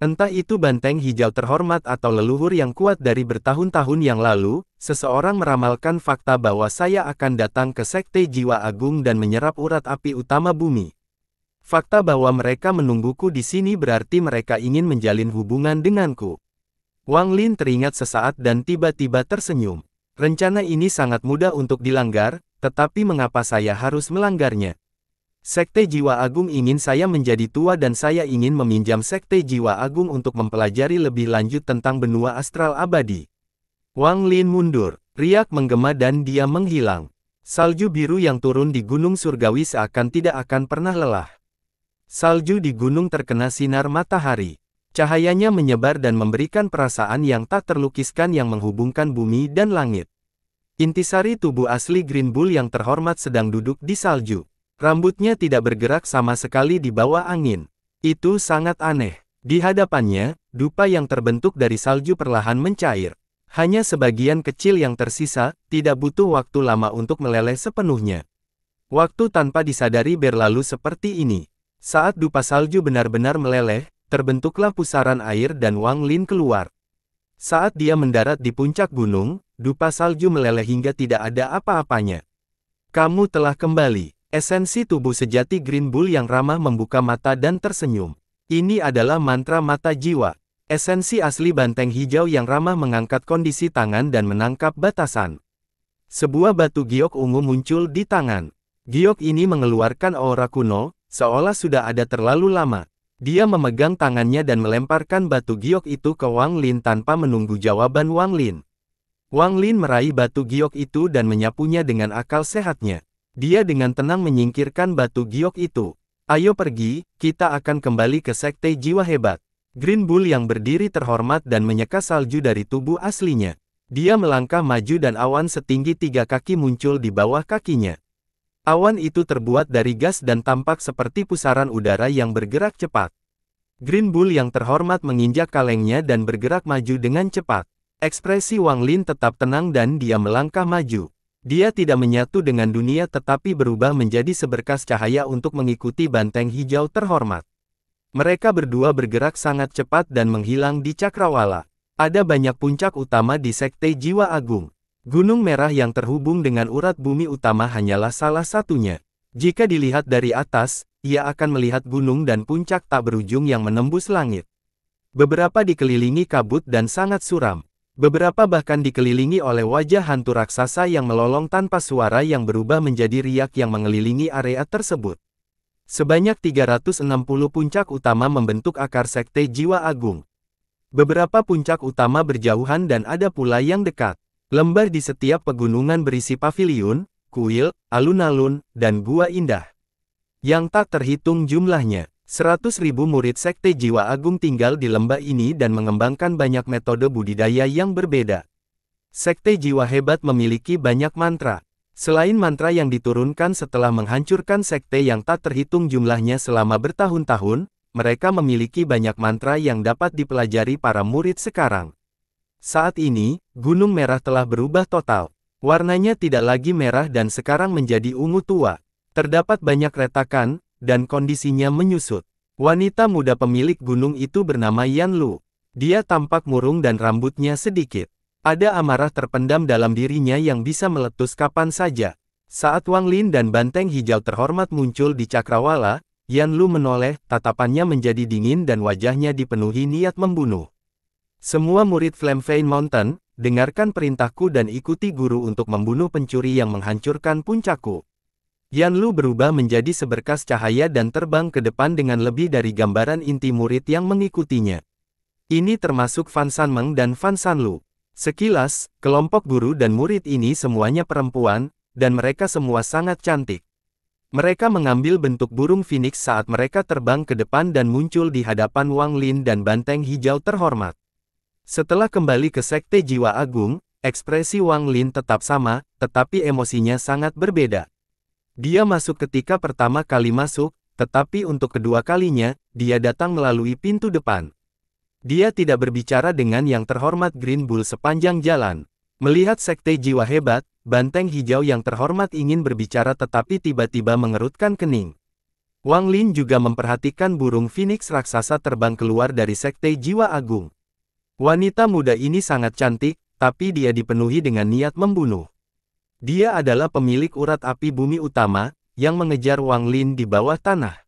Entah itu banteng hijau terhormat atau leluhur yang kuat dari bertahun-tahun yang lalu, seseorang meramalkan fakta bahwa saya akan datang ke Sekte Jiwa Agung dan menyerap urat api utama bumi. Fakta bahwa mereka menungguku di sini berarti mereka ingin menjalin hubungan denganku. Wang Lin teringat sesaat dan tiba-tiba tersenyum. Rencana ini sangat mudah untuk dilanggar, tetapi mengapa saya harus melanggarnya? Sekte Jiwa Agung ingin saya menjadi tua dan saya ingin meminjam Sekte Jiwa Agung untuk mempelajari lebih lanjut tentang benua astral abadi. Wang Lin mundur, riak menggema dan dia menghilang. Salju biru yang turun di gunung surgawi seakan tidak akan pernah lelah. Salju di gunung terkena sinar matahari. Cahayanya menyebar dan memberikan perasaan yang tak terlukiskan yang menghubungkan bumi dan langit. Intisari tubuh asli Green Bull yang terhormat sedang duduk di salju. Rambutnya tidak bergerak sama sekali di bawah angin. Itu sangat aneh. Di hadapannya, dupa yang terbentuk dari salju perlahan mencair. Hanya sebagian kecil yang tersisa, tidak butuh waktu lama untuk meleleh sepenuhnya. Waktu tanpa disadari berlalu seperti ini. Saat dupa salju benar-benar meleleh, terbentuklah pusaran air dan Wang Lin keluar. Saat dia mendarat di puncak gunung, dupa salju meleleh hingga tidak ada apa-apanya. Kamu telah kembali. Esensi tubuh sejati Green Bull yang ramah membuka mata dan tersenyum. Ini adalah mantra mata jiwa. Esensi asli banteng hijau yang ramah mengangkat kondisi tangan dan menangkap batasan. Sebuah batu giok ungu muncul di tangan. Giok ini mengeluarkan aura kuno, seolah sudah ada terlalu lama. Dia memegang tangannya dan melemparkan batu giok itu ke Wang Lin tanpa menunggu jawaban Wang Lin. Wang Lin meraih batu giok itu dan menyapunya dengan akal sehatnya. Dia dengan tenang menyingkirkan batu giok itu. Ayo pergi, kita akan kembali ke sekte jiwa hebat. Green Bull yang berdiri terhormat dan menyeka salju dari tubuh aslinya. Dia melangkah maju dan awan setinggi tiga kaki muncul di bawah kakinya. Awan itu terbuat dari gas dan tampak seperti pusaran udara yang bergerak cepat. Green Bull yang terhormat menginjak kalengnya dan bergerak maju dengan cepat. Ekspresi Wang Lin tetap tenang dan dia melangkah maju. Dia tidak menyatu dengan dunia tetapi berubah menjadi seberkas cahaya untuk mengikuti banteng hijau terhormat. Mereka berdua bergerak sangat cepat dan menghilang di Cakrawala. Ada banyak puncak utama di Sekte Jiwa Agung. Gunung Merah yang terhubung dengan urat bumi utama hanyalah salah satunya. Jika dilihat dari atas, ia akan melihat gunung dan puncak tak berujung yang menembus langit. Beberapa dikelilingi kabut dan sangat suram. Beberapa bahkan dikelilingi oleh wajah hantu raksasa yang melolong tanpa suara yang berubah menjadi riak yang mengelilingi area tersebut. Sebanyak 360 puncak utama membentuk akar sekte jiwa agung. Beberapa puncak utama berjauhan dan ada pula yang dekat. Lembar di setiap pegunungan berisi pavilion, kuil, alun-alun, dan gua indah. Yang tak terhitung jumlahnya. Seratus ribu murid Sekte Jiwa Agung tinggal di lembah ini dan mengembangkan banyak metode budidaya yang berbeda. Sekte Jiwa Hebat memiliki banyak mantra. Selain mantra yang diturunkan setelah menghancurkan sekte yang tak terhitung jumlahnya selama bertahun-tahun, mereka memiliki banyak mantra yang dapat dipelajari para murid sekarang. Saat ini, Gunung Merah telah berubah total. Warnanya tidak lagi merah dan sekarang menjadi ungu tua. Terdapat banyak retakan, dan kondisinya menyusut. Wanita muda pemilik gunung itu bernama Yan Lu. Dia tampak murung dan rambutnya sedikit. Ada amarah terpendam dalam dirinya yang bisa meletus kapan saja. Saat Wang Lin dan banteng hijau terhormat muncul di cakrawala, Yan Lu menoleh, tatapannya menjadi dingin dan wajahnya dipenuhi niat membunuh. Semua murid Flame Vein Mountain, dengarkan perintahku dan ikuti guru untuk membunuh pencuri yang menghancurkan puncakku. Yan Lu berubah menjadi seberkas cahaya dan terbang ke depan dengan lebih dari gambaran inti murid yang mengikutinya. Ini termasuk Fan San Meng dan Fan Sanlu. Sekilas, kelompok guru dan murid ini semuanya perempuan, dan mereka semua sangat cantik. Mereka mengambil bentuk burung phoenix saat mereka terbang ke depan dan muncul di hadapan Wang Lin dan banteng hijau terhormat. Setelah kembali ke Sekte Jiwa Agung, ekspresi Wang Lin tetap sama, tetapi emosinya sangat berbeda. Dia masuk ketika pertama kali masuk, tetapi untuk kedua kalinya, dia datang melalui pintu depan. Dia tidak berbicara dengan yang terhormat Green Bull sepanjang jalan. Melihat sekte jiwa hebat, banteng hijau yang terhormat ingin berbicara tetapi tiba-tiba mengerutkan kening. Wang Lin juga memperhatikan burung phoenix raksasa terbang keluar dari sekte jiwa agung. Wanita muda ini sangat cantik, tapi dia dipenuhi dengan niat membunuh. Dia adalah pemilik urat api bumi utama, yang mengejar Wang Lin di bawah tanah.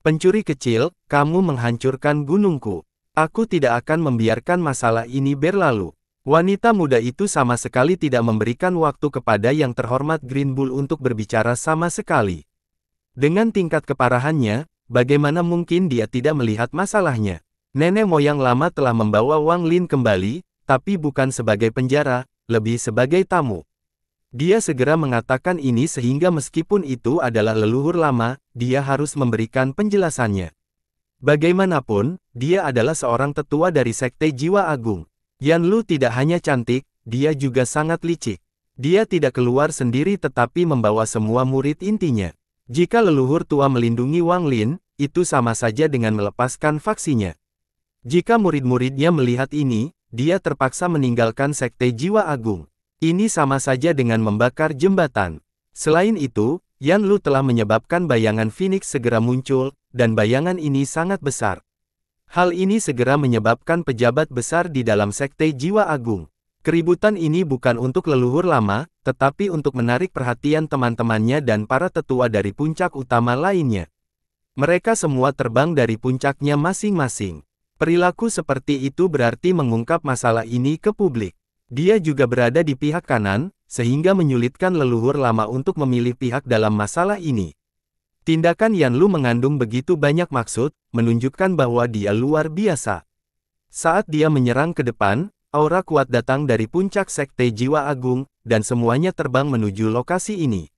Pencuri kecil, kamu menghancurkan gunungku. Aku tidak akan membiarkan masalah ini berlalu. Wanita muda itu sama sekali tidak memberikan waktu kepada yang terhormat Green Bull untuk berbicara sama sekali. Dengan tingkat keparahannya, bagaimana mungkin dia tidak melihat masalahnya? Nenek moyang lama telah membawa Wang Lin kembali, tapi bukan sebagai penjara, lebih sebagai tamu. Dia segera mengatakan ini sehingga meskipun itu adalah leluhur lama, dia harus memberikan penjelasannya. Bagaimanapun, dia adalah seorang tetua dari Sekte Jiwa Agung. Yan Lu tidak hanya cantik, dia juga sangat licik. Dia tidak keluar sendiri tetapi membawa semua murid intinya. Jika leluhur tua melindungi Wang Lin, itu sama saja dengan melepaskan faksinya. Jika murid-muridnya melihat ini, dia terpaksa meninggalkan Sekte Jiwa Agung. Ini sama saja dengan membakar jembatan. Selain itu, Yan Lu telah menyebabkan bayangan Phoenix segera muncul, dan bayangan ini sangat besar. Hal ini segera menyebabkan pejabat besar di dalam sekte jiwa agung. Keributan ini bukan untuk leluhur lama, tetapi untuk menarik perhatian teman-temannya dan para tetua dari puncak utama lainnya. Mereka semua terbang dari puncaknya masing-masing. Perilaku seperti itu berarti mengungkap masalah ini ke publik. Dia juga berada di pihak kanan, sehingga menyulitkan leluhur lama untuk memilih pihak dalam masalah ini. Tindakan Yanlu mengandung begitu banyak maksud, menunjukkan bahwa dia luar biasa. Saat dia menyerang ke depan, aura kuat datang dari puncak Sekte Jiwa Agung, dan semuanya terbang menuju lokasi ini.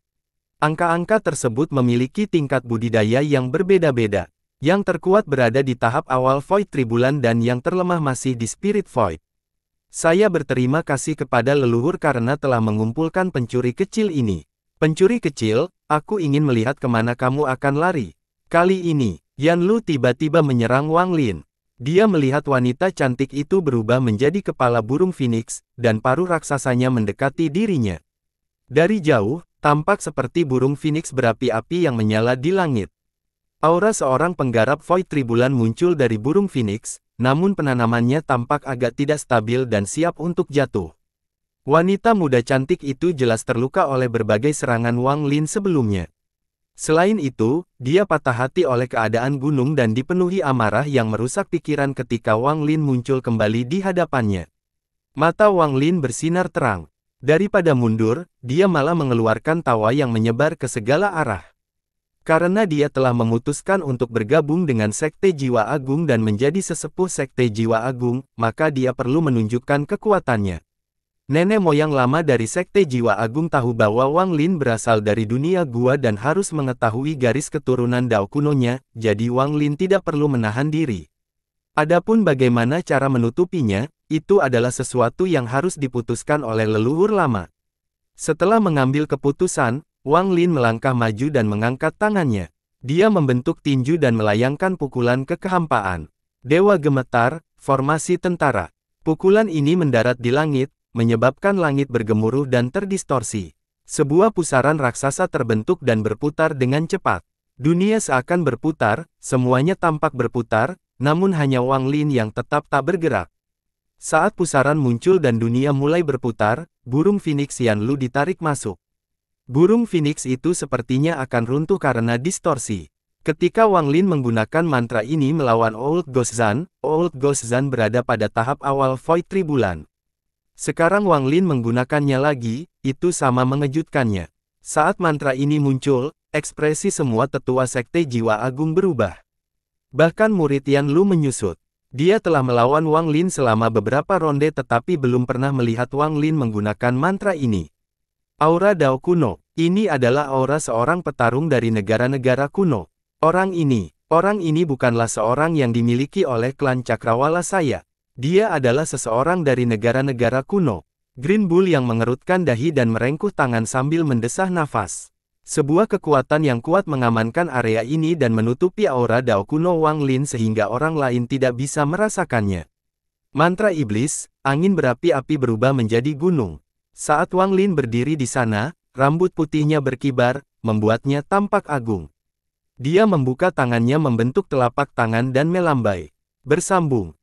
Angka-angka tersebut memiliki tingkat budidaya yang berbeda-beda. Yang terkuat berada di tahap awal Void Tribulan dan yang terlemah masih di Spirit Void. Saya berterima kasih kepada leluhur karena telah mengumpulkan pencuri kecil ini. Pencuri kecil, aku ingin melihat kemana kamu akan lari. Kali ini, Yan Lu tiba-tiba menyerang Wang Lin. Dia melihat wanita cantik itu berubah menjadi kepala burung phoenix, dan paruh raksasanya mendekati dirinya. Dari jauh, tampak seperti burung phoenix berapi-api yang menyala di langit. Aura seorang penggarap void tribulan muncul dari burung phoenix, namun penanamannya tampak agak tidak stabil dan siap untuk jatuh. Wanita muda cantik itu jelas terluka oleh berbagai serangan Wang Lin sebelumnya. Selain itu, dia patah hati oleh keadaan gunung dan dipenuhi amarah yang merusak pikiran ketika Wang Lin muncul kembali di hadapannya. Mata Wang Lin bersinar terang. Daripada mundur, dia malah mengeluarkan tawa yang menyebar ke segala arah. Karena dia telah memutuskan untuk bergabung dengan Sekte Jiwa Agung dan menjadi sesepuh Sekte Jiwa Agung, maka dia perlu menunjukkan kekuatannya. Nenek moyang lama dari Sekte Jiwa Agung tahu bahwa Wang Lin berasal dari dunia gua dan harus mengetahui garis keturunan Dao kunonya, jadi Wang Lin tidak perlu menahan diri. Adapun bagaimana cara menutupinya, itu adalah sesuatu yang harus diputuskan oleh leluhur lama. Setelah mengambil keputusan, Wang Lin melangkah maju dan mengangkat tangannya. Dia membentuk tinju dan melayangkan pukulan ke kehampaan. Dewa gemetar, formasi tentara. Pukulan ini mendarat di langit, menyebabkan langit bergemuruh dan terdistorsi. Sebuah pusaran raksasa terbentuk dan berputar dengan cepat. Dunia seakan berputar, semuanya tampak berputar, namun hanya Wang Lin yang tetap tak bergerak. Saat pusaran muncul dan dunia mulai berputar, burung Phoenix Yan Lu ditarik masuk. Burung Phoenix itu sepertinya akan runtuh karena distorsi. Ketika Wang Lin menggunakan mantra ini melawan Old Ghost Zan, Old Ghost Zan berada pada tahap awal Void Tribulan. Sekarang Wang Lin menggunakannya lagi, itu sama mengejutkannya. Saat mantra ini muncul, ekspresi semua tetua sekte jiwa agung berubah. Bahkan murid Yan Lu menyusut. Dia telah melawan Wang Lin selama beberapa ronde tetapi belum pernah melihat Wang Lin menggunakan mantra ini. Aura Dao kuno, ini adalah aura seorang petarung dari negara-negara kuno. Orang ini, orang ini bukanlah seorang yang dimiliki oleh klan Cakrawala saya. Dia adalah seseorang dari negara-negara kuno. Green Bull yang mengerutkan dahi dan merengkuh tangan sambil mendesah nafas. Sebuah kekuatan yang kuat mengamankan area ini dan menutupi aura Dao kuno Wang Lin sehingga orang lain tidak bisa merasakannya. Mantra iblis, angin berapi-api berubah menjadi gunung. Saat Wang Lin berdiri di sana, rambut putihnya berkibar, membuatnya tampak agung. Dia membuka tangannya membentuk telapak tangan dan melambai. Bersambung,